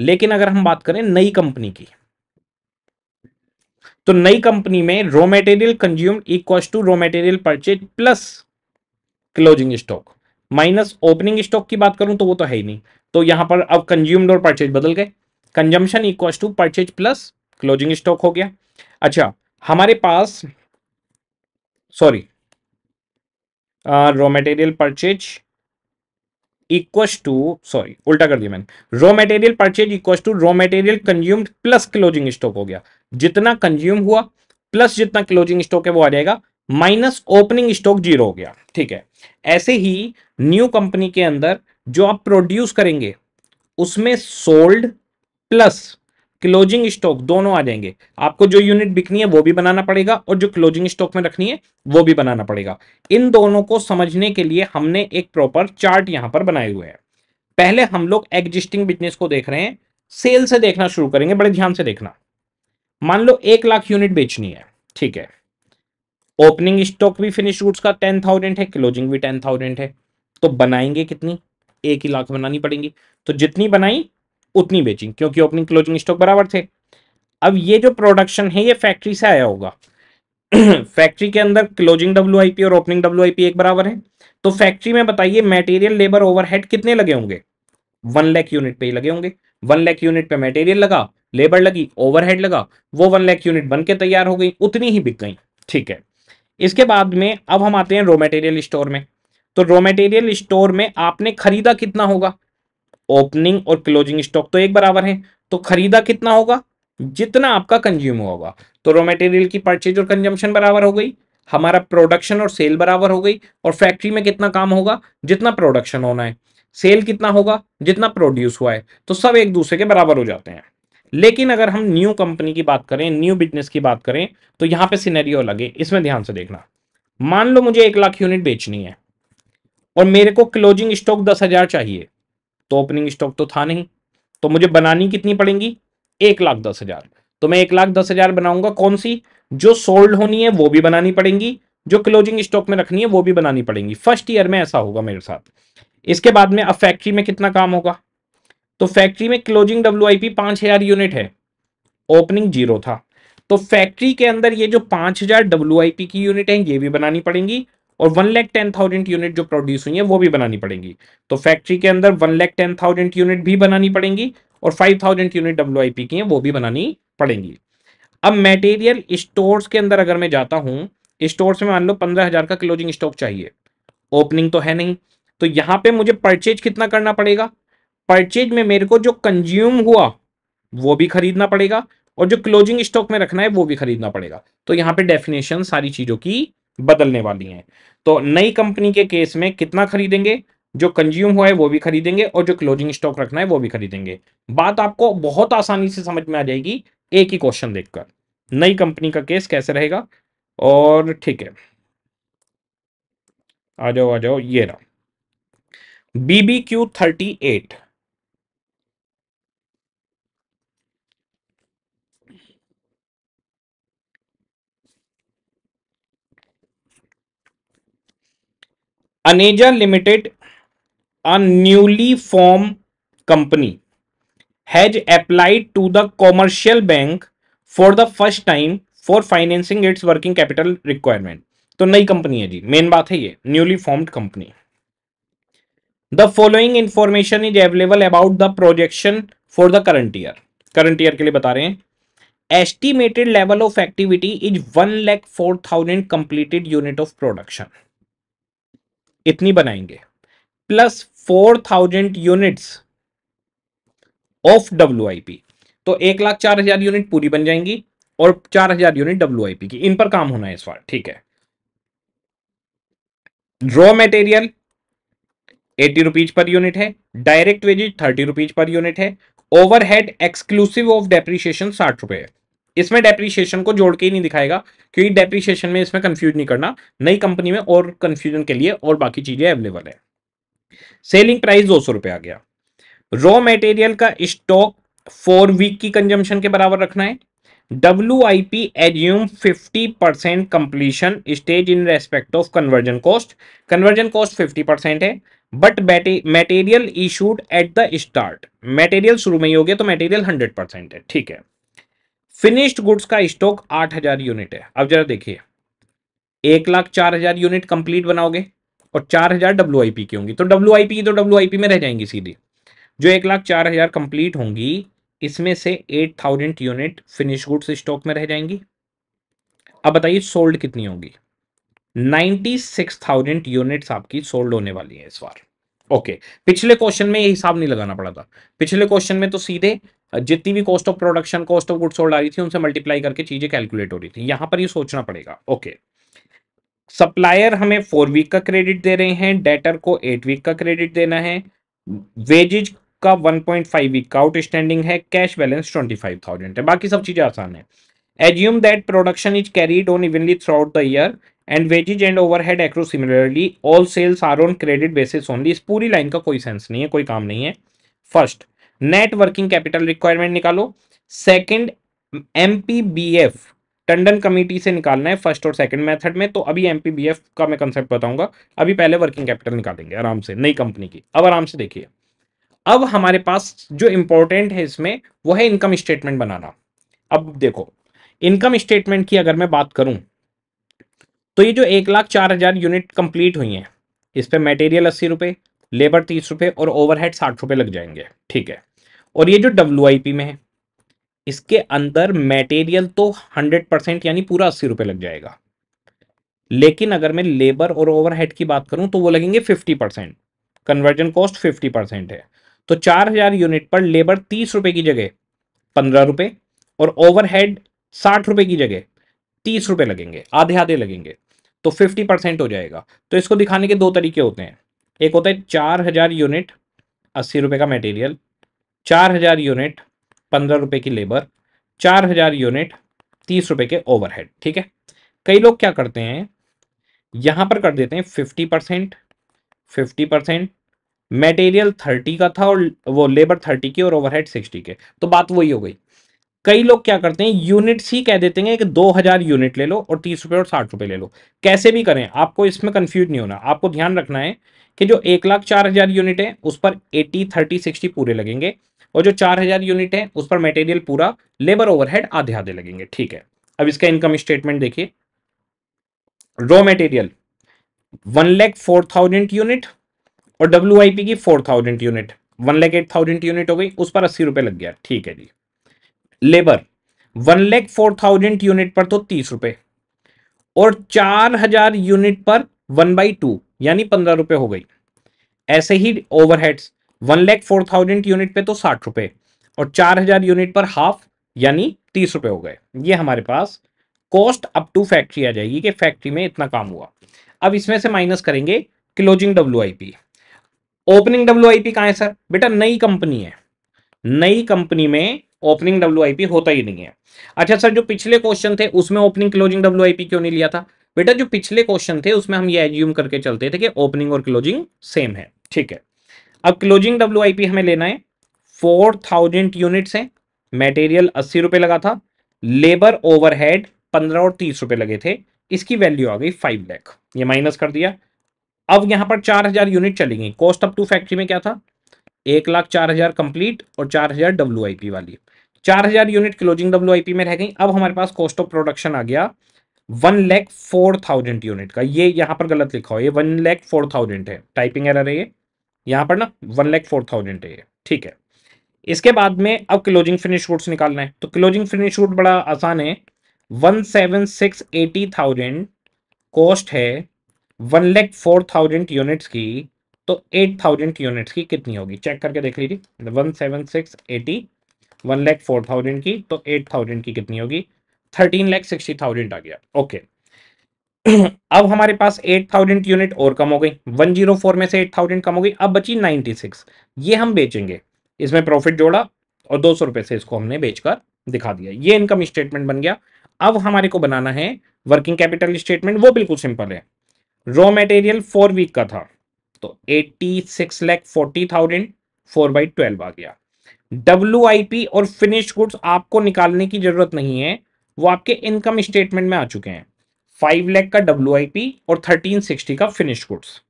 लेकिन अगर हम बात करें नई कंपनी की तो नई कंपनी में raw material consume equal to raw material purchase plus closing stock minus opening stock की बात करूं तो वो तो है ही नहीं तो यहां पर अब कंज्यूम्ड और परचेज बदल गए consumption equal to purchase plus closing stock हो गया अच्छा हमारे पास sorry raw material purchase equals to sorry उल्टा कर दिया मैंने raw material purchase equal to raw material consumed plus closing stock हो गया जितना कंज्यूम हुआ प्लस जितना क्लोजिंग स्टॉक है वो आ जाएगा माइनस ओपनिंग स्टॉक जीरो हो गया ठीक है ऐसे ही न्यू कंपनी के अंदर जो आप प्रोड्यूस करेंगे उसमें सोल्ड प्लस क्लोजिंग स्टॉक दोनों आ जाएंगे आपको जो यूनिट बिकनी है वो भी बनाना पड़ेगा और जो क्लोजिंग स्टॉक में रखनी है वो भी बनाना पड़ेगा इन दोनों को समझने के लिए हमने एक प्रॉपर चार्ट यहां पर बनाए हुए हैं पहले हम लोग एग्जिस्टिंग बिजनेस को देख रहे हैं सेल से देखना शुरू करेंगे बड़े ध्यान से देखना मान लो एक लाख यूनिट बेचनी है ठीक है ओपनिंग स्टॉक भी फिनिश रूट का टेन थाउजेंड है क्लोजिंग भी टेन थाउजेंड है तो बनाएंगे कितनी एक ही लाख बनानी पड़ेंगी तो जितनी बनाई उतनी बेचिंग क्योंकि ओपनिंग क्लोजिंग स्टॉक बराबर थे अब ये जो प्रोडक्शन है ये फैक्ट्री से आया होगा फैक्ट्री के अंदर क्लोजिंग डब्ल्यू और ओपनिंग डब्ल्यू एक बराबर है तो फैक्ट्री में बताइए मटेरियल लेबर ओवरहेड कितने लगे होंगे वन लैख यूनिट पे ही लगे होंगे वन लैख यूनिट पे मटेरियल लगा लेबर लगी ओवरहेड लगा वो वन लैख यूनिट बन के तैयार हो गई उतनी ही बिक गई ठीक है इसके बाद में अब हम आते हैं रॉ मटेरियल स्टोर में तो रॉ मटेरियल स्टोर में आपने खरीदा कितना होगा ओपनिंग और क्लोजिंग स्टॉक तो एक बराबर है तो खरीदा कितना होगा जितना आपका कंज्यूम होगा तो रॉ मटेरियल की परचेज और कंजम्पशन बराबर हो गई हमारा प्रोडक्शन और सेल बराबर हो गई और फैक्ट्री में कितना काम होगा जितना प्रोडक्शन होना है सेल कितना होगा जितना प्रोड्यूस हुआ है तो सब एक दूसरे के बराबर हो जाते हैं लेकिन अगर हम न्यू कंपनी की बात करें न्यू बिजनेस की बात करें तो यहाँ पे सिनेरियो लगे इसमें ध्यान से देखना मान लो मुझे एक लाख यूनिट बेचनी है और मेरे को क्लोजिंग स्टॉक दस हजार चाहिए तो ओपनिंग स्टॉक तो था नहीं तो मुझे बनानी कितनी पड़ेगी एक लाख दस हजार तो मैं एक लाख दस हजार बनाऊंगा कौन सी जो सोल्ड होनी है वो भी बनानी पड़ेगी जो क्लोजिंग स्टॉक में रखनी है वो भी बनानी पड़ेगी फर्स्ट ईयर में ऐसा होगा मेरे साथ इसके बाद में अब फैक्ट्री में कितना काम होगा तो फैक्ट्री में क्लोजिंग डब्ल्यू आई पी हजार यूनिट है ओपनिंग जीरो था तो फैक्ट्री के अंदर ये जो पांच हजार डब्ल्यू आई पी की यूनिट है ये भी बनानी पड़ेंगी और one lakh ten thousand unit जो प्रोड्यूस हुई है वो भी बनानी पड़ेंगी तो फैक्ट्री के अंदर one lakh ten thousand unit भी बनानी पड़ेंगी और फाइव थाउजेंड यूनिट डब्ल्यू की है वो भी बनानी पड़ेंगी अब मेटेरियल स्टोर्स के अंदर अगर मैं जाता हूँ स्टोर्स में मान लो पंद्रह हज़ार का क्लोजिंग स्टॉक चाहिए ओपनिंग तो है नहीं तो यहाँ पे मुझे परचेज कितना करना पड़ेगा परचेज में मेरे को जो कंज्यूम हुआ वो भी खरीदना पड़ेगा और जो क्लोजिंग स्टॉक में रखना है वो भी खरीदना पड़ेगा तो यहाँ पे डेफिनेशन सारी चीज़ों की बदलने वाली हैं तो नई कंपनी के केस में कितना खरीदेंगे जो कंज्यूम हुआ है वो भी खरीदेंगे और जो क्लोजिंग स्टॉक रखना है वो भी खरीदेंगे बात आपको बहुत आसानी से समझ में आ जाएगी एक ही क्वेश्चन देखकर नई कंपनी का केस कैसे रहेगा और ठीक है आ जाओ आ जाओ ये रहा B B Q thirty eight Aneja limited a newly form company has applied to the commercial bank for the first time for financing its working capital requirement तो नई कंपनी है जी मेन बात है ये newly formed company the following information is available about the projection for the current year current year के लिए बता रहे हैं estimated level of activity is one lakh four thousand completed unit of production इतनी बनाएंगे plus four thousand units of W I P तो एक लाख चार हजार यूनिट पूरी बन जाएंगी और चार हजार यूनिट डब्ल्यू आई पी की इन पर काम होना है इस बार ठीक है raw material eighty rupees per unit है direct wages thirty rupees per unit है ओवरहेड एक्सक्लूसिव ऑफ डेप्रिशिएशन साठ रुपए है इसमें डेप्रीशिएशन को जोड़ के ही नहीं दिखाएगा क्योंकि डेप्रीशिएशन में इसमें कंफ्यूज नहीं करना नई कंपनी में और कंफ्यूजन के लिए और बाकी चीजें अवेलेबल है सेलिंग प्राइस दो सौ आ गया रॉ मटेरियल का स्टॉक फोर वीक की कंजम्पशन के बराबर रखना है W I P assume fifty percent completion stage in respect of conversion cost conversion cost fifty percent है but material issued at the start material शुरू में ही हो गया तो मेटेरियल हंड्रेड परसेंट है ठीक है फिनिश्ड गुड्स का स्टॉक आठ हजार यूनिट है अब जरा देखिए एक लाख चार हजार यूनिट कंप्लीट बनाओगे और चार हजार डब्ल्यू आई पी की होंगी तो डब्ल्यू आई पी तो डब्ल्यू आई पी में रह जाएंगी सीधी जो एक लाख चार हजार कंप्लीट होंगी इसमें से eight thousand unit finish goods stock में रह जाएंगी अब बताइए सोल्ड कितनी होगी नाइनटी सिक्स थाउजेंड यूनिट्स आपकी सोल्ड होने वाली है इस बार ओके पिछले क्वेश्चन में ये हिसाब नहीं लगाना पड़ा था पिछले क्वेश्चन में तो सीधे जितनी भी cost of production cost of goods आ रही थी उनसे मल्टीप्लाई करके चीजें कैलकुलेट हो रही थी यहां पर ये सोचना पड़ेगा ओके सप्लायर हमें फोर वीक का क्रेडिट दे रहे हैं डेटर को एट वीक का क्रेडिट देना है वेजेज का वन पॉइंट फाइव वीक का आउटस्टैंडिंग है cash balance twenty five thousand है बाकी सब चीजें आसान है assume that production is carried on evenly throughout the year and wages and overhead accrue similarly all sales are on credit basis only इस पूरी line का कोई सेंस नहीं है कोई काम नहीं है first net working capital requirement निकालो second M P B F Tandon committee से निकालना है फर्स्ट और सेकंड मेथड में तो अभी एम का मैं कंसेप्ट बताऊंगा अभी पहले वर्किंग कैपिटल निकालेंगे आराम से नई कंपनी की अब आराम से देखिए अब हमारे पास जो इंपॉर्टेंट है इसमें वो है इनकम स्टेटमेंट बनाना अब देखो इनकम स्टेटमेंट की अगर मैं बात करूं तो ये जो एक लाख चार हज़ार यूनिट कंप्लीट हुई हैं इस पर मटेरियल अस्सी रुपये लेबर तीस रुपये और ओवरहेड साठ रुपये लग जाएंगे ठीक है और ये जो डब्ल्यू में है इसके अंदर मटेरियल तो हंड्रेड परसेंट यानी पूरा अस्सी रुपये लग जाएगा लेकिन अगर मैं लेबर और ओवरहेड की बात करूं तो वो लगेंगे fifty percent conversion cost fifty percent है तो चार हज़ार यूनिट पर लेबर तीस रुपये की जगह पंद्रह रुपये और ओवरहेड साठ रुपये की जगह तीस रुपये लगेंगे आधे आधे लगेंगे तो फिफ्टी परसेंट हो जाएगा तो इसको दिखाने के दो तरीके होते हैं एक होता है चार हज़ार यूनिट अस्सी रुपये का मटेरियल चार हज़ार यूनिट पंद्रह रुपये की लेबर चार हज़ार यूनिट तीस रुपये के ओवरहेड ठीक है कई लोग क्या करते हैं यहाँ पर कर देते हैं fifty percent fifty percent material thirty का था और वो लेबर थर्टी की और ओवरहेड सिक्सटी के तो बात वही हो गई कई लोग क्या करते हैं यूनिट्स ही कह देते हैं कि दो हजार यूनिट ले लो और तीस रुपये और साठ रुपये ले लो कैसे भी करें आपको इसमें कंफ्यूज नहीं होना आपको ध्यान रखना है कि जो एक लाख चार हजार यूनिट है उस पर एटी थर्टी सिक्सटी पूरे लगेंगे और जो चार हजार यूनिट है उस पर मटेरियल पूरा लेबर ओवरहेड आधे आधे लगेंगे ठीक है अब इसका इनकम स्टेटमेंट देखिए raw material one lakh four thousand unit और डब्ल्यू की four thousand unit one lakh eight thousand unit हो गई उस पर अस्सी रुपये लग गया ठीक है जी labour one lakh four thousand unit पर तो तीस रुपए और चार हजार यूनिट पर वन बाई टू यानी पंद्रह रुपए हो गई ऐसे ही overheads one lakh four thousand unit पे तो साठ रुपए और चार हजार यूनिट पर हाफ यानी तीस रुपए हो गए ये हमारे पास कॉस्ट अप टू फैक्ट्री आ जाएगी कि फैक्ट्री में इतना काम हुआ अब इसमें से माइनस करेंगे closing W I P opening W I P कहा है सर बेटा नई कंपनी है नई कंपनी में ओपनिंग डब्ल्यू होता ही नहीं है अच्छा सर जो पिछले क्वेश्चन थे उसमें ओपनिंग क्लोजिंग डब्ल्यू क्यों नहीं लिया था बेटा जो पिछले क्वेश्चन थे उसमें हम ये एज्यूम करके चलते थे कि ओपनिंग और क्लोजिंग सेम है ठीक है अब क्लोजिंग डब्ल्यू हमें लेना है फोर थाउजेंड यूनिट्स हैं मटेरियल अस्सी रुपए लगा था लेबर ओवरहेड पंद्रह और तीस रुपए लगे थे इसकी वैल्यू आ गई फाइव लैख ये माइनस कर दिया अब यहां पर चार हजार यूनिट चली गई कॉस्ट अप टू फैक्ट्री में क्या था एक लाख चार हजार कंप्लीट और चार हजार डब्ल्यू आई पी वाली चार हजार unit closing W I P में रह गई अब हमारे पास कॉस्ट ऑफ प्रोडक्शन आ गया one lakh four thousand unit का ये यहां पर गलत लिखा हो ये वन लैख फोर थाउजेंड है टाइपिंग एरर है ये यहाँ पर ना वन लैख फोर थाउजेंड है ये ठीक है इसके बाद में अब क्लोजिंग फिनिश रूट्स निकालना है तो क्लोजिंग फिनिश रूट बड़ा आसान है one seven six eighty thousand cost है one lakh four thousand units की तो एट थाउजेंड की यूनिट्स की कितनी होगी चेक करके देख लीजिए one seven six eighty one lakh four thousand की तो एट थाउजेंड की कितनी होगी थर्टीन लैख सिक्सटी थाउजेंड आ गया ओके अब हमारे पास एट थाउजेंड यूनिट और कम हो गई वन जीरो फोर में से एट थाउजेंड कम हो गई अब बची नाइनटी सिक्स ये हम बेचेंगे इसमें प्रॉफिट जोड़ा और दो सौ रुपए से इसको हमने बेचकर दिखा दिया ये इनकम स्टेटमेंट बन गया अब हमारे को बनाना है वर्किंग कैपिटल स्टेटमेंट वो बिल्कुल सिंपल है रॉ मटेरियल फोर वीक का था तो eighty six lakh forty thousand four by twelve आ गया डब्ल्यू और फिनिश गुड्स आपको निकालने की जरूरत नहीं है वो आपके इनकम स्टेटमेंट में आ चुके हैं फाइव लैख का डब्ल्यू और थर्टीन सिक्सटी का फिनिश गुड्स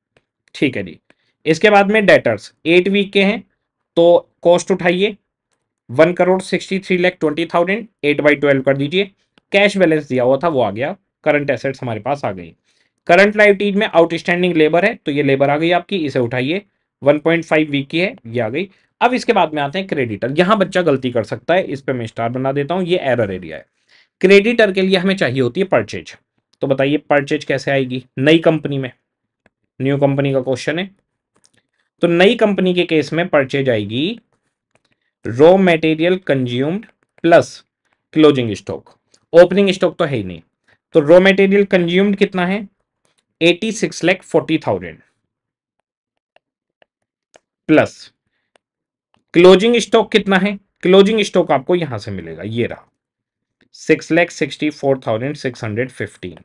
ठीक है जी इसके बाद में डेटर्स एट वीक के हैं तो कॉस्ट उठाइए one crore sixty three lakh twenty thousand eight by twelve कर दीजिए कैश बैलेंस दिया हुआ था वो आ गया करंट एसेट्स हमारे पास आ गई करंट लाइफ में आउटस्टैंडिंग लेबर है तो ये लेबर आ गई आपकी इसे उठाइए 1.5 वीक की है ये आ गई अब इसके बाद में आते हैं क्रेडिटर यहां बच्चा गलती कर सकता है इस पर मैं स्टार बना देता हूं ये एरर एरिया है क्रेडिटर के लिए हमें चाहिए होती है परचेज तो बताइए परचेज कैसे आएगी नई कंपनी में न्यू कंपनी का क्वेश्चन है तो नई कंपनी के केस में परचेज आएगी raw material consumed plus closing stock opening stock तो है ही नहीं तो रॉ मटेरियल कंज्यूम्ड कितना है eighty six lakh forty thousand plus closing stock कितना है क्लोजिंग स्टॉक आपको यहां से मिलेगा ये रहा six lakh sixty four thousand six hundred fifteen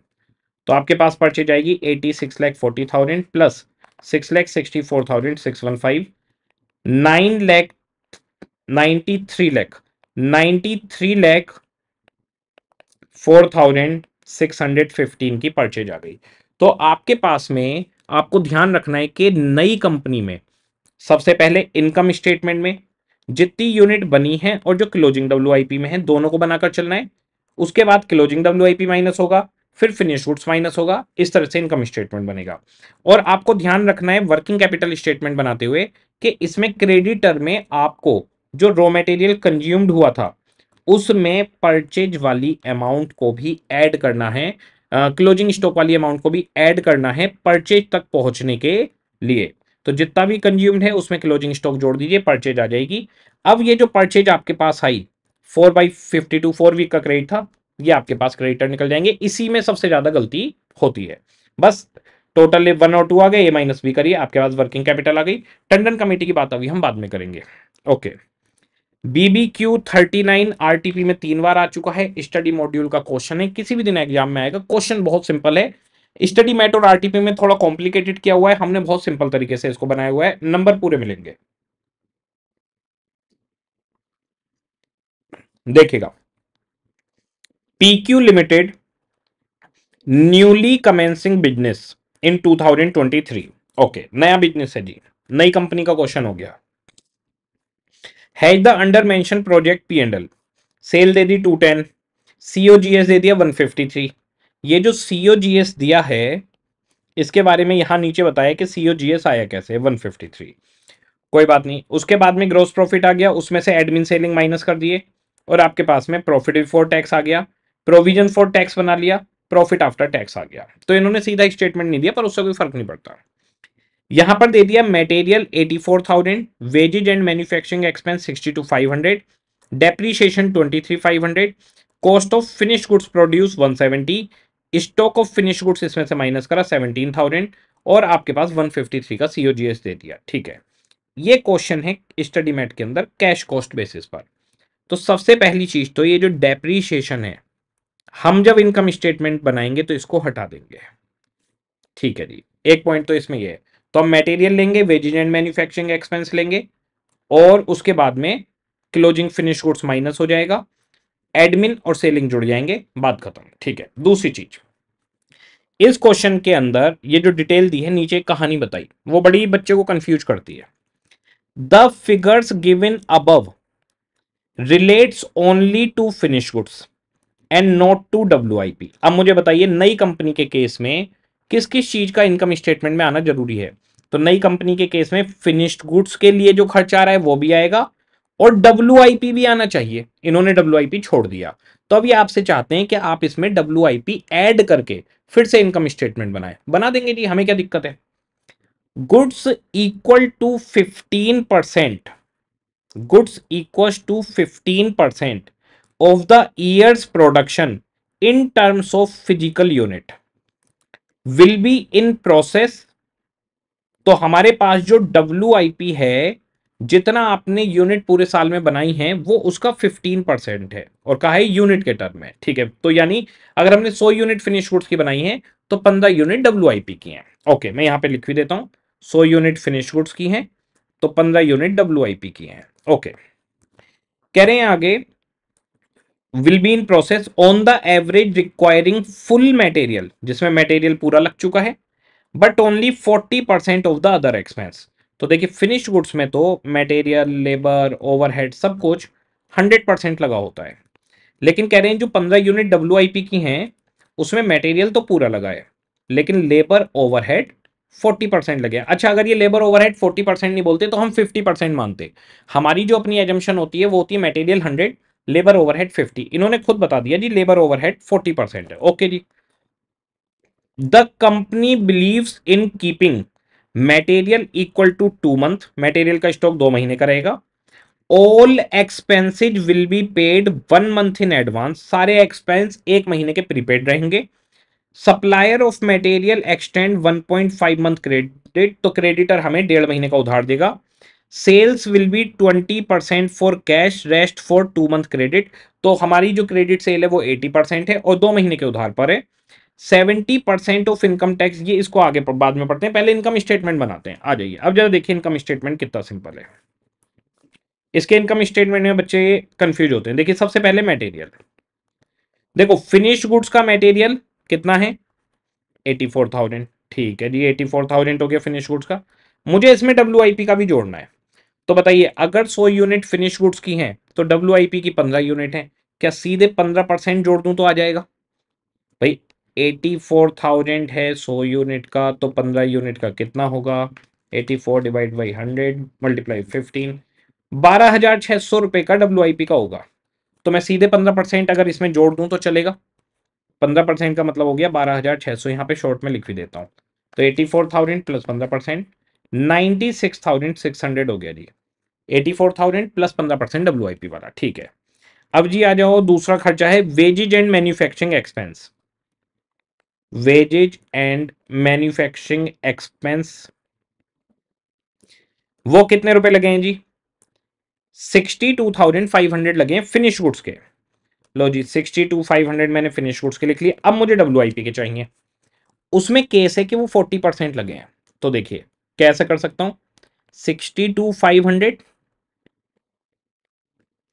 तो आपके पास परचेज आएगी eighty six lakh forty thousand plus six lakh sixty four thousand six one five nine lakh ninety three lakh ninety three lakh four thousand six hundred fifteen की परचेज आ गई तो आपके पास में आपको ध्यान रखना है कि नई कंपनी में सबसे पहले इनकम स्टेटमेंट में जितनी यूनिट बनी है और जो क्लोजिंग डब्ल्यू में है दोनों को बनाकर चलना है उसके बाद क्लोजिंग डब्ल्यू माइनस होगा फिर फिनिश गुड्स माइनस होगा इस तरह से इनकम स्टेटमेंट बनेगा और आपको ध्यान रखना है वर्किंग कैपिटल स्टेटमेंट बनाते हुए कि इसमें क्रेडिटर में आपको जो रॉ मटेरियल कंज्यूम्ड हुआ था उसमें परचेज वाली अमाउंट को भी ऐड करना है क्लोजिंग स्टॉक वाली अमाउंट को भी ऐड करना है परचेज तक पहुंचने के लिए तो जितना भी कंज्यूम्ड है उसमें क्लोजिंग स्टॉक जोड़ दीजिए परचेज आ जाएगी अब ये जो परचेज आपके पास आई four by fifty two four week का क्रेडिट था ये आपके पास क्रेडिटर निकल जाएंगे इसी में सबसे ज़्यादा गलती होती है बस टोटल वन और टू आ गए ए माइनस बी करिए आपके पास वर्किंग कैपिटल आ गई टंडन कमेटी की बात अभी हम बाद में करेंगे okay okay. BBQ thirty nine RTP में तीन बार आ चुका है स्टडी मॉड्यूल का क्वेश्चन है किसी भी दिन एग्जाम में आएगा क्वेश्चन बहुत सिंपल है स्टडी मैट और आरटीपी में थोड़ा कॉम्प्लिकेटेड किया हुआ है हमने बहुत सिंपल तरीके से इसको बनाया हुआ है नंबर पूरे मिलेंगे देखिएगा PQ limited newly commencing business in 2023 okay नया बिजनेस है जी नई कंपनी का क्वेश्चन हो गया has the undermentioned project P and L sale दे दी two ten C O G S दे दिया वन फिफ्टी थ्री ये जो सी ओ जी एस दिया है इसके बारे में यहाँ नीचे बताया कि सी ओ जी एस आया कैसे वन फिफ्टी थ्री कोई बात नहीं उसके बाद में ग्रोस प्रॉफिट आ गया उसमें से एडमिन सेलिंग माइनस कर दिए और आपके पास में प्रॉफिट बिफोर टैक्स आ गया प्रोविजन फॉर टैक्स बना लिया प्रॉफिट आफ्टर टैक्स आ गया तो इन्होंने सीधा स्टेटमेंट नहीं दिया पर उससे कोई फर्क नहीं पड़ता यहां पर दे दिया material 84,000 wages and manufacturing expense 62,500 depreciation 23,500 cost of finish goods produce 170 stock of finish goods इसमें से माइनस करा 17,000 और आपके पास 153 का सीओजीएस दे दिया ठीक है ये क्वेश्चन है स्टडी मैट के अंदर कैश कॉस्ट बेसिस पर तो सबसे पहली चीज तो ये जो डेप्रीशिएशन है हम जब इनकम स्टेटमेंट बनाएंगे तो इसको हटा देंगे ठीक है जी एक पॉइंट तो इसमें यह है तो हम मटेरियल लेंगे वेजिज एंड मैन्युफैक्चरिंग एक्सपेंस लेंगे और उसके बाद में क्लोजिंग फिनिश गुड्स माइनस हो जाएगा एडमिन और सेलिंग जुड़ जाएंगे बात खत्म ठीक है दूसरी चीज इस क्वेश्चन के अंदर ये जो डिटेल दी है नीचे कहानी बताई वो बड़ी बच्चे को कंफ्यूज करती है the figures given above relates only to finish goods and not to W अब मुझे बताइए नई कंपनी के केस में किस किस चीज़ का इनकम स्टेटमेंट में आना जरूरी है तो नई कंपनी के केस में फिनिश्ड गुड्स के लिए जो खर्च आ रहा है वो भी आएगा और डब्ल्यू भी आना चाहिए इन्होंने डब्ल्यू छोड़ दिया तो अभी आपसे चाहते हैं कि आप इसमें डब्ल्यू ऐड करके फिर से इनकम स्टेटमेंट बनाए बना देंगे जी हमें क्या दिक्कत है goods equal to fifteen percent goods equal to fifteen percent of the year's production in terms of physical unit will be in process तो हमारे पास जो डब्ल्यू है जितना आपने यूनिट पूरे साल में बनाई है वो उसका 15 परसेंट है और कहा है यूनिट के टर्म में ठीक है तो यानी अगर हमने 100 यूनिट फिनिश गुड्स की बनाई है तो 15 यूनिट डब्ल्यू की हैं ओके मैं यहां पे लिख भी देता हूं 100 यूनिट फिनिश गुड्स की हैं तो 15 यूनिट डब्ल्यू की हैं ओके कह रहे हैं आगे will be in process on the average requiring full material जिसमें मटेरियल पूरा लग चुका है but only forty percent of the other expense तो देखिए फिनिश गुड्स में तो मटेरियल लेबर ओवरहेड सब कुछ हंड्रेड परसेंट लगा होता है लेकिन कह रहे हैं जो पंद्रह यूनिट डब्ल्यू की हैं उसमें मटेरियल तो पूरा लगा है लेकिन लेबर ओवरहेड फोर्टी परसेंट लगे अच्छा अगर ये लेबर ओवरहेड फोर्टी परसेंट नहीं बोलते तो हम फिफ्टी परसेंट मानते हमारी जो अपनी एजम्पन होती है वो होती है मटेरियल हंड्रेड लेबर ओवरहेड 50 इन्होंने खुद बता दिया जी लेबर ओवरहेड 40 परसेंट है ओके जी the company believes in keeping material equal to two month material का स्टॉक दो महीने का रहेगा all expenses will be paid one month in advance सारे एक्सपेंस एक महीने के प्रीपेड रहेंगे supplier of material extend 1.5 month credit तो क्रेडिटर हमें डेढ़ महीने का उधार देगा sales will be twenty percent for cash rest for to month credit तो हमारी जो क्रेडिट सेल है वो एटी परसेंट है और दो महीने के उधार पर है seventy percent of income tax ये इसको आगे बाद में पढ़ते हैं पहले इनकम स्टेटमेंट बनाते हैं आ जाइए अब जरा देखिए इनकम स्टेटमेंट कितना सिंपल है इसके इनकम स्टेटमेंट में बच्चे कंफ्यूज होते हैं देखिए सबसे पहले मटेरियल देखो फिनिश गुड्स का मटेरियल कितना है एटी फोर थाउजेंड ठीक है जी एटी फोर थाउजेंड हो गया फिनिश गुड्स का मुझे इसमें डब्ल्यू आई पी का भी जोड़ना है तो बताइए अगर सो यूनिट फिनिश गुड्स की हैं तो डब्ल्यू की पंद्रह यूनिट है क्या सीधे पंद्रह परसेंट जोड़ दूं तो आ जाएगा भाई एटी फोर थाउजेंड है सौ यूनिट का तो पंद्रह यूनिट का कितना होगा eighty four divide by hundred multiply fifteen बारह हजार छह सौ रुपए का डब्ल्यू का होगा तो मैं सीधे पंद्रह परसेंट अगर इसमें जोड़ दूं तो चलेगा पंद्रह परसेंट का मतलब हो गया बारह हजार छह सौ यहाँ पे शॉर्ट में लिख भी देता हूँ तो एटी फोर थाउजेंड प्लस पंद्रह परसेंट 96,600 सिक्स हंड्रेड हो गया जी एटी फोर थाउजेंड प्लस पंद्रह परसेंट डब्ल्यू वाला ठीक है अब जी आ जाओ दूसरा खर्चा है wages and manufacturing expense wages and manufacturing expense वो कितने रुपए लगे हैं जी sixty two thousand five hundred लगे हैं फिनिश गुड्स के लो जी सिक्सटी टू फाइव हंड्रेड मैंने फिनिश गुड्स के लिख लिए अब मुझे डब्ल्यू आई पी के चाहिए उसमें केस है कि वो फोर्टी परसेंट लगे हैं तो देखिए कैसे कर सकता हूं सिक्सटी टू फाइव हंड्रेड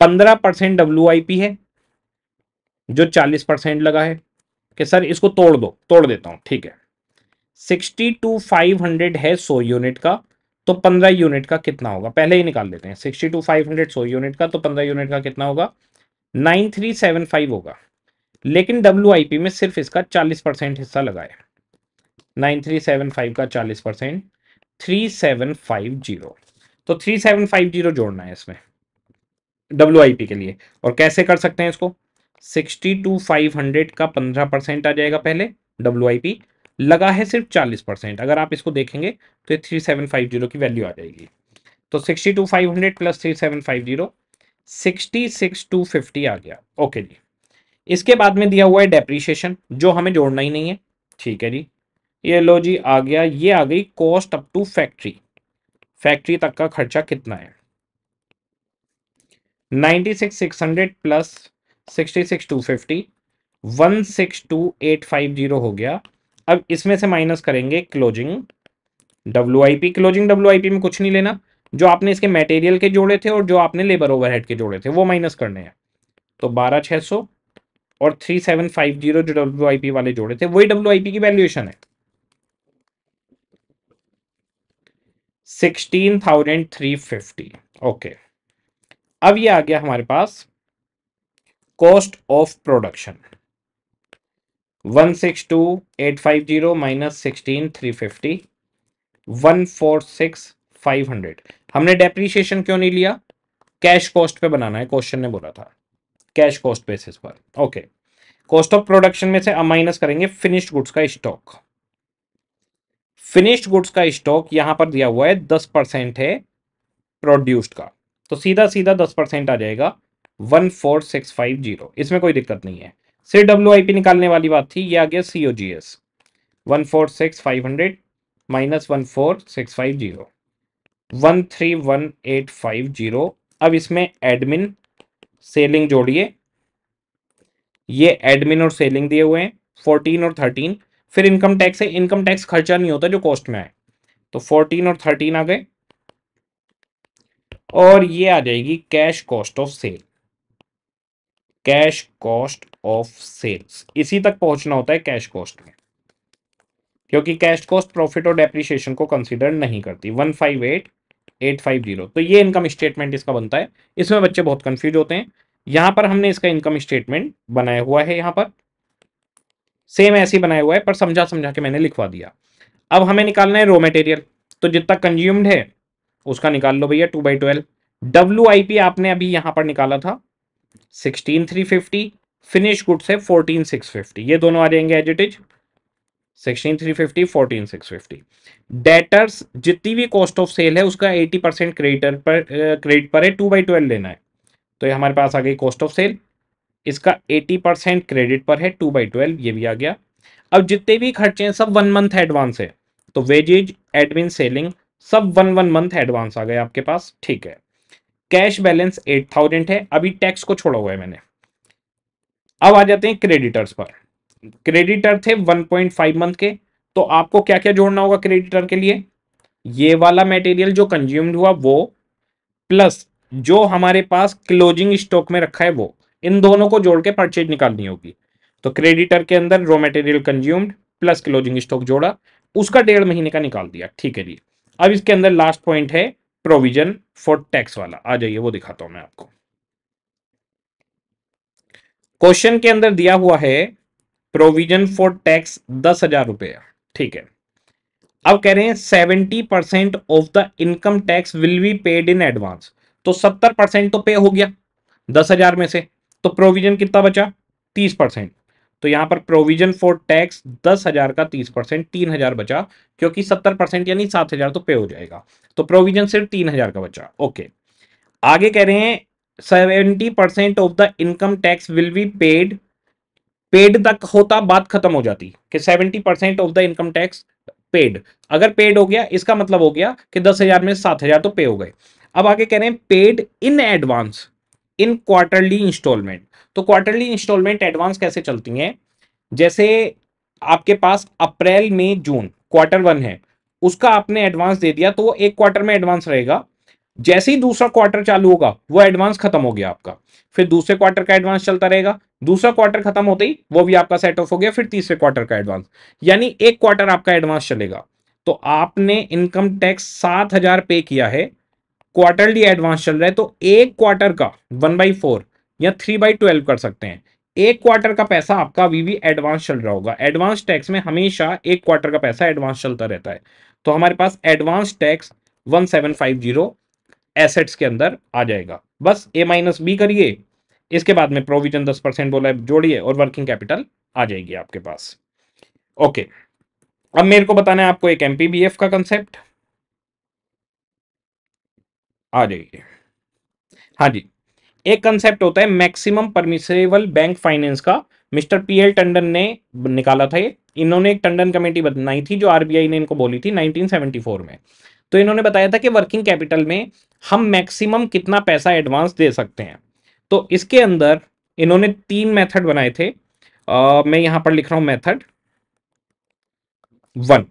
पंद्रह परसेंट डब्ल्यू है जो चालीस परसेंट लगा है कि सर इसको तोड़ दो तोड़ देता हूं ठीक है सिक्सटी टू फाइव हंड्रेड है सौ यूनिट का तो पंद्रह यूनिट का कितना होगा पहले ही निकाल देते हैं सिक्सटी टू फाइव हंड्रेड सौ यूनिट का तो पंद्रह यूनिट का कितना होगा नाइन थ्री सेवन फाइव होगा लेकिन डब्ल्यू में सिर्फ इसका चालीस परसेंट हिस्सा लगा है नाइन थ्री सेवन फाइव का चालीस percent three seven five zero तो थ्री सेवन फाइव जीरो जोड़ना है इसमें डब्ल्यू के लिए और कैसे कर सकते हैं इसको सिक्सटी टू फाइव हंड्रेड का पंद्रह परसेंट आ जाएगा पहले डब्ल्यू लगा है सिर्फ चालीस परसेंट अगर आप इसको देखेंगे तो ये थ्री सेवन फाइव जीरो की वैल्यू आ जाएगी तो sixty two five hundred plus three seven five zero sixty six two fifty आ गया ओके जी इसके बाद में दिया हुआ है डेप्रीशिएशन जो हमें जोड़ना ही नहीं है ठीक है जी ये लो जी आ गया ये आ गई cost up to factory factory तक का खर्चा कितना है ninety six six hundred plus sixty six two fifty one six two eight five zero हो गया अब इसमें से माइनस करेंगे closing W I P closing W I P में कुछ नहीं लेना जो आपने इसके मटेरियल के जोड़े थे और जो आपने लेबर ओवरहेड के जोड़े थे वो माइनस करने हैं तो बारह छः सौ और थ्री सेवन फाइव जीरो जो डब्ल्यू आई पी वाले जोड़े थे वही डब्ल्यू आई पी की वैल्यूएशन है sixteen thousand three fifty okay अब ये आ गया हमारे पास cost of production one six two eight five zero minus sixteen three fifty one four six five hundred हमने डेप्रीशिएशन क्यों नहीं लिया कैश कॉस्ट पे बनाना है क्वेश्चन ने बोला था कैश कॉस्ट बेसिस पर ओके कॉस्ट ऑफ प्रोडक्शन में से अब माइनस करेंगे फिनिश्ड गुड्स का स्टॉक फिनिश्ड गुड्स का स्टॉक यहां पर दिया हुआ है दस परसेंट है प्रोड्यूस्ड का तो सीधा सीधा दस परसेंट आ जाएगा one four six five zero इसमें कोई दिक्कत नहीं है सिर्फ डब्ल्यू आई पी निकालने वाली बात थी ये आ गया CO G S one four six five hundred minus one four six five zero one three one eight five zero अब इसमें एडमिन सेलिंग जोड़िए ये एडमिन और सेलिंग दिए हुए हैं फोर्टीन और थर्टीन फिर इनकम टैक्स है इनकम टैक्स खर्चा नहीं होता जो कॉस्ट में आए तो फोर्टीन और थर्टीन आ गए और ये आ जाएगी cash cost of sale cash cost of sales इसी तक पहुंचना होता है कैश कॉस्ट में क्योंकि कैश कॉस्ट प्रॉफिट और डेप्रिशिएशन को कंसिडर नहीं करती one five eight eight five zero तो ये इनकम स्टेटमेंट इसका बनता है इसमें बच्चे बहुत कंफ्यूज होते हैं यहां पर हमने इसका इनकम स्टेटमेंट बनाया हुआ है यहां पर सेम ऐसे ही बनाया हुआ है पर समझा समझा के मैंने लिखवा दिया अब हमें निकालना है रो मटेरियल तो जितना कंज्यूम्ड है उसका निकाल लो भैया टू बाई ट्वेल्व डब्ल्यू आपने अभी यहाँ पर निकाला था sixteen three fifty finish good से फोर्टीन सिक्स फिफ्टी ये दोनों आ जाएंगे as it is sixteen three fifty fourteen six fifty debtors जितनी भी कॉस्ट ऑफ सेल है उसका एटी परसेंट क्रेडिटर पर क्रेडिट पर है टू बाई ट्वेल्व लेना है तो ये हमारे पास आ गई कॉस्ट ऑफ सेल इसका 80 परसेंट क्रेडिट पर है टू बाई ट्वेल्व ये भी आ गया अब जितने भी खर्चे हैं सब वन मंथ एडवांस है तो वेजेज एडमिन सेलिंग सब वन वन मंथ एडवांस आ गए आपके पास ठीक है कैश बैलेंस एट थाउजेंड है अभी टैक्स को छोड़ा हुआ है मैंने अब आ जाते हैं क्रेडिटर्स पर क्रेडिटर थे 1.5 मंथ के तो आपको क्या क्या जोड़ना होगा क्रेडिटर के लिए ये वाला मटेरियल जो कंज्यूम्ड हुआ वो प्लस जो हमारे पास क्लोजिंग स्टॉक में रखा है वो इन दोनों को जोड़ के परचेज निकालनी होगी तो क्रेडिटर के अंदर raw material consumed plus closing stock जोड़ा उसका डेढ़ महीने का निकाल दिया ठीक है जी अब इसके अंदर लास्ट पॉइंट है प्रोविजन फॉर टैक्स वाला आ जाइए वो दिखाता हूं मैं आपको क्वेश्चन के अंदर दिया हुआ है प्रोविजन फॉर टैक्स दस हजार रुपया ठीक है अब कह रहे हैं seventy percent of the income tax will be paid in advance तो सत्तर परसेंट तो पे हो गया दस हजार में से तो प्रोविजन कितना बचा तीस परसेंट तो यहां पर प्रोविजन फॉर टैक्स दस हजार का तीस परसेंट तीन हजार बचा क्योंकि सत्तर परसेंट यानी सात हजार तो पे हो जाएगा तो प्रोविजन सिर्फ तीन हजार का बचा ओके आगे कह रहे हैं seventy percent of the income tax will be paid paid तक होता बात खत्म हो जाती कि seventy percent of the income tax paid अगर पेड हो गया इसका मतलब हो गया कि दस हजार में सात हजार तो पे हो गए अब आगे कह रहे हैं paid in advance in quarterly instalment तो क्वार्टरली इंस्टॉलमेंट एडवांस कैसे चलती हैं जैसे आपके पास अप्रैल मई जून क्वार्टर वन है उसका आपने एडवांस दे दिया तो वो एक क्वार्टर में एडवांस रहेगा जैसे ही दूसरा क्वार्टर चालू होगा वो एडवांस खत्म हो गया आपका फिर दूसरे क्वार्टर का एडवांस चलता रहेगा दूसरा क्वार्टर खत्म होते ही वो भी आपका सेट ऑफ हो गया फिर तीसरे क्वार्टर का एडवांस यानी एक क्वार्टर आपका एडवांस चलेगा तो आपने इनकम टैक्स सात हजार पे किया है क्वार्टरली एडवांस चल रहा है तो एक क्वार्टर का वन बाई फोर या थ्री बाई ट्वेल्व कर सकते हैं एक क्वार्टर का पैसा आपका अभी भी एडवांस चल रहा होगा एडवांस टैक्स में हमेशा एक क्वार्टर का पैसा एडवांस चलता रहता है तो हमारे पास advance tax one seven five zero assets के अंदर आ जाएगा बस ए माइनस बी करिए इसके बाद में प्रोविजन दस परसेंट बोला है जोड़िए और वर्किंग कैपिटल आ जाएगी आपके पास ओके अब मेरे को बताना है आपको एक एम का कंसेप्ट आ जाइए हाँ जी एक कंसेप्ट होता है मैक्सिमम परमिशेबल बैंक फाइनेंस का मिस्टर पी एल टंडन ने निकाला था ये इन्होंने एक टंडन कमेटी बनाई थी जो आरबीआई ने इनको बोली थी 1974 में तो इन्होंने बताया था कि वर्किंग कैपिटल में हम मैक्सिमम कितना पैसा एडवांस दे सकते हैं तो इसके अंदर इन्होंने तीन मेथड बनाए थे आ, मैं यहां पर लिख रहा हूं मेथड वन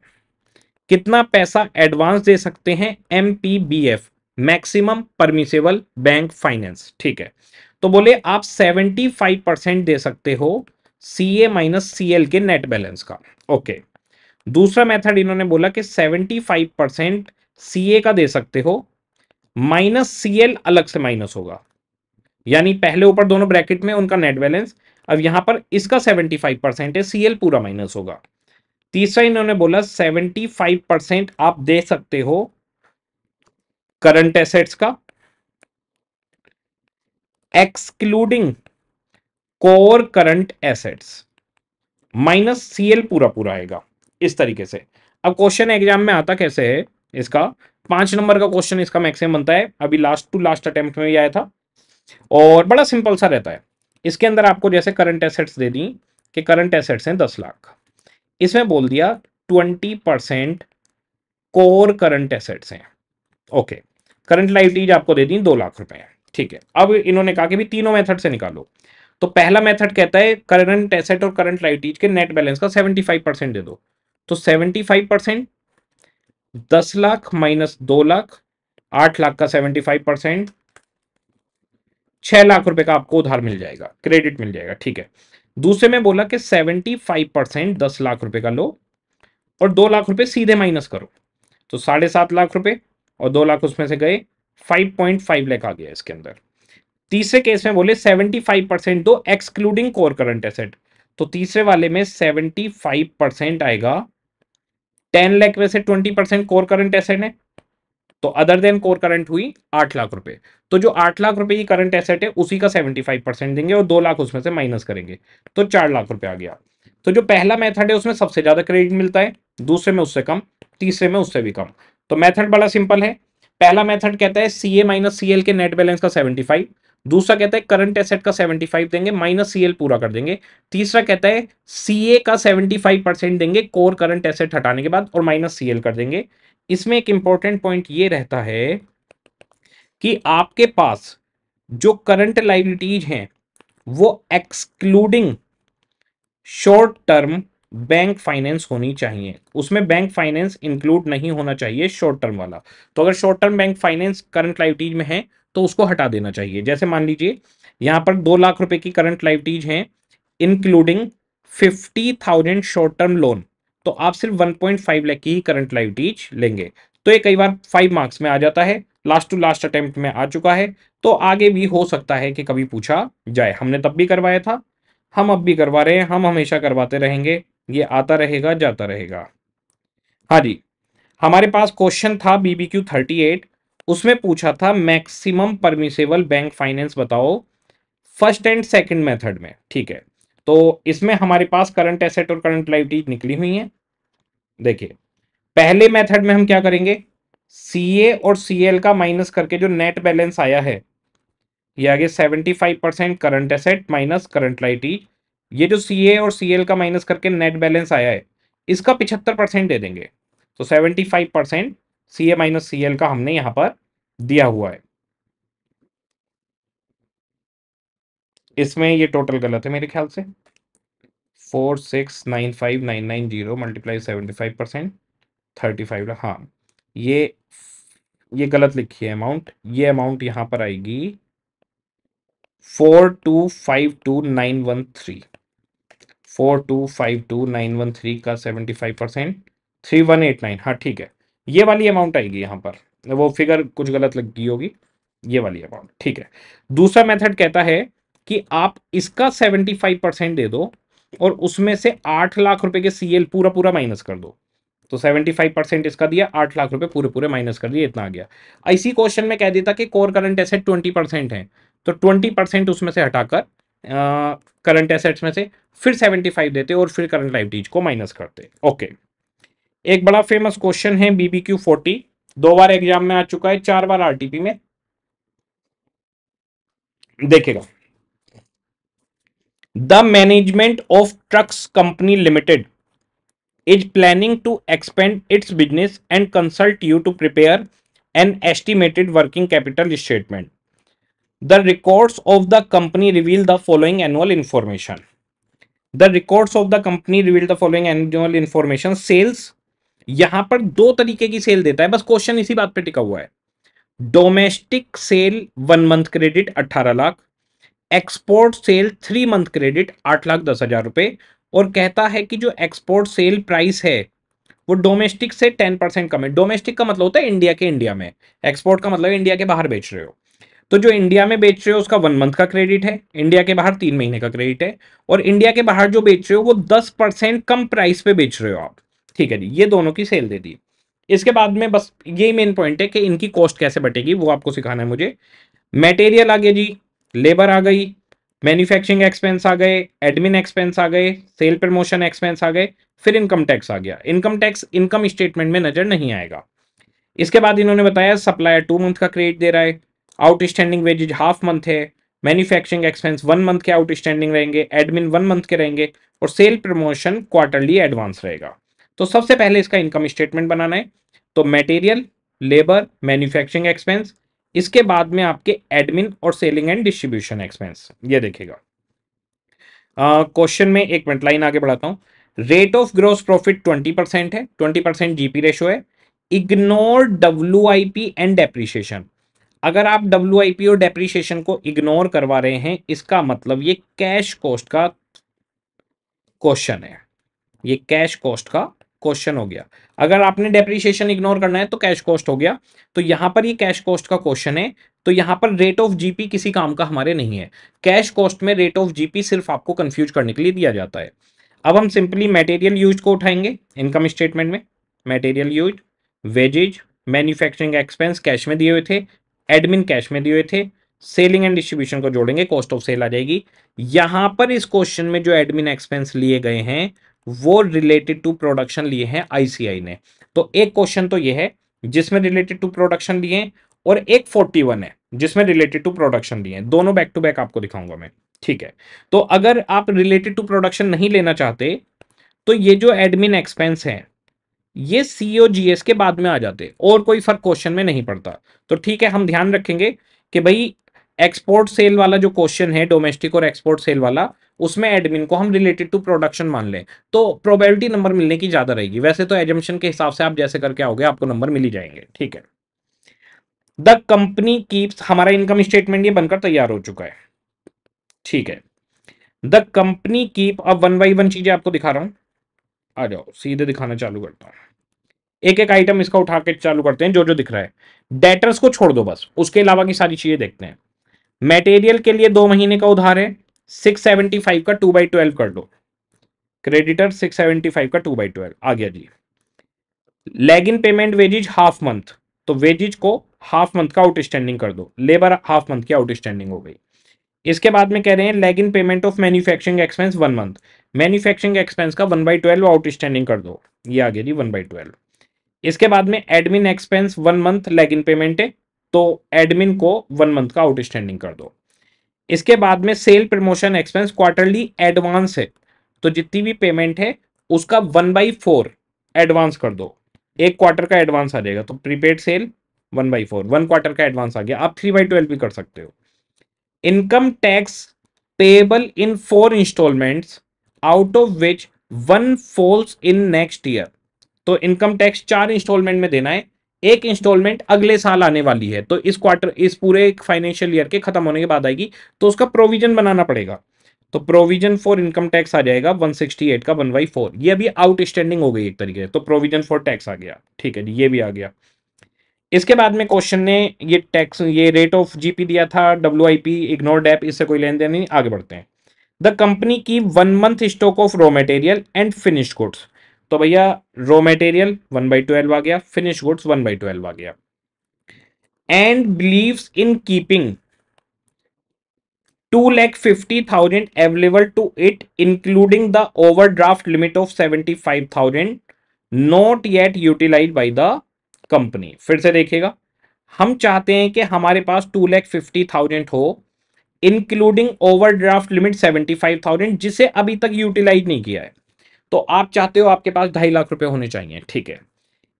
कितना पैसा एडवांस दे सकते हैं M P B F maximum permissible bank finance ठीक है तो बोले आप 75 परसेंट दे सकते हो C A minus C L के नेट बैलेंस का ओके दूसरा मेथड इन्होंने बोला कि 75 परसेंट सी ए का दे सकते हो माइनस सी एल अलग से माइनस होगा यानी पहले ऊपर दोनों ब्रैकेट में उनका नेट बैलेंस अब यहां पर इसका 75 परसेंट है सी एल पूरा माइनस होगा तीसरा इन्होंने बोला 75 परसेंट आप दे सकते हो करंट एसेट्स का excluding core current assets minus CL पूरा पूरा आएगा इस तरीके से अब क्वेश्चन एग्जाम में आता कैसे है इसका पांच नंबर का क्वेश्चन इसका मैक्सिमम बनता है अभी लास्ट टू लास्ट अटेम्प्ट में भी आया था और बड़ा सिंपल सा रहता है इसके अंदर आपको जैसे करंट एसेट्स दे दी कि करंट एसेट्स हैं दस लाख इसमें बोल दिया twenty percent core current assets हैं ओके करंट लाइबिलिटीज आपको दे दी दो लाख रुपए ठीक है अब इन्होंने कहा कि भी तीनों मेथड से निकालो तो पहला मेथड कहता है करंट एसेट और करंट लाइबिलिटीज के नेट बैलेंस का सेवेंटी फाइव परसेंट दे दो तो सेवेंटी फाइव परसेंट दस लाख माइनस दो लाख आठ लाख का सेवेंटी फाइव परसेंट छह लाख रुपए का आपको उधार मिल जाएगा क्रेडिट मिल जाएगा ठीक है दूसरे में बोला कि सेवेंटी फाइव परसेंट दस लाख रुपए का लो और दो लाख रुपए सीधे माइनस करो तो साढ़े सात लाख रुपए और दो लाख उसमें से गए फाइव पॉइंट फाइव लाख आ गया इसके अंदर तीसरे केस में बोले सेवेंटी फाइव परसेंट दो एक्सक्लूडिंग कोर करंट एसेट तो तीसरे वाले में सेवेंटी फाइव परसेंट आएगा टेन लाख में से twenty percent core current asset है तो अदर देन कोर करंट हुई आठ लाख रुपए तो जो आठ लाख रुपए की करंट एसेट है उसी का सेवेंटी फाइव परसेंट देंगे और दो लाख उसमें से माइनस करेंगे तो चार लाख रुपए आ गया तो जो पहला मेथड है उसमें सबसे ज्यादा क्रेडिट मिलता है दूसरे में उससे कम तीसरे में उससे भी कम तो मेथड बड़ा सिंपल है पहला मेथड कहता है सी ए माइनस सी के नेट बैलेंस का सेवेंटी फाइव दूसरा कहता है करंट एसेट का सेवेंटी फाइव देंगे माइनस सी पूरा कर देंगे तीसरा कहता है सी का सेवेंटी फाइव परसेंट देंगे कोर करंट एसेट हटाने के बाद और माइनस सी कर देंगे इसमें एक इंपॉर्टेंट पॉइंट ये रहता है कि आपके पास जो करंट लाइबिलिटीज हैं वो excluding short term bank finance होनी चाहिए उसमें बैंक फाइनेंस इंक्लूड नहीं होना चाहिए शॉर्ट टर्म वाला तो अगर short term bank finance current liabilities में है तो उसको हटा देना चाहिए जैसे मान लीजिए यहां पर दो लाख रुपए की करंट लाइवटीज है including fifty thousand short term loan तो आप सिर्फ वन पॉइंट फाइव लैख की ही करंट लाइवटीज लेंगे तो ये कई बार फाइव मार्क्स में आ जाता है लास्ट टू लास्ट अटेम्प्ट में आ चुका है तो आगे भी हो सकता है कि कभी पूछा जाए हमने तब भी करवाया था हम अब भी करवा रहे हैं हम हमेशा करवाते रहेंगे ये आता रहेगा जाता रहेगा हाँ जी हमारे पास क्वेश्चन था बीबीक्यू थर्टी एट उसमें पूछा था मैक्सिमम परमिसेबल बैंक फाइनेंस बताओ फर्स्ट एंड सेकंड मेथड में ठीक है तो इसमें हमारे पास करंट एसेट और करंट लाइविटी निकली हुई है देखिए पहले मेथड में हम क्या करेंगे सी और सी का माइनस करके जो नेट बैलेंस आया है ये आगे five percent current asset minus current liability ये जो सी और सी का माइनस करके नेट बैलेंस आया है इसका पिछहत्तर परसेंट दे देंगे तो seventy five percent C A minus C का हमने यहां पर दिया हुआ है इसमें ये टोटल गलत है मेरे ख्याल से four six nine five nine nine zero multiply seventy five percent thirty five हाँ ये ये गलत लिखी है अमाउंट ये अमाउंट यहां पर आएगी four two five two nine one three four two five two nine one three का seventy five percent three one eight nine हाँ ठीक है ये वाली अमाउंट आएगी यहाँ पर वो फिगर कुछ गलत लगी होगी ये वाली अमाउंट ठीक है दूसरा मेथड कहता है कि आप इसका सेवेंटी फाइव परसेंट दे दो और उसमें से आठ लाख रुपए के सीएल पूरा पूरा माइनस कर दो तो सेवेंटी फाइव परसेंट इसका दिया आठ लाख रुपए पूरे पूरे माइनस कर दिए इतना आ गया इसी क्वेश्चन में कह देता कि कोर करंट ऐसे ट्वेंटी परसेंट है तो ट्वेंटी परसेंट उसमें से हटाकर करंट एसेट्स में से फिर 75 देते और फिर करंट लाइबिलिटीज को माइनस करते ओके एक बड़ा फेमस क्वेश्चन है बीबी क्यू फोर्टी दो बार एग्जाम में आ चुका है चार बार आरटीपी में देखेगा the management of trucks company limited is planning to expand its business and consult you to prepare an estimated working capital statement the records of the company reveal the following annual information the records of the company reveal the following annual information sales यहां पर दो तरीके की cell देता है बस question इसी बात पे टिका हुआ है domestic sale one month credit अट्ठारह lakh export sale three month credit आठ लाख दस हजार रुपए और कहता है कि जो एक्सपोर्ट सेल प्राइस है वो डोमेस्टिक से टेन परसेंट कम है डोमेस्टिक का मतलब होता है इंडिया के इंडिया में एक्सपोर्ट का मतलब इंडिया के बाहर बेच रहे हो तो जो इंडिया में बेच रहे हो उसका वन मंथ का क्रेडिट है इंडिया के बाहर तीन महीने का क्रेडिट है और इंडिया के बाहर जो बेच रहे हो वो दस परसेंट कम प्राइस पे बेच रहे हो आप ठीक है जी ये दोनों की सेल दे दी इसके बाद में बस यही मेन पॉइंट है कि इनकी कॉस्ट कैसे बटेगी वो आपको सिखाना है मुझे मटेरियल आ गया जी लेबर आ गई मैन्युफैक्चरिंग एक्सपेंस आ गए एडमिन एक्सपेंस आ गए सेल प्रमोशन एक्सपेंस आ गए फिर इनकम टैक्स आ गया इनकम टैक्स इनकम स्टेटमेंट में नजर नहीं आएगा इसके बाद इन्होंने बताया सप्लायर टू मंथ का क्रेडिट दे रहा है आउटस्टैंडिंग वेजेज हाफ मंथ है मैन्युफैक्चरिंग एक्सपेंस वन मंथ के आउटस्टैंडिंग रहेंगे एडमिन वन मंथ के रहेंगे और सेल प्रमोशन क्वार्टरली एडवांस रहेगा तो सबसे पहले इसका इनकम स्टेटमेंट बनाना है तो मटेरियल लेबर मैन्युफैक्चरिंग एक्सपेंस इसके बाद में आपके एडमिन और सेलिंग एंड डिस्ट्रीब्यूशन एक्सपेंस ये देखेगा क्वेश्चन uh, में एक मिनट लाइन आगे बढ़ाता हूँ rate of gross profit twenty percent है ट्वेंटी परसेंट जीपी रेशो है ignore W I P and depreciation अगर आप डब्ल्यू आई पी ओ डेप्रीशिएशन को इग्नोर करवा रहे हैं इसका मतलब ये कैश कॉस्ट का क्वेश्चन है ये कैश कॉस्ट का क्वेश्चन हो गया अगर आपने डेप्रीशिएशन इग्नोर करना है तो कैश कॉस्ट हो गया तो यहां पर ये कैश कॉस्ट का क्वेश्चन है तो यहां पर रेट ऑफ जीपी किसी काम का हमारे नहीं है कैश कॉस्ट में रेट ऑफ जीपी सिर्फ आपको कंफ्यूज करने के लिए दिया जाता है अब हम सिंपली मटेरियल यूज को उठाएंगे इनकम स्टेटमेंट में material use wages manufacturing expense cash में दिए हुए थे एडमिन कैश में दिए थे सेलिंग एंड डिस्ट्रीब्यूशन को जोड़ेंगे कॉस्ट ऑफ सेल आ जाएगी यहां पर इस क्वेश्चन में जो एडमिन एक्सपेंस लिए गए हैं वो रिलेटेड टू प्रोडक्शन लिए हैं आईसीआई ने तो एक क्वेश्चन तो ये है जिसमें रिलेटेड टू प्रोडक्शन लिए और एक फोर्टी वन है जिसमें रिलेटेड टू प्रोडक्शन लिए दोनों बैक टू बैक आपको दिखाऊंगा मैं ठीक है तो अगर आप रिलेटेड टू प्रोडक्शन नहीं लेना चाहते तो ये जो एडमिन एक्सपेंस है ये सीओ जीएस के बाद में आ जाते और कोई फर्क क्वेश्चन में नहीं पड़ता तो ठीक है हम ध्यान रखेंगे कि भाई एक्सपोर्ट सेल वाला जो क्वेश्चन है डोमेस्टिक और एक्सपोर्ट सेल वाला उसमें एडमिन को हम रिलेटेड टू प्रोडक्शन मान लें तो प्रोबेबिलिटी नंबर मिलने की ज़्यादा रहेगी वैसे तो एजम्पन के हिसाब से आप जैसे करके आओगे आपको नंबर मिल ही जाएंगे ठीक है द कंपनी कीप्स हमारा इनकम स्टेटमेंट ये बनकर तैयार हो चुका है ठीक है द कंपनी कीप अब वन बाई वन चीज़ें आपको दिखा रहा हूं आ जाओ सीधे दिखाना चालू करता हूं एक एक आइटम इसका उठा के चालू करते हैं जो जो दिख रहा है डेटर्स को छोड़ दो बस उसके अलावा की सारी चीजें देखते हैं मटेरियल के लिए दो महीने का उधार है सिक्स सेवेंटी फाइव का टू बाई ट्वेल्व कर दो क्रेडिटर सिक्स सेवेंटी फाइव का टू बाई ट्वेल्व आ गया जी lag in payment wages half month तो वेजिज को हाफ मंथ का आउटस्टैंडिंग कर दो लेबर हाफ मंथ की आउटस्टैंडिंग हो गई इसके बाद में कह रहे हैं lag in payment of manufacturing expense one month manufacturing expense का वन बाई ट्वेल्व आउटस्टैंडिंग कर दो ये आ गया जी वन बाई ट्वेल्व इसके बाद में admin expense one month lag in payment है तो एडमिन को वन मंथ का आउटस्टैंडिंग कर दो इसके बाद में sale promotion expense quarterly advance है तो जितनी भी पेमेंट है उसका वन बाई फोर एडवांस कर दो एक क्वार्टर का एडवांस आ जाएगा तो prepaid sale one by four one quarter का एडवांस आ गया आप थ्री बाई ट्वेल्व भी कर सकते हो income tax payable in four instalments out of which one falls in next year तो इनकम टैक्स चार इंस्टॉलमेंट में देना है एक इंस्टॉलमेंट अगले साल आने वाली है तो इस क्वार्टर इस पूरे फाइनेंशियल ईयर के खत्म होने के बाद आएगी तो उसका प्रोविजन बनाना पड़ेगा तो प्रोविजन फॉर इनकम टैक्स आ जाएगा 168 का वन बाई फोर ये अभी आउटस्टैंडिंग हो गई एक तरीके से तो प्रोविजन फॉर टैक्स आ गया ठीक है जी ये भी आ गया इसके बाद में क्वेश्चन ने ये टैक्स ये रेट ऑफ जीपी दिया था W I P ignore dep इससे कोई लेन देन नहीं आगे बढ़ते हैं द कंपनी की one month stock of raw material and finish goods तो भैया raw material one by twelve आ गया finish goods one by twelve आ गया and believe in keeping two lakh fifty thousand available to it including the over draft limit of seventy five thousand not yet utilise by the company फिर से देखिएगा हम चाहते हैं कि हमारे पास टू लैख फिफ्टी थाउजेंड हो including over draft limit seventy five thousand जिसे अभी तक यूटिलाइज नहीं किया है तो आप चाहते हो आपके पास ढाई लाख रुपए होने चाहिए ठीक है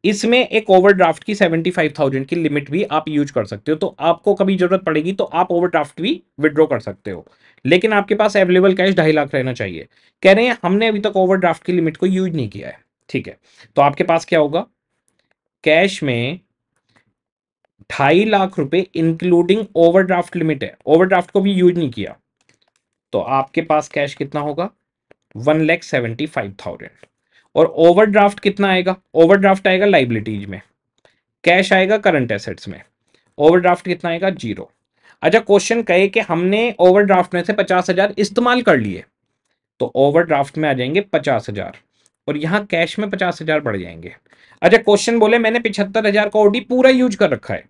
इसमें एक ओवरड्राफ्ट की सेवेंटी फाइव थाउजेंड की लिमिट भी आप यूज कर सकते हो तो आपको कभी जरूरत पड़ेगी तो आप ओवरड्राफ्ट भी विड्रॉ कर सकते हो लेकिन आपके पास अवेलेबल कैश ढाई लाख रहना चाहिए कह रहे हैं हमने अभी तक ओवरड्राफ्ट की लिमिट को यूज नहीं किया है ठीक है तो आपके पास क्या होगा कैश में ढाई लाख रुपए इंक्लूडिंग ओवरड्राफ्ट लिमिट है ओवरड्राफ्ट को भी यूज नहीं किया तो आपके पास कैश कितना होगा one lakh seventy five thousand और ओवरड्राफ्ट कितना आएगा ओवरड्राफ्ट आएगा लाइबिलिटीज में कैश आएगा करंट एसेट्स में ओवरड्राफ्ट कितना आएगा जीरो अच्छा क्वेश्चन कहे कि हमने ओवरड्राफ्ट में से पचास हजार इस्तेमाल कर लिए तो ओवरड्राफ्ट में आ जाएंगे पचास हजार और यहाँ कैश में पचास हजार बढ़ जाएंगे अच्छा क्वेश्चन बोले मैंने पिछहत्तर हजार का ओडी पूरा यूज कर रखा है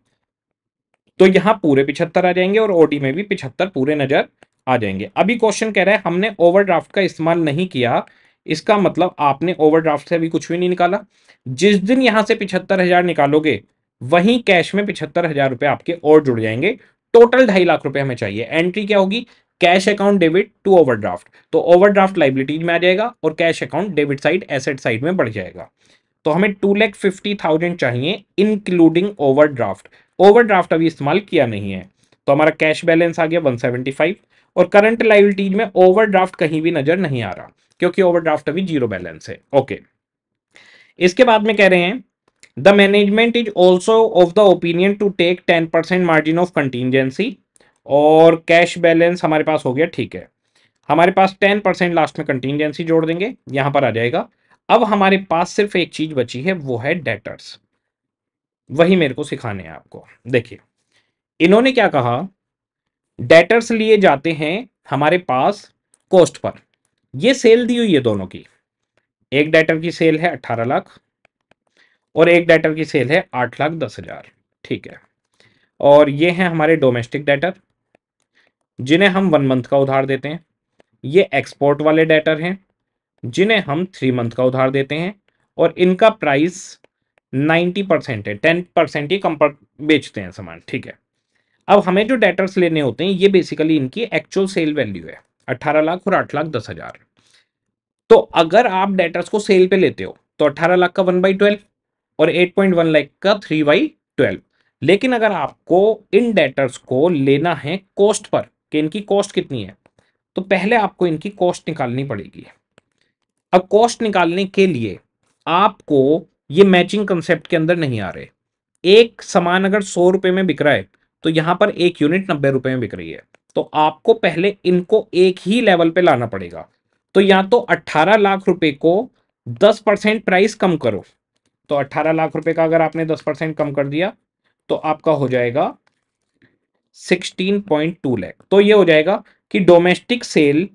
तो यहाँ पूरे पिछहत्तर आ जाएंगे और ओडी में भी पिछहत्तर पूरे नजर आ जाएंगे अभी क्वेश्चन कह रहा है हमने ओवरड्राफ्ट का इस्तेमाल नहीं किया इसका मतलब आपने ओवरड्राफ्ट से अभी कुछ भी नहीं निकाला जिस दिन यहां से पिछहत्तर हजार निकालोगे वहीं कैश में पिछहत्तर हजार रुपए आपके और जुड़ जाएंगे टोटल ढाई लाख रुपए हमें चाहिए एंट्री क्या होगी cash account debit to overdraft तो ओवरड्राफ्ट लाइबिलिटीज में आ जाएगा और cash account debit side asset side में बढ़ जाएगा तो हमें टू लैख फिफ्टी थाउजेंड चाहिए इंक्लूडिंग ओवरड्राफ्ट ओवरड्राफ्ट अभी इस्तेमाल किया नहीं है तो हमारा कैश बैलेंस आ गया वन सेवेंटी फाइव और करंट लाइबिलिटीज में ओवरड्राफ्ट कहीं भी नजर नहीं आ रहा क्योंकि ओवरड्राफ्ट अभी जीरो बैलेंस है ओके इसके बाद में कह रहे हैं the management is also of the opinion to take ten percent margin of contingency और कैश बैलेंस हमारे पास हो गया ठीक है हमारे पास टेन परसेंट लास्ट में कंटीजेंसी जोड़ देंगे यहां पर आ जाएगा अब हमारे पास सिर्फ एक चीज बची है वो है डेटर्स वही मेरे को सिखाने हैं आपको देखिए इन्होंने क्या कहा डेटर्स लिए जाते हैं हमारे पास कॉस्ट पर ये सेल दी हुई है दोनों की एक डेटर की सेल है अट्ठारह लाख और एक डेटर की सेल है आठ लाख दस हजार ठीक है और ये हैं हमारे डोमेस्टिक डेटर जिन्हें हम वन मंथ का उधार देते हैं ये एक्सपोर्ट वाले डेटर हैं जिन्हें हम थ्री मंथ का उधार देते हैं और इनका प्राइस नाइन्टी परसेंट है टेन परसेंट ही कम बेचते हैं सामान ठीक है अब हमें जो डेटर्स लेने होते हैं ये बेसिकली इनकी एक्चुअल सेल वैल्यू है अट्ठारह लाख और आठ लाख दस हजार तो अगर आप डेटर्स को सेल पे लेते हो तो अट्ठारह लाख का वन बाई ट्वेल्व और एट पॉइंट वन लाख का थ्री बाई ट्वेल्व लेकिन अगर आपको इन डेटर्स को लेना है कॉस्ट पर कि इनकी कॉस्ट कितनी है तो पहले आपको इनकी कॉस्ट निकालनी पड़ेगी अब कॉस्ट निकालने के लिए आपको ये मैचिंग कंसेप्ट के अंदर नहीं आ रहे एक सामान अगर सौ रुपये में बिक रहा है तो यहां पर एक यूनिट नब्बे रुपए में बिक रही है तो आपको पहले इनको एक ही लेवल पे लाना पड़ेगा तो या तो 18 लाख रुपए को 10 परसेंट प्राइस कम करो तो 18 लाख रुपए का अगर आपने 10 परसेंट कम कर दिया तो आपका हो जाएगा 16.2 लाख तो ये हो जाएगा कि डोमेस्टिक सेल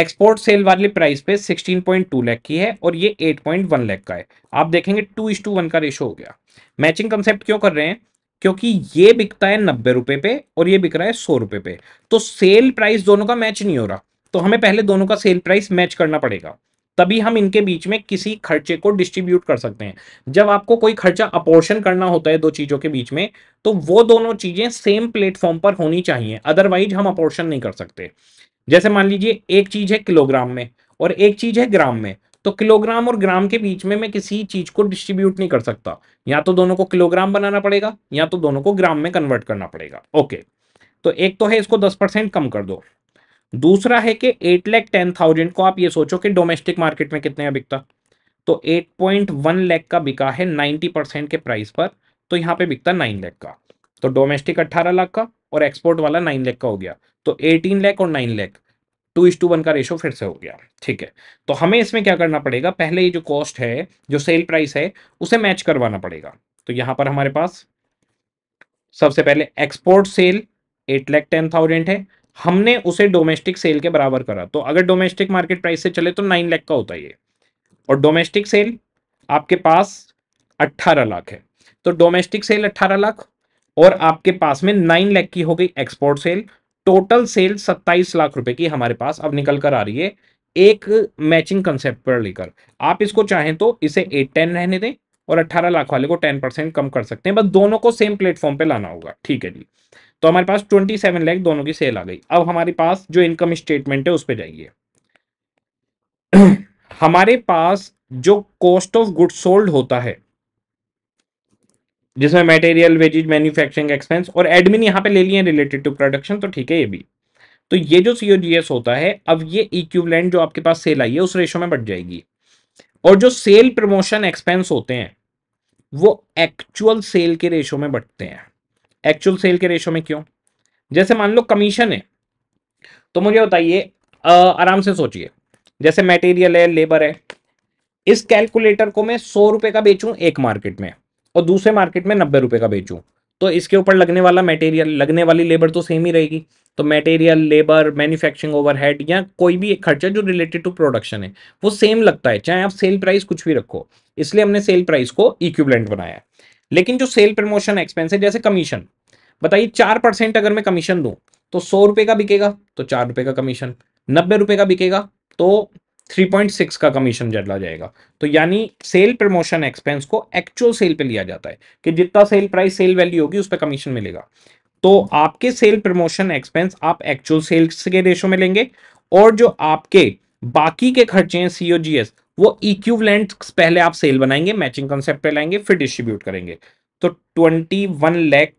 एक्सपोर्ट सेल वाली प्राइस पे 16.2 लाख की है और ये 8.1 लाख का है आप देखेंगे टू इज टू वन का रेशो हो गया मैचिंग कंसेप्ट क्यों कर रहे हैं क्योंकि ये बिकता है नब्बे रुपए पे और ये बिक रहा है सौ रुपए पे तो सेल प्राइस दोनों का मैच नहीं हो रहा तो हमें पहले दोनों का सेल प्राइस मैच करना पड़ेगा तभी हम इनके बीच में किसी खर्चे को डिस्ट्रीब्यूट कर सकते हैं जब आपको कोई खर्चा अपोर्शन करना होता है दो चीज़ों के बीच में तो वो दोनों चीज़ें सेम प्लेटफॉर्म पर होनी चाहिए अदरवाइज हम अपोर्शन नहीं कर सकते जैसे मान लीजिए एक चीज़ है किलोग्राम में और एक चीज़ है ग्राम में तो किलोग्राम और ग्राम के बीच में मैं किसी चीज को डिस्ट्रीब्यूट नहीं कर सकता या तो दोनों को किलोग्राम बनाना पड़ेगा या तो दोनों को ग्राम में कन्वर्ट करना पड़ेगा ओके तो एक तो है इसको दस परसेंट कम कर दो दूसरा है कि एट लैख टेन थाउजेंड को आप ये सोचो कि डोमेस्टिक मार्केट में कितने का बिकता तो एट पॉइंट वन लैख का बिका है नाइनटी परसेंट के प्राइस पर तो यहाँ पे बिकता नाइन लैख का तो डोमेस्टिक अट्ठारह लाख का और एक्सपोर्ट वाला नाइन लैख का हो गया तो एटीन लैख और nine lakh two is to one का रेशो फिर से हो गया ठीक है तो हमें इसमें क्या करना पड़ेगा पहले ये जो कॉस्ट है जो सेल प्राइस है उसे मैच करवाना पड़ेगा तो यहां पर हमारे पास सबसे पहले export sale eight lakh ten thousand है हमने उसे डोमेस्टिक सेल के बराबर करा तो अगर डोमेस्टिक मार्केट प्राइस से चले तो नाइन लैख का होता है और डोमेस्टिक सेल आपके पास अट्ठारह लाख है तो डोमेस्टिक सेल अट्ठारह लाख और आपके पास में नाइन लैख की हो गई एक्सपोर्ट सेल टोटल सेल सत्ताईस लाख रुपए की हमारे पास अब निकल कर आ रही है एक मैचिंग कंसेप्ट पर लेकर आप इसको चाहें तो इसे एट टेन रहने दें और अट्ठारह लाख वाले को टेन परसेंट कम कर सकते हैं बस दोनों को सेम प्लेटफॉर्म पे लाना होगा ठीक है जी तो हमारे पास ट्वेंटी सेवन लैख दोनों की सेल आ गई अब हमारे पास जो इनकम स्टेटमेंट है उस पर जाइए हमारे पास जो कॉस्ट ऑफ गुड सोल्ड होता है जिसमें मटेरियल वेजेज मैन्युफैक्चरिंग एक्सपेंस और एडमिन यहाँ पे ले लिए रिलेटेड टू प्रोडक्शन तो ठीक है ये भी तो ये जो सी होता है अब ये इक्विवेलेंट जो आपके पास सेल आई है उस रेशो में बढ़ जाएगी और जो सेल प्रमोशन एक्सपेंस होते हैं वो एक्चुअल सेल के रेशो में बढ़ते हैं एक्चुअल सेल के रेशो में क्यों जैसे मान लो कमीशन है तो मुझे बताइए आराम से सोचिए जैसे मटेरियल है लेबर है इस कैलकुलेटर को मैं सौ रुपए का बेचूं एक मार्केट में और दूसरे मार्केट में नब्बे रुपए का बेचूं तो इसके ऊपर लगने वाला मटेरियल लगने वाली लेबर तो सेम ही रहेगी तो मटेरियल लेबर मैन्युफैक्चरिंग ओवरहेड या कोई भी एक खर्चा जो रिलेटेड टू प्रोडक्शन है वो सेम लगता है चाहे आप सेल प्राइस कुछ भी रखो इसलिए हमने सेल प्राइस को इक्विबलेंट बनाया है लेकिन जो सेल प्रमोशन एक्सपेंस है जैसे कमीशन बताइए चार परसेंट अगर मैं कमीशन दूँ तो सौ रुपए का बिकेगा तो चार रुपये का कमीशन नब्बे रुपए का बिकेगा तो 3.6 का कमीशन जला जाएगा तो यानी सेल प्रमोशन एक्सपेंस को एक्चुअल सेल पे लिया जाता है कि जितना सेल प्राइस सेल वैल्यू होगी उस पर कमीशन मिलेगा तो आपके सेल प्रमोशन एक्सपेंस आप एक्चुअल सेल्स के रेशो में लेंगे और जो आपके बाकी के खर्चे हैं सीओ वो इक्विवेलेंट पहले आप सेल बनाएंगे मैचिंग कॉन्सेप्ट पे लाएंगे फिर डिस्ट्रीब्यूट करेंगे तो twenty one lakh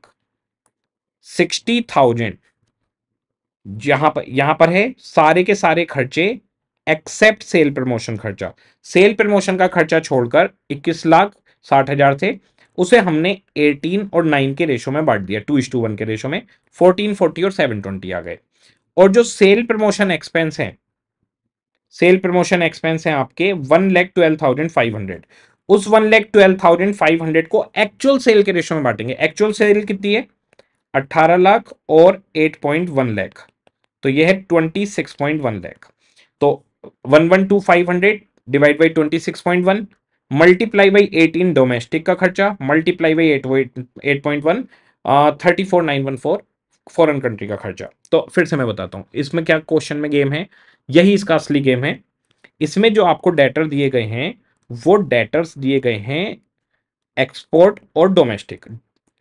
sixty thousand यहां पर यहां पर है सारे के सारे खर्चे एक्सेप्ट सेल प्रमोशन खर्चा सेल प्रमोशन का खर्चा छोड़कर इक्कीस लाख साठ हजार थे उसे हमने 18 और 9 के रेशो में बांट दिया टू इस टू वन के रेशो में 14, 40 और 720 आ गए और जो सेल प्रमोशन एक्सपेंस है सेल प्रमोशन एक्सपेंस है आपके one lakh twelve thousand five hundred उस one lakh twelve thousand five hundred को एक्चुअल सेल के रेशो में बांटेंगे एक्चुअल सेल कितनी है अट्ठारह लाख और एट पॉइंट वन लैख तो यह है twenty six point one lakh one one two five hundred divide by twenty six point one multiply by eighteen domestic का खर्चा multiply by eight eight point one thirty four nine one four foreign country का खर्चा तो फिर से मैं बताता हूँ इसमें क्या क्वेश्चन में गेम है यही इसका असली गेम है इसमें जो आपको डेटर दिए गए हैं वो डेटर्स दिए गए हैं एक्सपोर्ट और डोमेस्टिक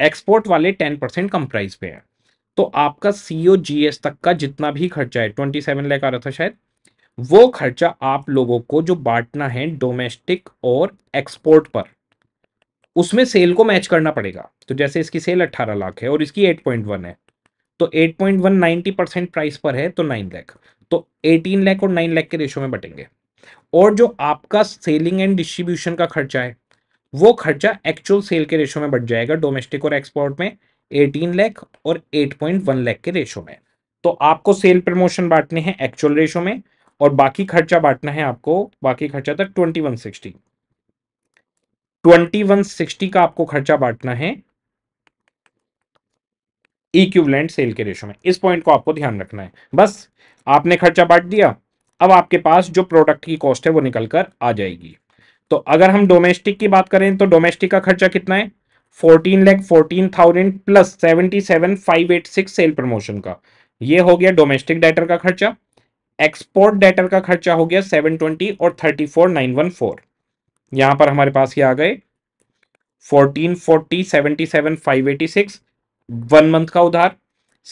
एक्सपोर्ट वाले टेन परसेंट कम प्राइस पे हैं तो आपका सी ओ जी एस तक का जितना भी खर्चा है ट्वेंटी सेवन लैख आ रहा था शायद वो खर्चा आप लोगों को जो बांटना है डोमेस्टिक और एक्सपोर्ट पर उसमें सेल को मैच करना पड़ेगा तो जैसे इसकी सेल 18 लाख है और इसकी 8.1 है तो 8.1 90 परसेंट प्राइस पर है तो 9 लाख तो 18 लाख और 9 लाख के रेशो में बटेंगे और जो आपका सेलिंग एंड डिस्ट्रीब्यूशन का खर्चा है वो खर्चा एक्चुअल सेल के रेशो में बढ़ जाएगा डोमेस्टिक और एक्सपोर्ट में एटीन लैख और 8.1 लाख के रेशो में तो आपको सेल प्रमोशन बांटने हैं एक्चुअल रेशो में और बाकी खर्चा बांटना है आपको बाकी खर्चा तक twenty one sixty twenty one sixty का आपको खर्चा बांटना है इक्विवेलेंट सेल के रेशो में इस पॉइंट को आपको ध्यान रखना है बस आपने खर्चा बांट दिया अब आपके पास जो प्रोडक्ट की कॉस्ट है वो निकल कर आ जाएगी तो अगर हम डोमेस्टिक की बात करें तो डोमेस्टिक का खर्चा कितना है fourteen lakh fourteen thousand plus seventy seven five eight six sale promotion का ये हो गया डोमेस्टिक डाइटर का खर्चा एक्सपोर्ट डेटर का खर्चा हो गया 720 और 34914 यहां पर हमारे पास ये आ गए 1440 फोर्टी सेवेंटी वन मंथ का उधार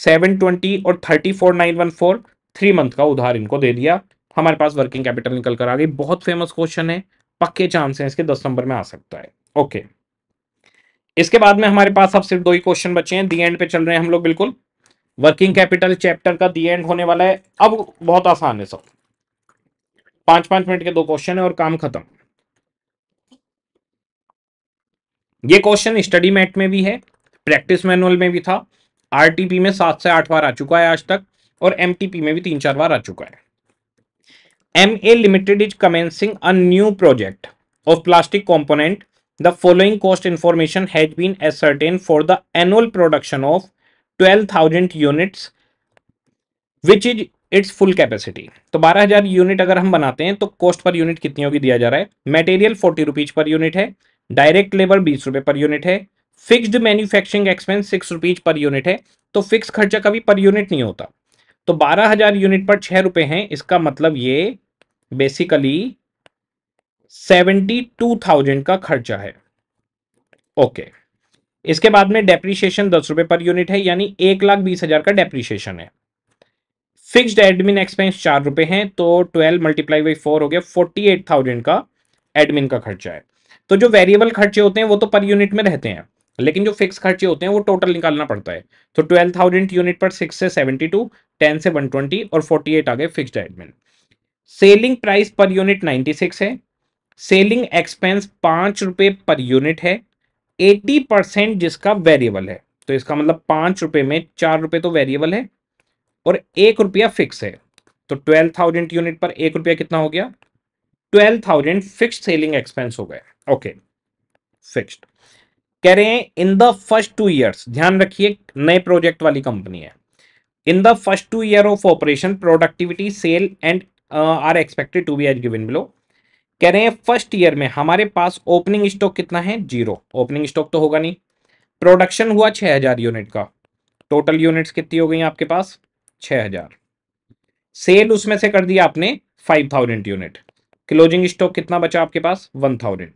720 और 34914 थ्री मंथ का उधार इनको दे दिया हमारे पास वर्किंग कैपिटल निकल कर आ गई बहुत फेमस क्वेश्चन है पक्के चांस हैं इसके दस नंबर में आ सकता है ओके इसके बाद में हमारे पास अब सिर्फ दो ही क्वेश्चन बचे हैं दी एंड पे चल रहे हैं हम लोग बिल्कुल वर्किंग कैपिटल चैप्टर का दी एंड होने वाला है अब बहुत आसान है सब पांच पांच मिनट के दो क्वेश्चन है और काम खत्म ये क्वेश्चन स्टडी मैट में भी है प्रैक्टिस मैनुअल में भी था आरटीपी में सात से आठ बार आ चुका है आज तक और एमटीपी में भी तीन चार बार आ चुका है M A limited is commencing a new project of plastic component the following cost information has been ascertain for the annual production of 12,000 units which is its full capacity तो 12,000 यूनिट अगर हम बनाते हैं तो कॉस्ट पर यूनिट कितनी होगी दिया जा रहा है material forty rupees per unit है डायरेक्ट लेबर बीस रुपए पर यूनिट है fixed manufacturing expense six rupees per unit है तो फिक्स खर्चा कभी पर यूनिट नहीं होता तो बारह हजार यूनिट पर छह रुपए हैं इसका मतलब ये बेसिकली सेवेंटी टू थाउजेंड का खर्चा है ओके okay. इसके बाद में डेप्रीशिएशन दस रुपए पर यूनिट है यानी एक लाख बीस हजार का डेप्रीशिएशन है फिक्स्ड एडमिन एक्सपेंस चार रुपए हैं तो ट्वेल्व मल्टीप्लाई बाई फोर हो गया फोर्टी एट थाउजेंड का एडमिन का खर्चा है तो जो वेरिएबल खर्चे होते हैं वो तो पर यूनिट में रहते हैं लेकिन जो फिक्स खर्चे होते हैं वो टोटल निकालना पड़ता है तो ट्वेल्व थाउजेंड यूनिट पर सिक्स से सेवेंटी टू टेन से वन ट्वेंटी और फोर्टी एट आ गए fixed admin selling price per unit ninety six है सेलिंग एक्सपेंस पाँच रुपये पर यूनिट है एटी परसेंट जिसका वेरिएबल है तो इसका मतलब पांच रुपए में चार रुपए तो वेरिएबल है और एक रुपया फिक्स है तो ट्वेल्व थाउजेंड यूनिट पर एक रुपया कितना हो गया twelve thousand fix selling expense हो गए ओके फिक्स्ड कह रहे हैं in the first two years ध्यान रखिए नए प्रोजेक्ट वाली कंपनी है in the first two year of operation productivity sale and are expected to be as given below कह रहे हैं फर्स्ट ईयर में हमारे पास ओपनिंग स्टॉक कितना है जीरो ओपनिंग स्टॉक तो होगा नहीं प्रोडक्शन हुआ छह हजार यूनिट का टोटल यूनिट्स कितनी हो गई आपके पास छ हजार सेल उसमें से कर दिया आपने five thousand unit closing stock कितना बचा आपके पास थाउजेंड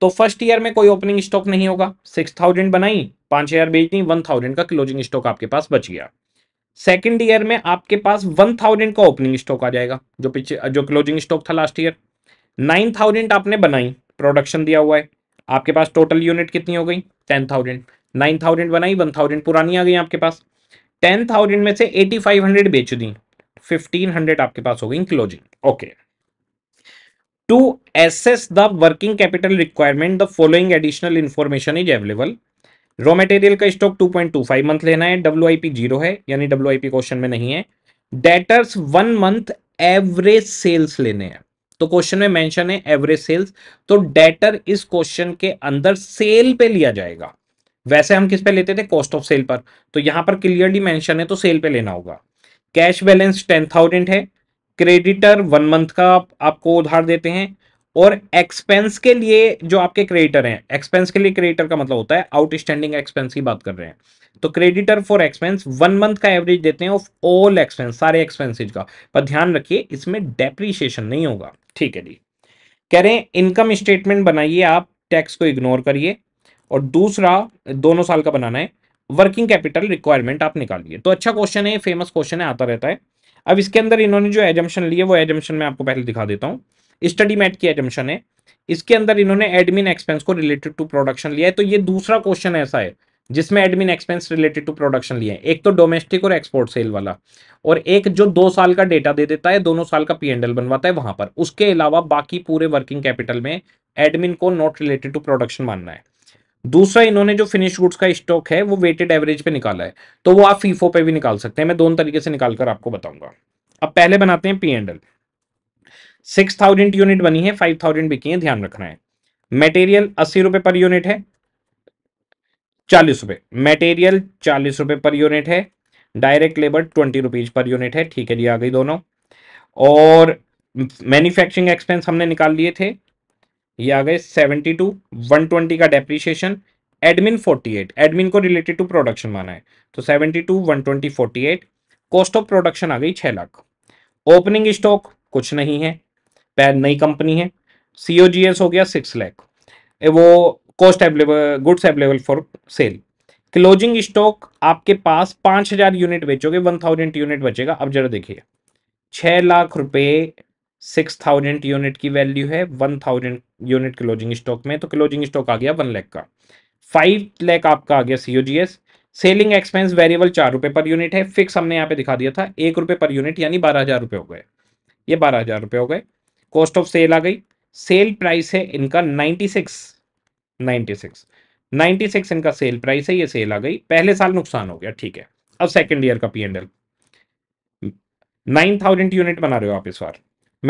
तो फर्स्ट ईयर में कोई ओपनिंग स्टॉक नहीं होगा सिक्स थाउजेंड बनाई पांच दी बेचनी थाउजेंड का क्लोजिंग स्टॉक आपके पास बच गया सेकेंड ईयर में आपके पास थाउजेंड का ओपनिंग स्टॉक आ जाएगा जो पीछे जो क्लोजिंग स्टॉक था लास्ट ईयर नाइन थाउजेंड आपने बनाई प्रोडक्शन दिया हुआ है आपके पास टोटल यूनिट कितनी हो गई टेन थाउजेंड नाइन थाउजेंड बनाई वन थाउजेंड पुरानी आ गई आपके पास टेन थाउजेंड में से एटी फाइव हंड्रेड बेच दी फिफ्टीन हंड्रेड आपके पास हो गई closing okay to assess the working capital requirement the following additional information is available raw material का स्टॉक 2.25 मंथ लेना है डब्ल्यू जीरो है यानी डब्ल्यू क्वेश्चन में नहीं है debtors one month average sales लेने हैं तो क्वेश्चन में मेंशन है एवरेज सेल्स तो डेटर इस क्वेश्चन के अंदर सेल पे लिया जाएगा वैसे हम किस पे लेते थे कॉस्ट ऑफ सेल पर तो यहां पर क्लियरली मेंशन है तो सेल पे लेना होगा कैश बैलेंस टेन थाउजेंड है क्रेडिटर वन मंथ का आपको उधार देते हैं और एक्सपेंस के लिए जो आपके क्रेडिटर हैं एक्सपेंस के लिए क्रेडिटर का मतलब होता है आउटस्टैंडिंग एक्सपेंस की बात कर रहे हैं तो creditor for expense one month का एवरेज देते हैं ऑफ ऑल एक्सपेंस सारे एक्सपेंसेज का पर ध्यान रखिए इसमें डेप्रीशिएशन नहीं होगा ठीक है जी कह रहे हैं इनकम स्टेटमेंट बनाइए आप टैक्स को इग्नोर करिए और दूसरा दोनों साल का बनाना है वर्किंग कैपिटल रिक्वायरमेंट आप निकालिए तो अच्छा क्वेश्चन है फेमस क्वेश्चन है आता रहता है अब इसके अंदर इन्होंने जो एजम्पन लिया वो एजम्पन मैं आपको पहले दिखा देता हूँ स्टडी मैट की एजम्पन है इसके अंदर इन्होंने एडमिन एक्सपेंस को रिलेटेड टू प्रोडक्शन लिया है तो ये दूसरा क्वेश्चन ऐसा है जिसमें admin expense related to production लिए एक तो डोमेस्टिक और एक्सपोर्ट सेल वाला और एक जो दो साल का डेटा दे देता है दोनों साल का पी एंडल बनवाता है वहां पर उसके अलावा बाकी पूरे वर्किंग कैपिटल में एडमिन को नॉट रिलेटेड टू प्रोडक्शन मानना है दूसरा इन्होंने जो फिनिश गुड्स का स्टॉक है वो वेटेड एवरेज पे निकाला है तो वो आप फीफो पे भी निकाल सकते हैं मैं दोनों तरीके से निकाल कर आपको बताऊंगा अब पहले बनाते हैं पी सिक्स थाउजेंड यूनिट बनी है फाइव थाउजेंड बिकी है ध्यान रखना है मटेरियल अस्सी रुपए पर यूनिट है चालीस रुपये मेटेरियल चालीस रुपये पर यूनिट है direct labour twenty rupees per unit है ठीक है जी आ गई दोनों और मैन्युफैक्चरिंग एक्सपेंस हमने निकाल लिए थे ये आ गए सेवेंटी टू वन ट्वेंटी का depreciation admin forty eight admin को रिलेटेड टू प्रोडक्शन माना है तो seventy two one twenty forty eight cost of production आ गई छः लाख ओपनिंग स्टॉक कुछ नहीं है पैर नई कंपनी है सी हो गया सिक्स लैख वो cost available goods available for sale closing stock आपके पास पांच हजार यूनिट बेचोगे वन थाउजेंड यूनिट बचेगा अब जरा देखिए छः लाख रुपए सिक्स थाउजेंड यूनिट की वैल्यू है one thousand unit closing stock में तो क्लोजिंग स्टॉक आ गया वन लैख का फाइव लैख आपका आ गया C G S selling expense variable चार रुपये पर यूनिट है फिक्स हमने यहाँ पे दिखा दिया था एक रुपये पर यूनिट यानी बारह हज़ार रुपये हो गए ये बारह हज़ार रुपये हो गए कॉस्ट ऑफ सेल आ गई सेल प्राइस है इनका नाइन्टी सिक्स नाइन्टी सिक्स इनका सेल प्राइस है ये सेल आ गई पहले साल नुकसान हो गया ठीक है अब सेकेंड ईयर का P and L nine thousand unit बना रहे हो आप इस बार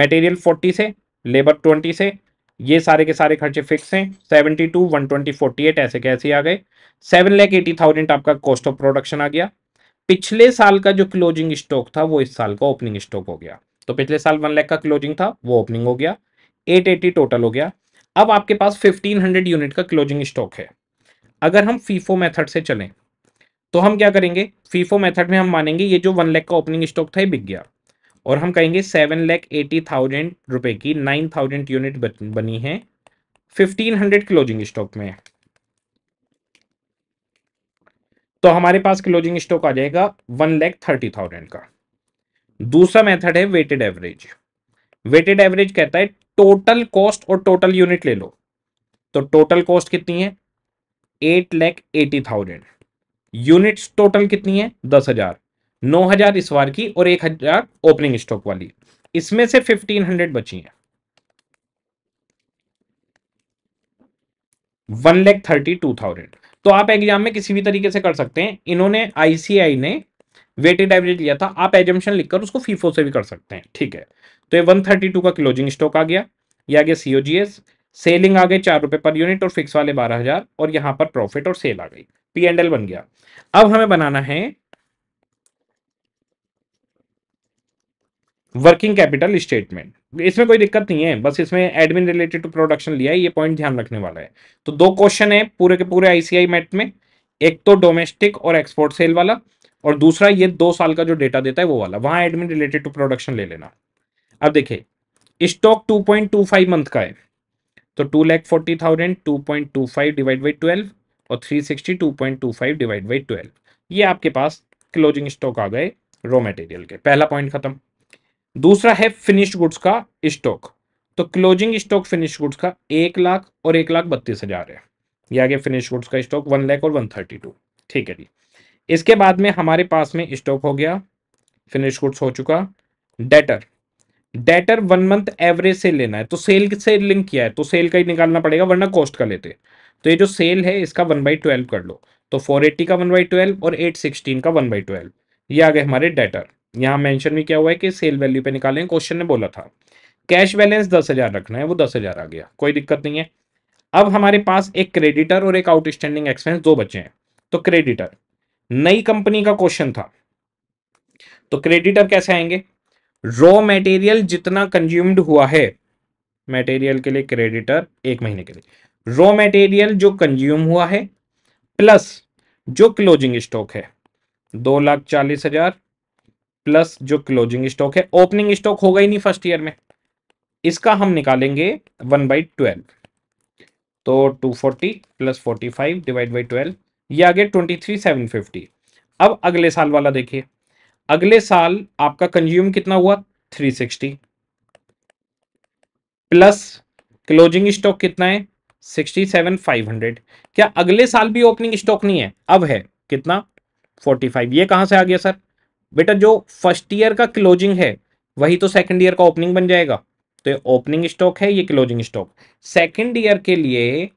मटेरियल फोर्टी से लेबर ट्वेंटी से ये सारे के सारे खर्चे फिक्स हैं seventy two one twenty forty eight ऐसे कैसे आ गए सेवन लैख एटी थाउजेंड आपका कॉस्ट ऑफ प्रोडक्शन आ गया पिछले साल का जो क्लोजिंग स्टॉक था वो इस साल का ओपनिंग स्टॉक हो गया तो पिछले साल वन लैख का क्लोजिंग था वो ओपनिंग हो गया एट एटी टोटल हो गया अब आपके पास 1500 यूनिट का क्लोजिंग स्टॉक है अगर हम फीफो मेथड से चलें तो हम क्या करेंगे फीफो मेथड में हम मानेंगे ये जो वन लैख का ओपनिंग स्टॉक था ये बिक गया और हम कहेंगे सेवन लैख एटी थाउजेंड रुपये की नाइन थाउजेंड यूनिट बनी है फिफ्टीन हंड्रेड क्लोजिंग स्टॉक में तो हमारे पास क्लोजिंग स्टॉक आ जाएगा वन लैख थर्टी थाउजेंड का दूसरा मेथड है वेटेड एवरेज वेटेड एवरेज कहता है टोटल कॉस्ट और टोटल यूनिट ले लो तो टोटल कॉस्ट कितनी है eight lakh eighty thousand units total कितनी है दस हजार नौ हजार इस बार की और एक हजार ओपनिंग स्टॉक वाली इसमें से फिफ्टीन हंड्रेड बची है one lakh thirty two thousand तो आप एग्जाम में किसी भी तरीके से कर सकते हैं इन्होंने आईसीआई ने वेटेड एवरेज लिया था आप एजम्पन लिखकर उसको फीफो से भी कर सकते हैं ठीक है तो ये 132 का क्लोजिंग स्टॉक आ गया ये आ गया सीओजीएस सेलिंग आ गई चार रुपए पर यूनिट और फिक्स वाले बारह हजार और यहां पर प्रॉफिट और सेल आ गई पी एंड एल बन गया अब हमें बनाना है वर्किंग कैपिटल स्टेटमेंट इसमें कोई दिक्कत नहीं है बस इसमें एडमिन रिलेटेड टू प्रोडक्शन लिया है ये पॉइंट ध्यान रखने वाला है तो दो क्वेश्चन है पूरे के पूरे आईसीआई मैट में एक तो डोमेस्टिक और एक्सपोर्ट सेल वाला और दूसरा ये दो साल का जो डेटा देता है वो वाला वहां एडमिन रिलेटेड टू प्रोडक्शन ले लेना अब देखिए स्टॉक 2.25 मंथ का है तो two lakh forty thousand two point two five divide by twelve और three sixty two point two five divide by twelve ये आपके पास क्लोजिंग स्टॉक आ गए रॉ मटेरियल के पहला पॉइंट खत्म दूसरा है फिनिश्ड गुड्स का स्टॉक तो क्लोजिंग स्टॉक फिनिश गुड्स का एक लाख और एक लाख बत्तीस हज़ार है यह आगे फिनिश गुड्स का स्टॉक वन लैख और वन थर्टी टू ठीक है जी इसके बाद में हमारे पास में स्टॉक हो गया फिनिश गुड्स हो चुका debtor debtor one month average से लेना है तो सेल से लिंक किया है तो सेल का ही निकालना पड़ेगा वरना कॉस्ट का लेते तो ये जो सेल है इसका वन बाई ट्वेल्व कर लो तो फोर एट्टी का वन बाई ट्वेल्व और एट सिक्सटीन का वन बाई ट्वेल्व ये आ गए हमारे डेटर यहाँ मेंशन भी क्या हुआ है कि सेल वैल्यू पे निकालें क्वेश्चन ने बोला था कैश बैलेंस दस हज़ार रखना है वो दस हज़ार आ गया कोई दिक्कत नहीं है अब हमारे पास एक क्रेडिटर और एक आउटस्टैंडिंग एक्सपेंस दो बचे हैं तो क्रेडिटर नई कंपनी का क्वेश्चन था तो क्रेडिटर कैसे आएंगे रॉ मटेरियल जितना कंज्यूम्ड हुआ है मटेरियल के लिए क्रेडिटर एक महीने के लिए रॉ मटेरियल जो कंज्यूम हुआ है प्लस जो क्लोजिंग स्टॉक है दो लाख चालीस हजार प्लस जो क्लोजिंग स्टॉक है ओपनिंग स्टॉक होगा ही नहीं फर्स्ट ईयर में इसका हम निकालेंगे वन बाई ट्वेल्व तो two forty plus forty five divide by twelve ये आ गया ट्वेंटी थ्री सेवन फिफ्टी अब अगले साल वाला देखिए अगले साल आपका कंज्यूम कितना हुआ three sixty plus closing stock कितना है सिक्सटी सेवन फाइव हंड्रेड क्या अगले साल भी ओपनिंग स्टॉक नहीं है अब है कितना फोर्टी फाइव ये कहां से आ गया सर बेटा जो फर्स्ट ईयर का क्लोजिंग है वही तो सेकंड ईयर का ओपनिंग बन जाएगा तो ये ओपनिंग स्टॉक है ये क्लोजिंग स्टॉक सेकंड ईयर के लिए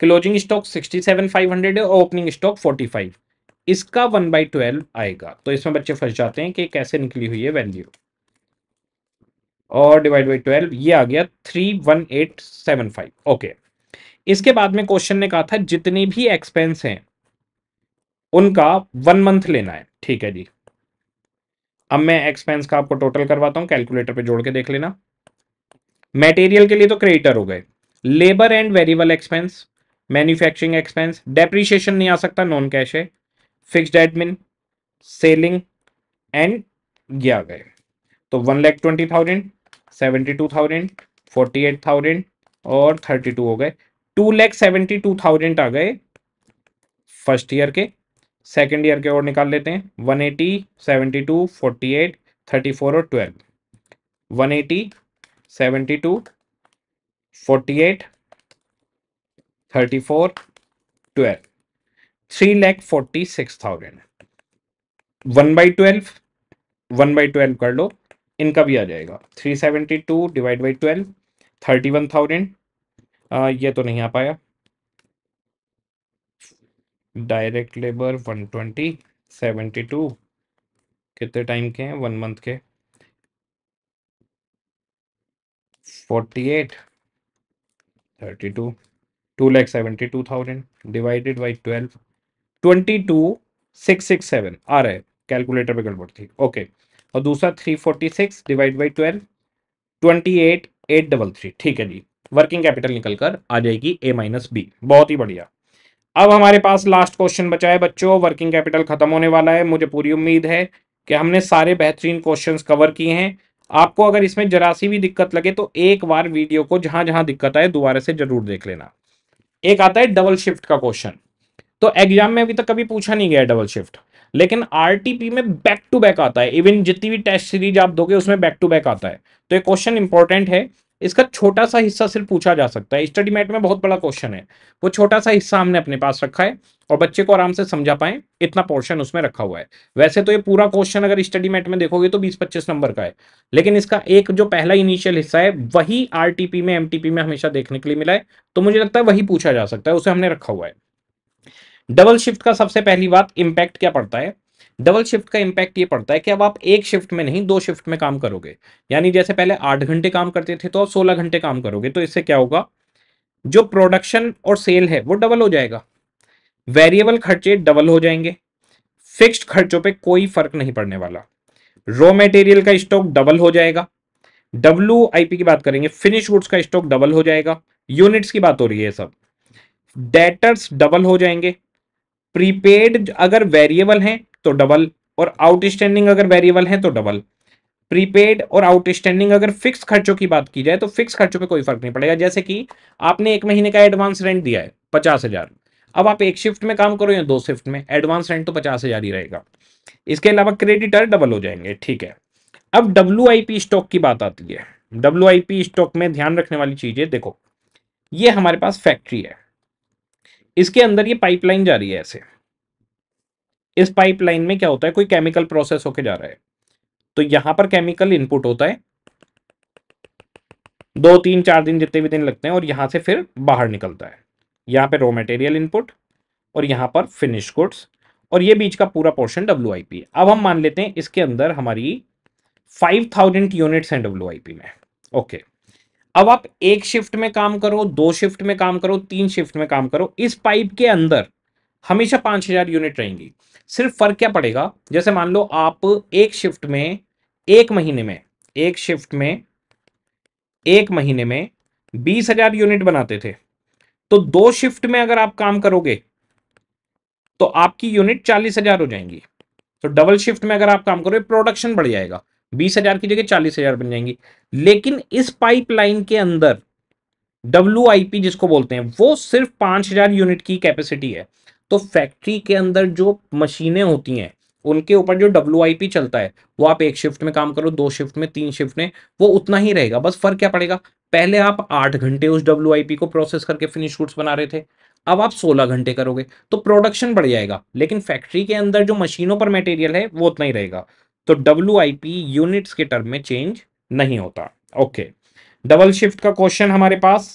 closing stock sixty seven five hundred है और ओपनिंग स्टॉक फोर्टी फाइव इसका वन बाई ट्वेल्व आएगा तो इसमें बच्चे फंस जाते हैं कि कैसे निकली हुई है वैल्यू और डिवाइड बाई ट्वेल्व ये आ गया three one eight seven five okay इसके बाद में क्वेश्चन ने कहा था जितने भी एक्सपेंस हैं उनका वन मंथ लेना है ठीक है जी अब मैं एक्सपेंस का आपको टोटल करवाता हूं कैलकुलेटर पे जोड़ के देख लेना मटेरियल के लिए तो क्रेडिटर हो गए labour and variable expense manufacturing expense depreciation नहीं आ सकता नॉन कैश है फिक्स्ड एडमिन सेलिंग एंड गया आ गए तो one lakh twenty thousand seventy two thousand forty eight thousand और थर्टी टू हो गए two lakh seventy two thousand आ गए फर्स्ट ईयर के सेकेंड ईयर के और निकाल लेते हैं one eighty seventy two forty eight thirty four और twelve one eighty seventy two forty eight thirty four twelve three lakh forty six thousand one by twelve one by twelve कर लो इनका भी आ जाएगा three seventy two divide by twelve thirty one thousand ये तो नहीं आ पाया direct labour one twenty seventy two कितने टाइम के हैं वन मंथ के forty eight thirty two two lakh seventy two thousand divided by twelve twenty two six six seven आ रहा है कैलकुलेटर पे गड़बड़ थी ओके और दूसरा three forty six divide by twelve twenty eight eight double three ठीक है जी वर्किंग कैपिटल निकल कर आ जाएगी ए माइनस बी बहुत ही बढ़िया अब हमारे पास लास्ट क्वेश्चन बचा है बच्चों वर्किंग कैपिटल खत्म होने वाला है मुझे पूरी उम्मीद है कि हमने सारे बेहतरीन क्वेश्चंस कवर किए हैं आपको अगर इसमें जरा सी भी दिक्कत लगे तो एक बार वीडियो को जहां जहां दिक्कत आए दोबारा से जरूर देख लेना एक आता है डबल शिफ्ट का क्वेश्चन तो एग्जाम में अभी तक कभी पूछा नहीं गया डबल शिफ्ट लेकिन आरटीपी में बैक टू बैक आता है इवन जितनी भी टेस्ट सीरीज आप दोगे उसमें बैक टू बैक आता है तो ये क्वेश्चन इंपॉर्टेंट है इसका छोटा सा हिस्सा सिर्फ पूछा जा सकता है स्टडी मैट में बहुत बड़ा क्वेश्चन है वो छोटा सा हिस्सा हमने अपने पास रखा है और बच्चे को आराम से समझा पाए इतना पोर्शन उसमें रखा हुआ है वैसे तो ये पूरा क्वेश्चन अगर स्टडी मैट में देखोगे तो 20-25 नंबर का है लेकिन इसका एक जो पहला इनिशियल हिस्सा है वही आर में एम में हमेशा देखने के लिए मिला है तो मुझे लगता है वही पूछा जा सकता है उसे हमने रखा हुआ है डबल शिफ्ट का सबसे पहली बात इम्पैक्ट क्या पड़ता है डबल शिफ्ट का इम्पैक्ट ये पड़ता है कि अब आप एक शिफ्ट में नहीं दो शिफ्ट में काम करोगे यानी जैसे पहले आठ घंटे काम करते थे तो आप सोलह घंटे काम करोगे तो इससे क्या होगा जो प्रोडक्शन और सेल है वो डबल हो जाएगा वेरिएबल खर्चे डबल हो जाएंगे फिक्स्ड खर्चों पे कोई फर्क नहीं पड़ने वाला रॉ मटेरियल का स्टॉक डबल हो जाएगा डब्ल्यू की बात करेंगे फिनिश गुड्स का स्टॉक डबल हो जाएगा यूनिट्स की बात हो रही है सब डेटर्स डबल हो जाएंगे प्रीपेड अगर वेरिएबल हैं तो डबल और आउटस्टैंडिंग अगर वेरिएबल है तो डबल प्रीपेड और आउटस्टैंडिंग अगर फिक्स खर्चों की बात की जाए तो फिक्स खर्चों पे कोई फर्क नहीं पड़ेगा जैसे कि आपने एक महीने का एडवांस रेंट दिया है पचास हजार अब आप एक शिफ्ट में काम करो या दो शिफ्ट में एडवांस रेंट तो पचास हजार ही रहेगा इसके अलावा क्रेडिटर डबल हो जाएंगे ठीक है अब डब्ल्यू स्टॉक की बात आती है डब्ल्यू स्टॉक में ध्यान रखने वाली चीज है देखो ये हमारे पास फैक्ट्री है इसके अंदर ये पाइपलाइन जा रही है ऐसे इस पाइपलाइन में क्या होता है कोई केमिकल प्रोसेस होके जा रहा है तो यहां पर केमिकल इनपुट होता है दो तीन चार दिन जितने भी दिन लगते हैं और यहां से फिर बाहर निकलता है यहां पे रॉ मटेरियल इनपुट और यहां पर फिनिश गुड्स और ये बीच का पूरा पोर्शन डब्ल्यू अब हम मान लेते हैं इसके अंदर हमारी 5000 यूनिट्स हैं डब्ल्यू में ओके अब आप एक शिफ्ट में काम करो दो शिफ्ट में काम करो तीन शिफ्ट में काम करो इस पाइप के अंदर हमेशा पांच हज़ार यूनिट रहेंगी सिर्फ फ़र्क क्या पड़ेगा जैसे मान लो आप एक शिफ्ट में एक महीने में एक शिफ्ट में एक महीने में बीस हज़ार यूनिट बनाते थे तो दो शिफ्ट में अगर आप काम करोगे तो आपकी यूनिट चालीस हजार हो जाएंगी तो डबल शिफ्ट में अगर आप काम करोगे प्रोडक्शन बढ़ जाएगा बीस हजार की जगह चालीस हजार बन जाएंगी लेकिन इस पाइपलाइन के अंदर डब्ल्यू जिसको बोलते हैं वो सिर्फ पांच हजार यूनिट की कैपेसिटी है तो फैक्ट्री के अंदर जो मशीनें होती हैं उनके ऊपर जो डब्ल्यू चलता है वो आप एक शिफ्ट में काम करो दो शिफ्ट में तीन शिफ्ट में वो उतना ही रहेगा बस फर्क क्या पड़ेगा पहले आप आठ घंटे उस डब्ल्यू को प्रोसेस करके फिनिश गुड्स बना रहे थे अब आप 16 घंटे करोगे तो प्रोडक्शन बढ़ जाएगा लेकिन फैक्ट्री के अंदर जो मशीनों पर मटेरियल है वो उतना ही रहेगा तो डब्ल्यू यूनिट्स के टर्म में चेंज नहीं होता ओके डबल शिफ्ट का क्वेश्चन हमारे पास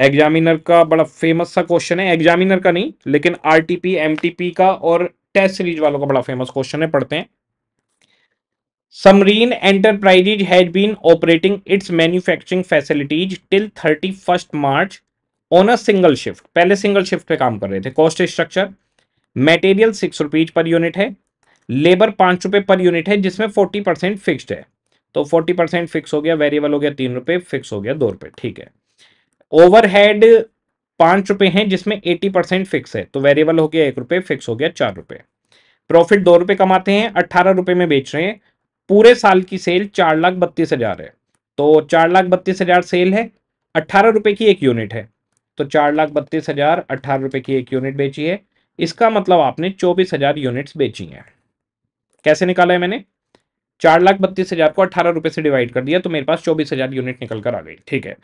एग्जामिनर का बड़ा फेमस सा क्वेश्चन है एग्जामिनर का नहीं लेकिन आरटीपी एमटीपी का और टेस्ट सीरीज वालों का बड़ा फेमस क्वेश्चन है पढ़ते हैं Samreen enterprises had been operating its manufacturing facilities till 31st March on a single shift पहले सिंगल शिफ्ट पे काम कर रहे थे cost structure material six rupees per unit है लेबर पांच रुपए पर यूनिट है जिसमें फोर्टी परसेंट फिक्स है तो फोर्टी परसेंट फिक्स हो गया वेरिएबल हो गया तीन रुपए फिक्स हो गया दो रुपए ठीक है ओवरहेड पांच रुपए हैं जिसमें एटी परसेंट फिक्स है तो वेरिएबल हो गया एक रुपये फिक्स हो गया चार रुपए प्रॉफिट दो रुपए कमाते हैं अट्ठारह रुपए में बेच रहे हैं पूरे साल की सेल चार लाख बत्तीस हजार है तो चार लाख बत्तीस हजार सेल है अट्ठारह रुपए की एक यूनिट है तो चार लाख बत्तीस हजार अट्ठारह रुपए की एक यूनिट बेची है इसका मतलब आपने चौबीस हजार यूनिट्स बेची हैं कैसे निकाला है मैंने चार लाख बत्तीस हजार को अट्ठारह रुपए से डिवाइड कर दिया तो मेरे पास चौबीस हजार यूनिट निकल कर आ गई ठीक है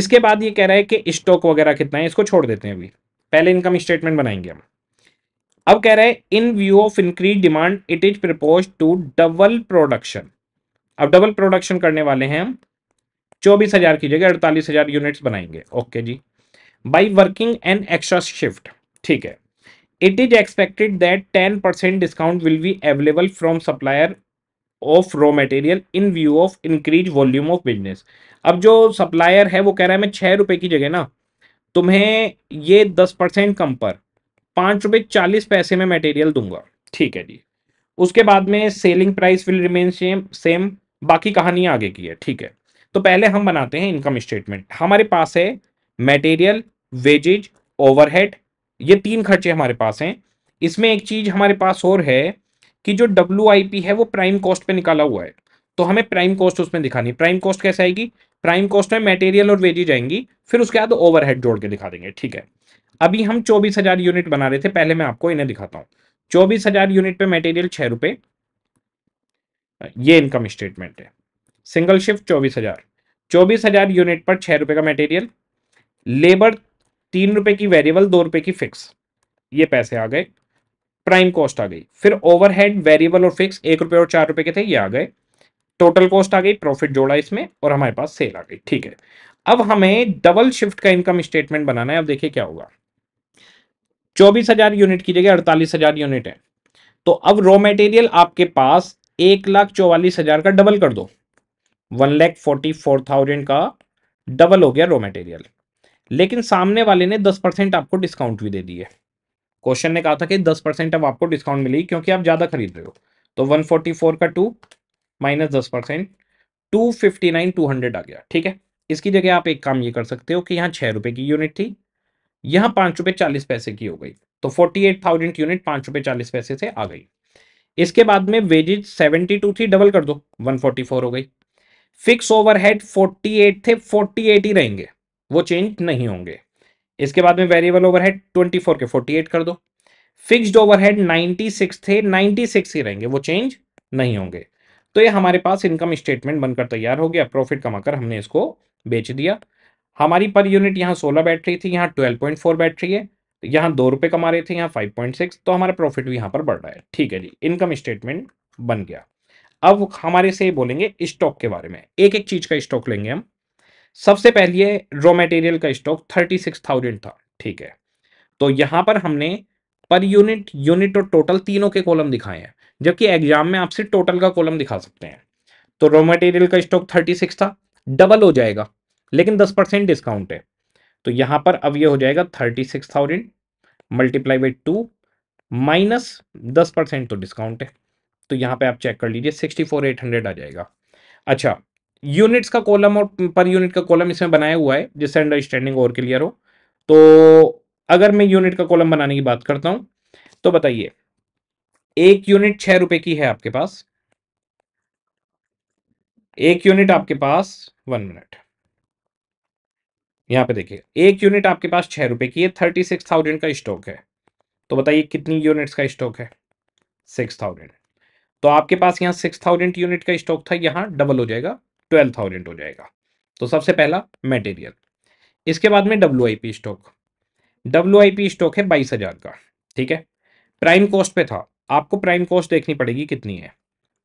इसके बाद ये कह रहा है कि स्टॉक वगैरह कितना है इसको छोड़ देते हैं अभी पहले इनकम स्टेटमेंट बनाएंगे हम अब कह रहे हैं in view of increase demand it is propose to double production अब डबल प्रोडक्शन करने वाले हैं हम चौबीस हजार की जगह अड़तालीस हजार यूनिट्स बनाएंगे ओके जी by working an extra shift ठीक है it is expected that ten percent discount will be available from supplier of raw material in view of increase volume of business अब जो सप्लायर है वो कह रहा है मैं छः रुपये की जगह ना तुम्हें ये दस परसेंट कम पर पाँच रुपये चालीस पैसे में मटेरियल दूंगा ठीक है जी उसके बाद में selling price will remain same same बाकी कहानी आगे की है ठीक है तो पहले हम बनाते हैं इनकम स्टेटमेंट हमारे पास है मटेरियल वेजेज ओवरहेड ये तीन खर्चे हमारे पास हैं इसमें एक चीज़ हमारे पास और है कि जो डब्ल्यू है वो प्राइम कॉस्ट पे निकाला हुआ है तो हमें प्राइम कॉस्ट उसमें दिखानी प्राइम कॉस्ट कैसे आएगी प्राइम कॉस्ट में मटेरियल और वेजी जाएंगी फिर उसके बाद ओवरहेड जोड़ के दिखा देंगे ठीक है अभी हम चौबीस हजार यूनिट बना रहे थे पहले मैं आपको इन्हें दिखाता हूं चौबीस हजार यूनिट पे मटेरियल छह रुपए ये इनकम स्टेटमेंट है सिंगल शिफ्ट चौबीस हजार चौबीस हजार यूनिट पर छह रुपए का मटेरियल लेबर तीन रुपए की वेरिएबल दो रुपए की फिक्स ये पैसे आ गए प्राइम कॉस्ट आ गई फिर ओवरहेड वेरिएबल और फिक्स एक रुपए और चार रुपए के थे ये आ गए टोटल कॉस्ट आ गई प्रॉफिट जोड़ा इसमें और हमारे पास सेल आ गई ठीक है अब हमें डबल शिफ्ट का इनकम स्टेटमेंट बनाना है अब देखिए क्या होगा चौबीस हजार यूनिट की जगह अड़तालीस हजार यूनिट है तो अब रॉ मटेरियल आपके पास एक लाख चौवालीस हजार का डबल कर दो one lakh forty four thousand का डबल हो गया रॉ मटेरियल लेकिन सामने वाले ने दस परसेंट आपको डिस्काउंट भी दे दिए क्वेश्चन ने कहा था कि दस परसेंट अब आपको डिस्काउंट मिलेगी क्योंकि आप ज़्यादा खरीद रहे हो तो वन फोर्टी फोर का टू माइनस दस percent two fifty nine two hundred आ गया ठीक है इसकी जगह आप एक काम ये कर सकते हो कि यहाँ छह रुपए की यूनिट थी यहाँ पांच रुपए चालीस पैसे की हो गई तो फोर्टी एट थाउजेंड यूनिट पांच रुपए चालीस पैसे से आ गई इसके बाद में वेजेज सेवेंटी टू थी डबल कर दो वन फोर्टी फोर हो गई फिक्स ओवरहेड फोर्टी एट थे फोर्टी एट ही रहेंगे वो चेंज नहीं होंगे इसके बाद में वेरिएबल ओवरहेड 24 के 48 कर दो फिक्स्ड ओवरहेड 96 थे 96 ही रहेंगे वो चेंज नहीं होंगे तो ये हमारे पास इनकम स्टेटमेंट बनकर तैयार हो गया प्रॉफिट कमाकर हमने इसको बेच दिया हमारी पर यूनिट यहाँ सोलह बैटरी थी यहाँ ट्वेल्व पॉइंट फोर बैटरी है यहाँ दो रुपये कमा रहे थे यहाँ फाइव पॉइंट सिक्स तो हमारा प्रॉफिट भी यहाँ पर बढ़ रहा है ठीक है जी इनकम स्टेटमेंट बन गया अब हमारे से बोलेंगे स्टॉक के बारे में एक एक चीज का स्टॉक लेंगे हम सबसे पहले रॉ मटेरियल का स्टॉक थर्टी सिक्स थाउजेंड था ठीक है तो यहां पर हमने पर यूनिट यूनिट और टोटल तीनों के कॉलम दिखाए हैं जबकि एग्जाम में आपसे टोटल का कॉलम दिखा सकते हैं तो रॉ मटेरियल का स्टॉक थर्टी सिक्स था डबल हो जाएगा लेकिन दस परसेंट डिस्काउंट है तो यहां पर अब ये हो जाएगा thirty six thousand multiply by two minus दस परसेंट तो डिस्काउंट है तो यहां पे आप चेक कर लीजिए सिक्सटी फोर एट हंड्रेड आ जाएगा अच्छा यूनिट्स का कॉलम और पर यूनिट का कॉलम इसमें बनाया हुआ है जिससे अंडरस्टैंडिंग और क्लियर हो तो अगर मैं यूनिट का कॉलम बनाने की बात करता हूं तो बताइए एक यूनिट छह रुपए की है आपके पास एक यूनिट आपके पास वन मिनट यहां पे देखिए एक यूनिट आपके पास छह रुपए की है थर्टी सिक्स थाउजेंड का स्टॉक है तो बताइए कितनी यूनिट्स का स्टॉक है सिक्स थाउजेंड तो आपके पास यहां सिक्स थाउजेंड यूनिट का स्टॉक था यहां डबल हो जाएगा ट्वेल्व थाउजेंड हो जाएगा तो सबसे पहला मटेरियल इसके बाद में डब्ल्यू स्टॉक डब्ल्यू स्टॉक है बाईस हज़ार का ठीक है प्राइम कॉस्ट पे था आपको प्राइम कॉस्ट देखनी पड़ेगी कितनी है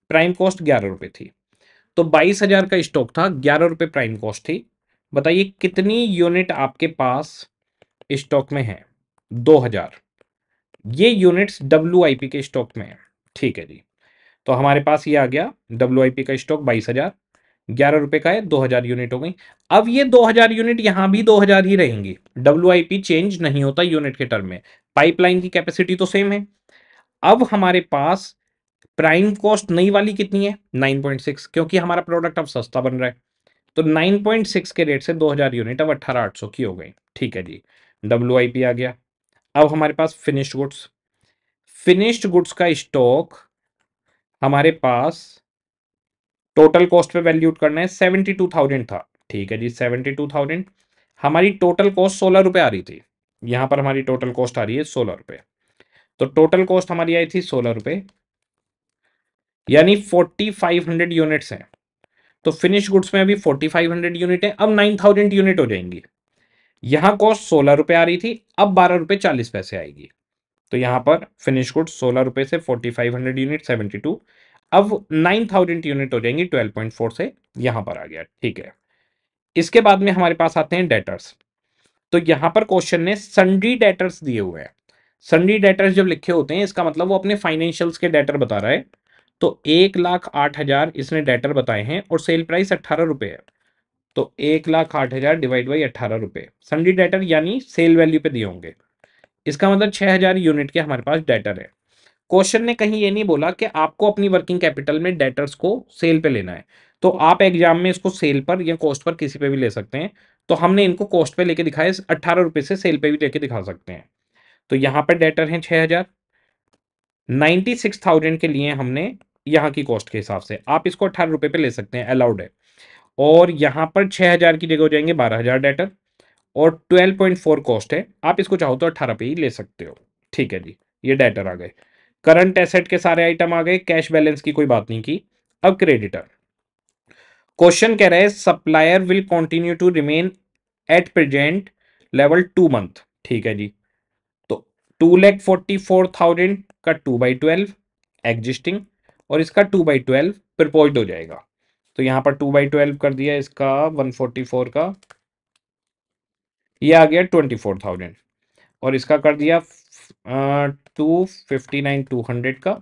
प्राइम कॉस्ट ग्यारह रुपये थी तो बाईस हज़ार का स्टॉक था ग्यारह रुपये प्राइम कॉस्ट थी बताइए कितनी यूनिट आपके पास स्टॉक में है दो हज़ार ये यूनिट्स डब्ल्यू के स्टॉक में है ठीक है जी तो हमारे पास ये आ गया डब्ल्यू का स्टॉक बाईस हज़ार ग्यारह रुपए का है दो हजार यूनिट हो गई अब ये दो हजार यूनिट यहां भी दो हजार ही रहेंगी डब्ल्यू चेंज नहीं होता यूनिट के टर्म में पाइपलाइन की कैपेसिटी तो सेम है अब हमारे पास प्राइम कॉस्ट नई वाली कितनी है 9.6 क्योंकि हमारा प्रोडक्ट अब सस्ता बन रहा है तो 9.6 के रेट से 2000 यूनिट अब 18800 की हो गई ठीक है जी डब्ल्यू आ गया अब हमारे पास फिनिश्ड गुड्स फिनिश्ड गुड्स का स्टॉक हमारे पास टोटल कॉस्ट पे वैल्यूट करना है सेवेंटी टू थाउजेंड था ठीक है जी सेवेंटी टू थाउजेंड हमारी टोटल कॉस्ट सोलह रुपये आ रही थी यहाँ पर हमारी टोटल कॉस्ट आ रही है सोलह रुपये तो टोटल कॉस्ट हमारी आई थी सोलह रुपये यानी फोर्टी फाइव हंड्रेड यूनिट्स हैं तो फिनिश गुड्स में अभी फोर्टी फाइव हंड्रेड यूनिट है अब नाइन थाउजेंड यूनिट हो जाएंगी यहाँ कॉस्ट सोलह रुपये आ रही थी अब बारह रुपये चालीस पैसे आएगी तो यहाँ पर फिनिश गुड्स सोलह रुपये से forty five hundred unit seventy two अब नाइन थाउजेंड यूनिट हो जाएंगी ट्वेल्व पॉइंट फोर से यहां पर आ गया ठीक है इसके बाद में हमारे पास आते हैं डेटर्स तो यहां पर क्वेश्चन ने संडी डेटर्स दिए हुए हैं संडी डेटर्स जब लिखे होते हैं इसका मतलब वो अपने फाइनेंशियल्स के डेटर बता रहा है तो एक लाख आठ हज़ार इसने डेटर बताए हैं और सेल प्राइस अट्ठारह रुपए है तो एक लाख आठ हज़ार डिवाइड बाई अट्ठारह रुपए संडी डेटर यानी सेल वैल्यू पे दिए होंगे इसका मतलब छह हज़ार यूनिट के हमारे पास डेटर है क्वेश्चन ने कहीं ये नहीं बोला कि आपको अपनी वर्किंग कैपिटल में डेटर्स को सेल पे लेना है तो आप एग्जाम में इसको सेल पर या कॉस्ट पर किसी पे भी ले सकते हैं तो हमने इनको कॉस्ट पे लेके दिखाया अट्ठारह रुपये से सेल पे भी लेके दिखा सकते हैं तो यहाँ पर डेटर हैं छः हज़ार के लिए हमने यहाँ की कॉस्ट के हिसाब से आप इसको अट्ठारह रुपये पे ले सकते हैं अलाउड है और यहाँ पर छः की जगह हो जाएंगे बारह डेटर और ट्वेल्व पॉइंट कॉस्ट है आप इसको चाहो तो अट्ठारह पे ही ले सकते हो ठीक है जी ये डेटर आ गए करंट एसेट के सारे आइटम आ गए कैश बैलेंस की कोई बात नहीं की अब क्रेडिटर क्वेश्चन कह रहे हैं supplier will continue to remain at present level two month ठीक है जी तो two lakh forty four thousand का टू बाई ट्वेल्व एग्जिस्टिंग और इसका टू बाई ट्वेल्व प्रपोज हो जाएगा तो यहां पर टू बाई ट्वेल्व कर दिया इसका वन फोर्टी फोर का ये आ गया ट्वेंटी फोर थाउजेंड और इसका कर दिया two fifty nine two hundred का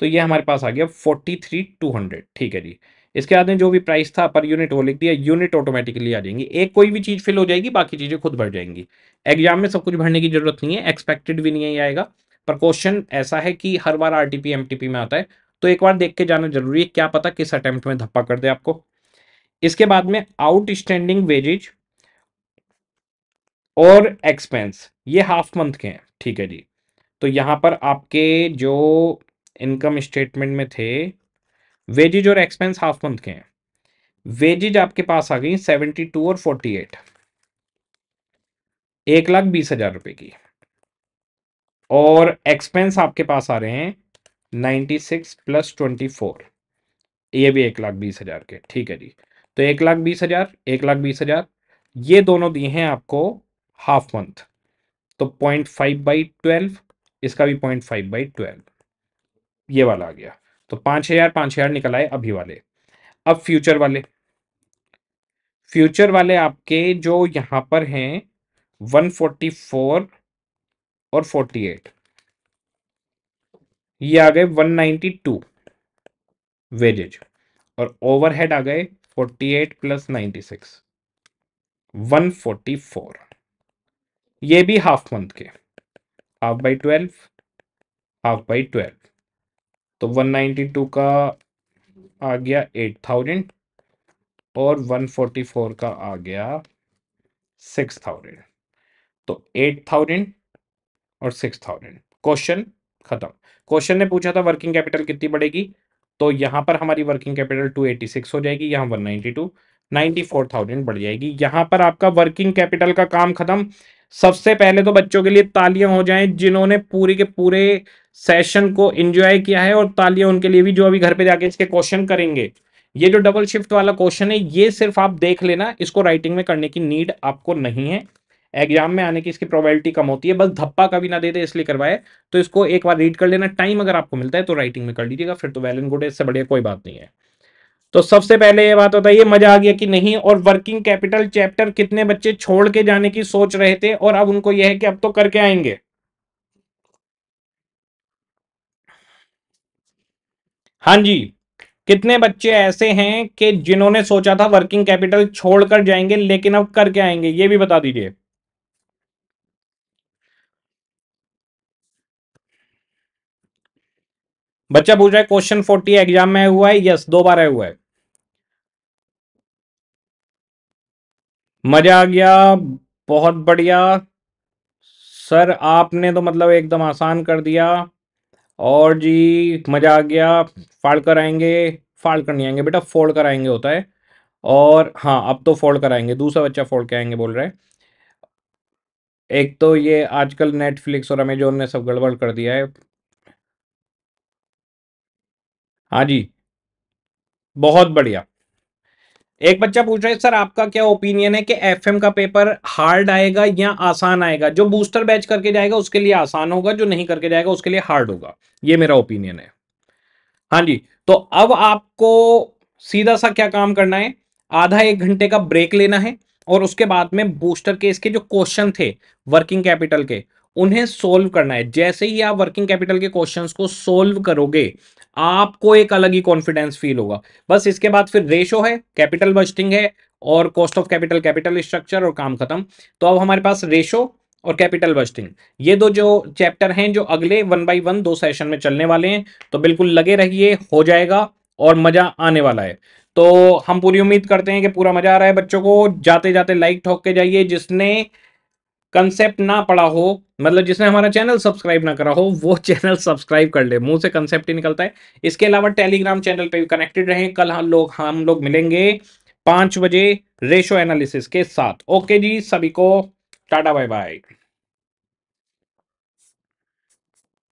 तो ये हमारे पास आ गया फोर्टी थ्री टू हंड्रेड ठीक है जी इसके बाद में जो भी प्राइस था पर यूनिट वो लिख दिया यूनिट ऑटोमेटिकली आ जाएंगी एक कोई भी चीज़ फिल हो जाएगी बाकी चीज़ें खुद बढ़ जाएंगी एग्जाम में सब कुछ भरने की जरूरत नहीं है एक्सपेक्टेड भी नहीं आएगा पर क्वेश्चन ऐसा है कि हर बार आर टी में आता है तो एक बार देख के जाना जरूरी है क्या पता किस अटैम्प्ट में धप्पा कर दे आपको इसके बाद में आउटस्टैंडिंग वेजेज और एक्सपेंस ये हाफ मंथ के हैं ठीक है जी तो यहाँ पर आपके जो इनकम स्टेटमेंट में थे वेजिज और एक्सपेंस हाफ मंथ के हैं वेजिज आपके पास आ गई सेवेंटी टू और फोर्टी एट एक लाख बीस हजार रुपए की और एक्सपेंस आपके पास आ रहे हैं ninety six plus twenty four ये भी एक लाख बीस हजार के ठीक है जी तो एक लाख बीस हजार एक लाख बीस हजार ये दोनों दिए हैं आपको हाफ मंथ तो पॉइंट फाइव बाई ट्वेल्व इसका भी पॉइंट फाइव बाई ट्वेल्व ये वाला आ गया तो पांच हज़ार पांच हज़ार निकल आए अभी वाले अब फ्यूचर वाले फ्यूचर वाले आपके जो यहां पर हैं वन फोर्टी फोर और फोर्टी एट ये आ गए वन नाइनटी टू वेजेज और ओवरहेड आ गए forty eight plus ninety six one forty four ये भी हाफ मंथ के half by twelve half by twelve तो टू का आ गया एट थाउजेंड और वन फोर्टी फोर का आ गया थाउजेंड तो एट थाउजेंड और सिक्स थाउजेंड क्वेश्चन खत्म क्वेश्चन ने पूछा था वर्किंग कैपिटल कितनी बढ़ेगी तो यहां पर हमारी working capital two eighty six हो जाएगी यहां one two ninety four thousand बढ़ जाएगी यहां पर आपका वर्किंग कैपिटल का काम खत्म सबसे पहले तो बच्चों के लिए तालियां हो जाएं जिन्होंने पूरे के पूरे सेशन को एंजॉय किया है और तालियां उनके लिए भी जो अभी घर पे जाके इसके क्वेश्चन करेंगे ये जो डबल शिफ्ट वाला क्वेश्चन है ये सिर्फ आप देख लेना इसको राइटिंग में करने की नीड आपको नहीं है एग्जाम में आने की इसकी प्रोबेबिलिटी कम होती है बस धप्पा कभी ना दे दे इसलिए करवाए तो इसको एक बार रीड कर लेना टाइम अगर आपको मिलता है तो राइटिंग में कर लीजिएगा फिर तो वेल एंड गुड इससे बढ़िया कोई बात नहीं है तो सबसे पहले ये बात बताइए मजा आ गया कि नहीं और वर्किंग कैपिटल चैप्टर कितने बच्चे छोड़ के जाने की सोच रहे थे और अब उनको यह है कि अब तो करके आएंगे हाँ जी कितने बच्चे ऐसे हैं कि जिन्होंने सोचा था वर्किंग कैपिटल छोड़कर जाएंगे लेकिन अब करके आएंगे ये भी बता दीजिए बच्चा पूछ रहा है क्वेश्चन फोर्टी एग्जाम में हुआ है यस दो बार हुआ है मजा आ गया बहुत बढ़िया सर आपने तो मतलब एकदम आसान कर दिया और जी मजा आ गया फाड़ कर आएंगे फाड़ कर नहीं आएंगे बेटा फोल्ड कर आएंगे होता है और हाँ अब तो फोल्ड कराएंगे दूसरा बच्चा फोल्ड कर आएंगे बोल रहे हैं एक तो ये आजकल नेटफ्लिक्स और अमेजोन ने सब गड़बड़ कर दिया है हाँ जी बहुत बढ़िया एक बच्चा पूछ रहा है सर आपका क्या ओपिनियन है कि एफएम का पेपर हार्ड आएगा या आसान आएगा जो बूस्टर बैच करके जाएगा उसके लिए आसान होगा जो नहीं करके जाएगा उसके लिए हार्ड होगा ये मेरा ओपिनियन है हाँ जी तो अब आपको सीधा सा क्या काम करना है आधा एक घंटे का ब्रेक लेना है और उसके बाद में बूस्टर केस के जो क्वेश्चन थे वर्किंग कैपिटल के उन्हें सोल्व करना है जैसे ही आप वर्किंग कैपिटल के क्वेश्चंस को सोल्व करोगे आपको एक अलग ही कॉन्फिडेंस फील होगा बस इसके बाद फिर रेशो है कैपिटल बस्टिंग है और cost of capital capital structure और काम खत्म तो अब हमारे पास रेशो और कैपिटल बस्टिंग ये दो जो चैप्टर हैं जो अगले वन बाई वन दो सेशन में चलने वाले हैं तो बिल्कुल लगे रहिए हो जाएगा और मजा आने वाला है तो हम पूरी उम्मीद करते हैं कि पूरा मजा आ रहा है बच्चों को जाते जाते लाइक ठोक के जाइए जिसने कंसेप्ट ना पढ़ा हो मतलब जिसने हमारा चैनल सब्सक्राइब ना करा हो वो चैनल सब्सक्राइब कर ले मुंह से कंसेप्ट ही निकलता है इसके अलावा टेलीग्राम चैनल पे भी कनेक्टेड रहें कल हम लोग हम लोग मिलेंगे पांच बजे रेशो एनालिसिस के साथ ओके जी सभी को टाटा बाय बाय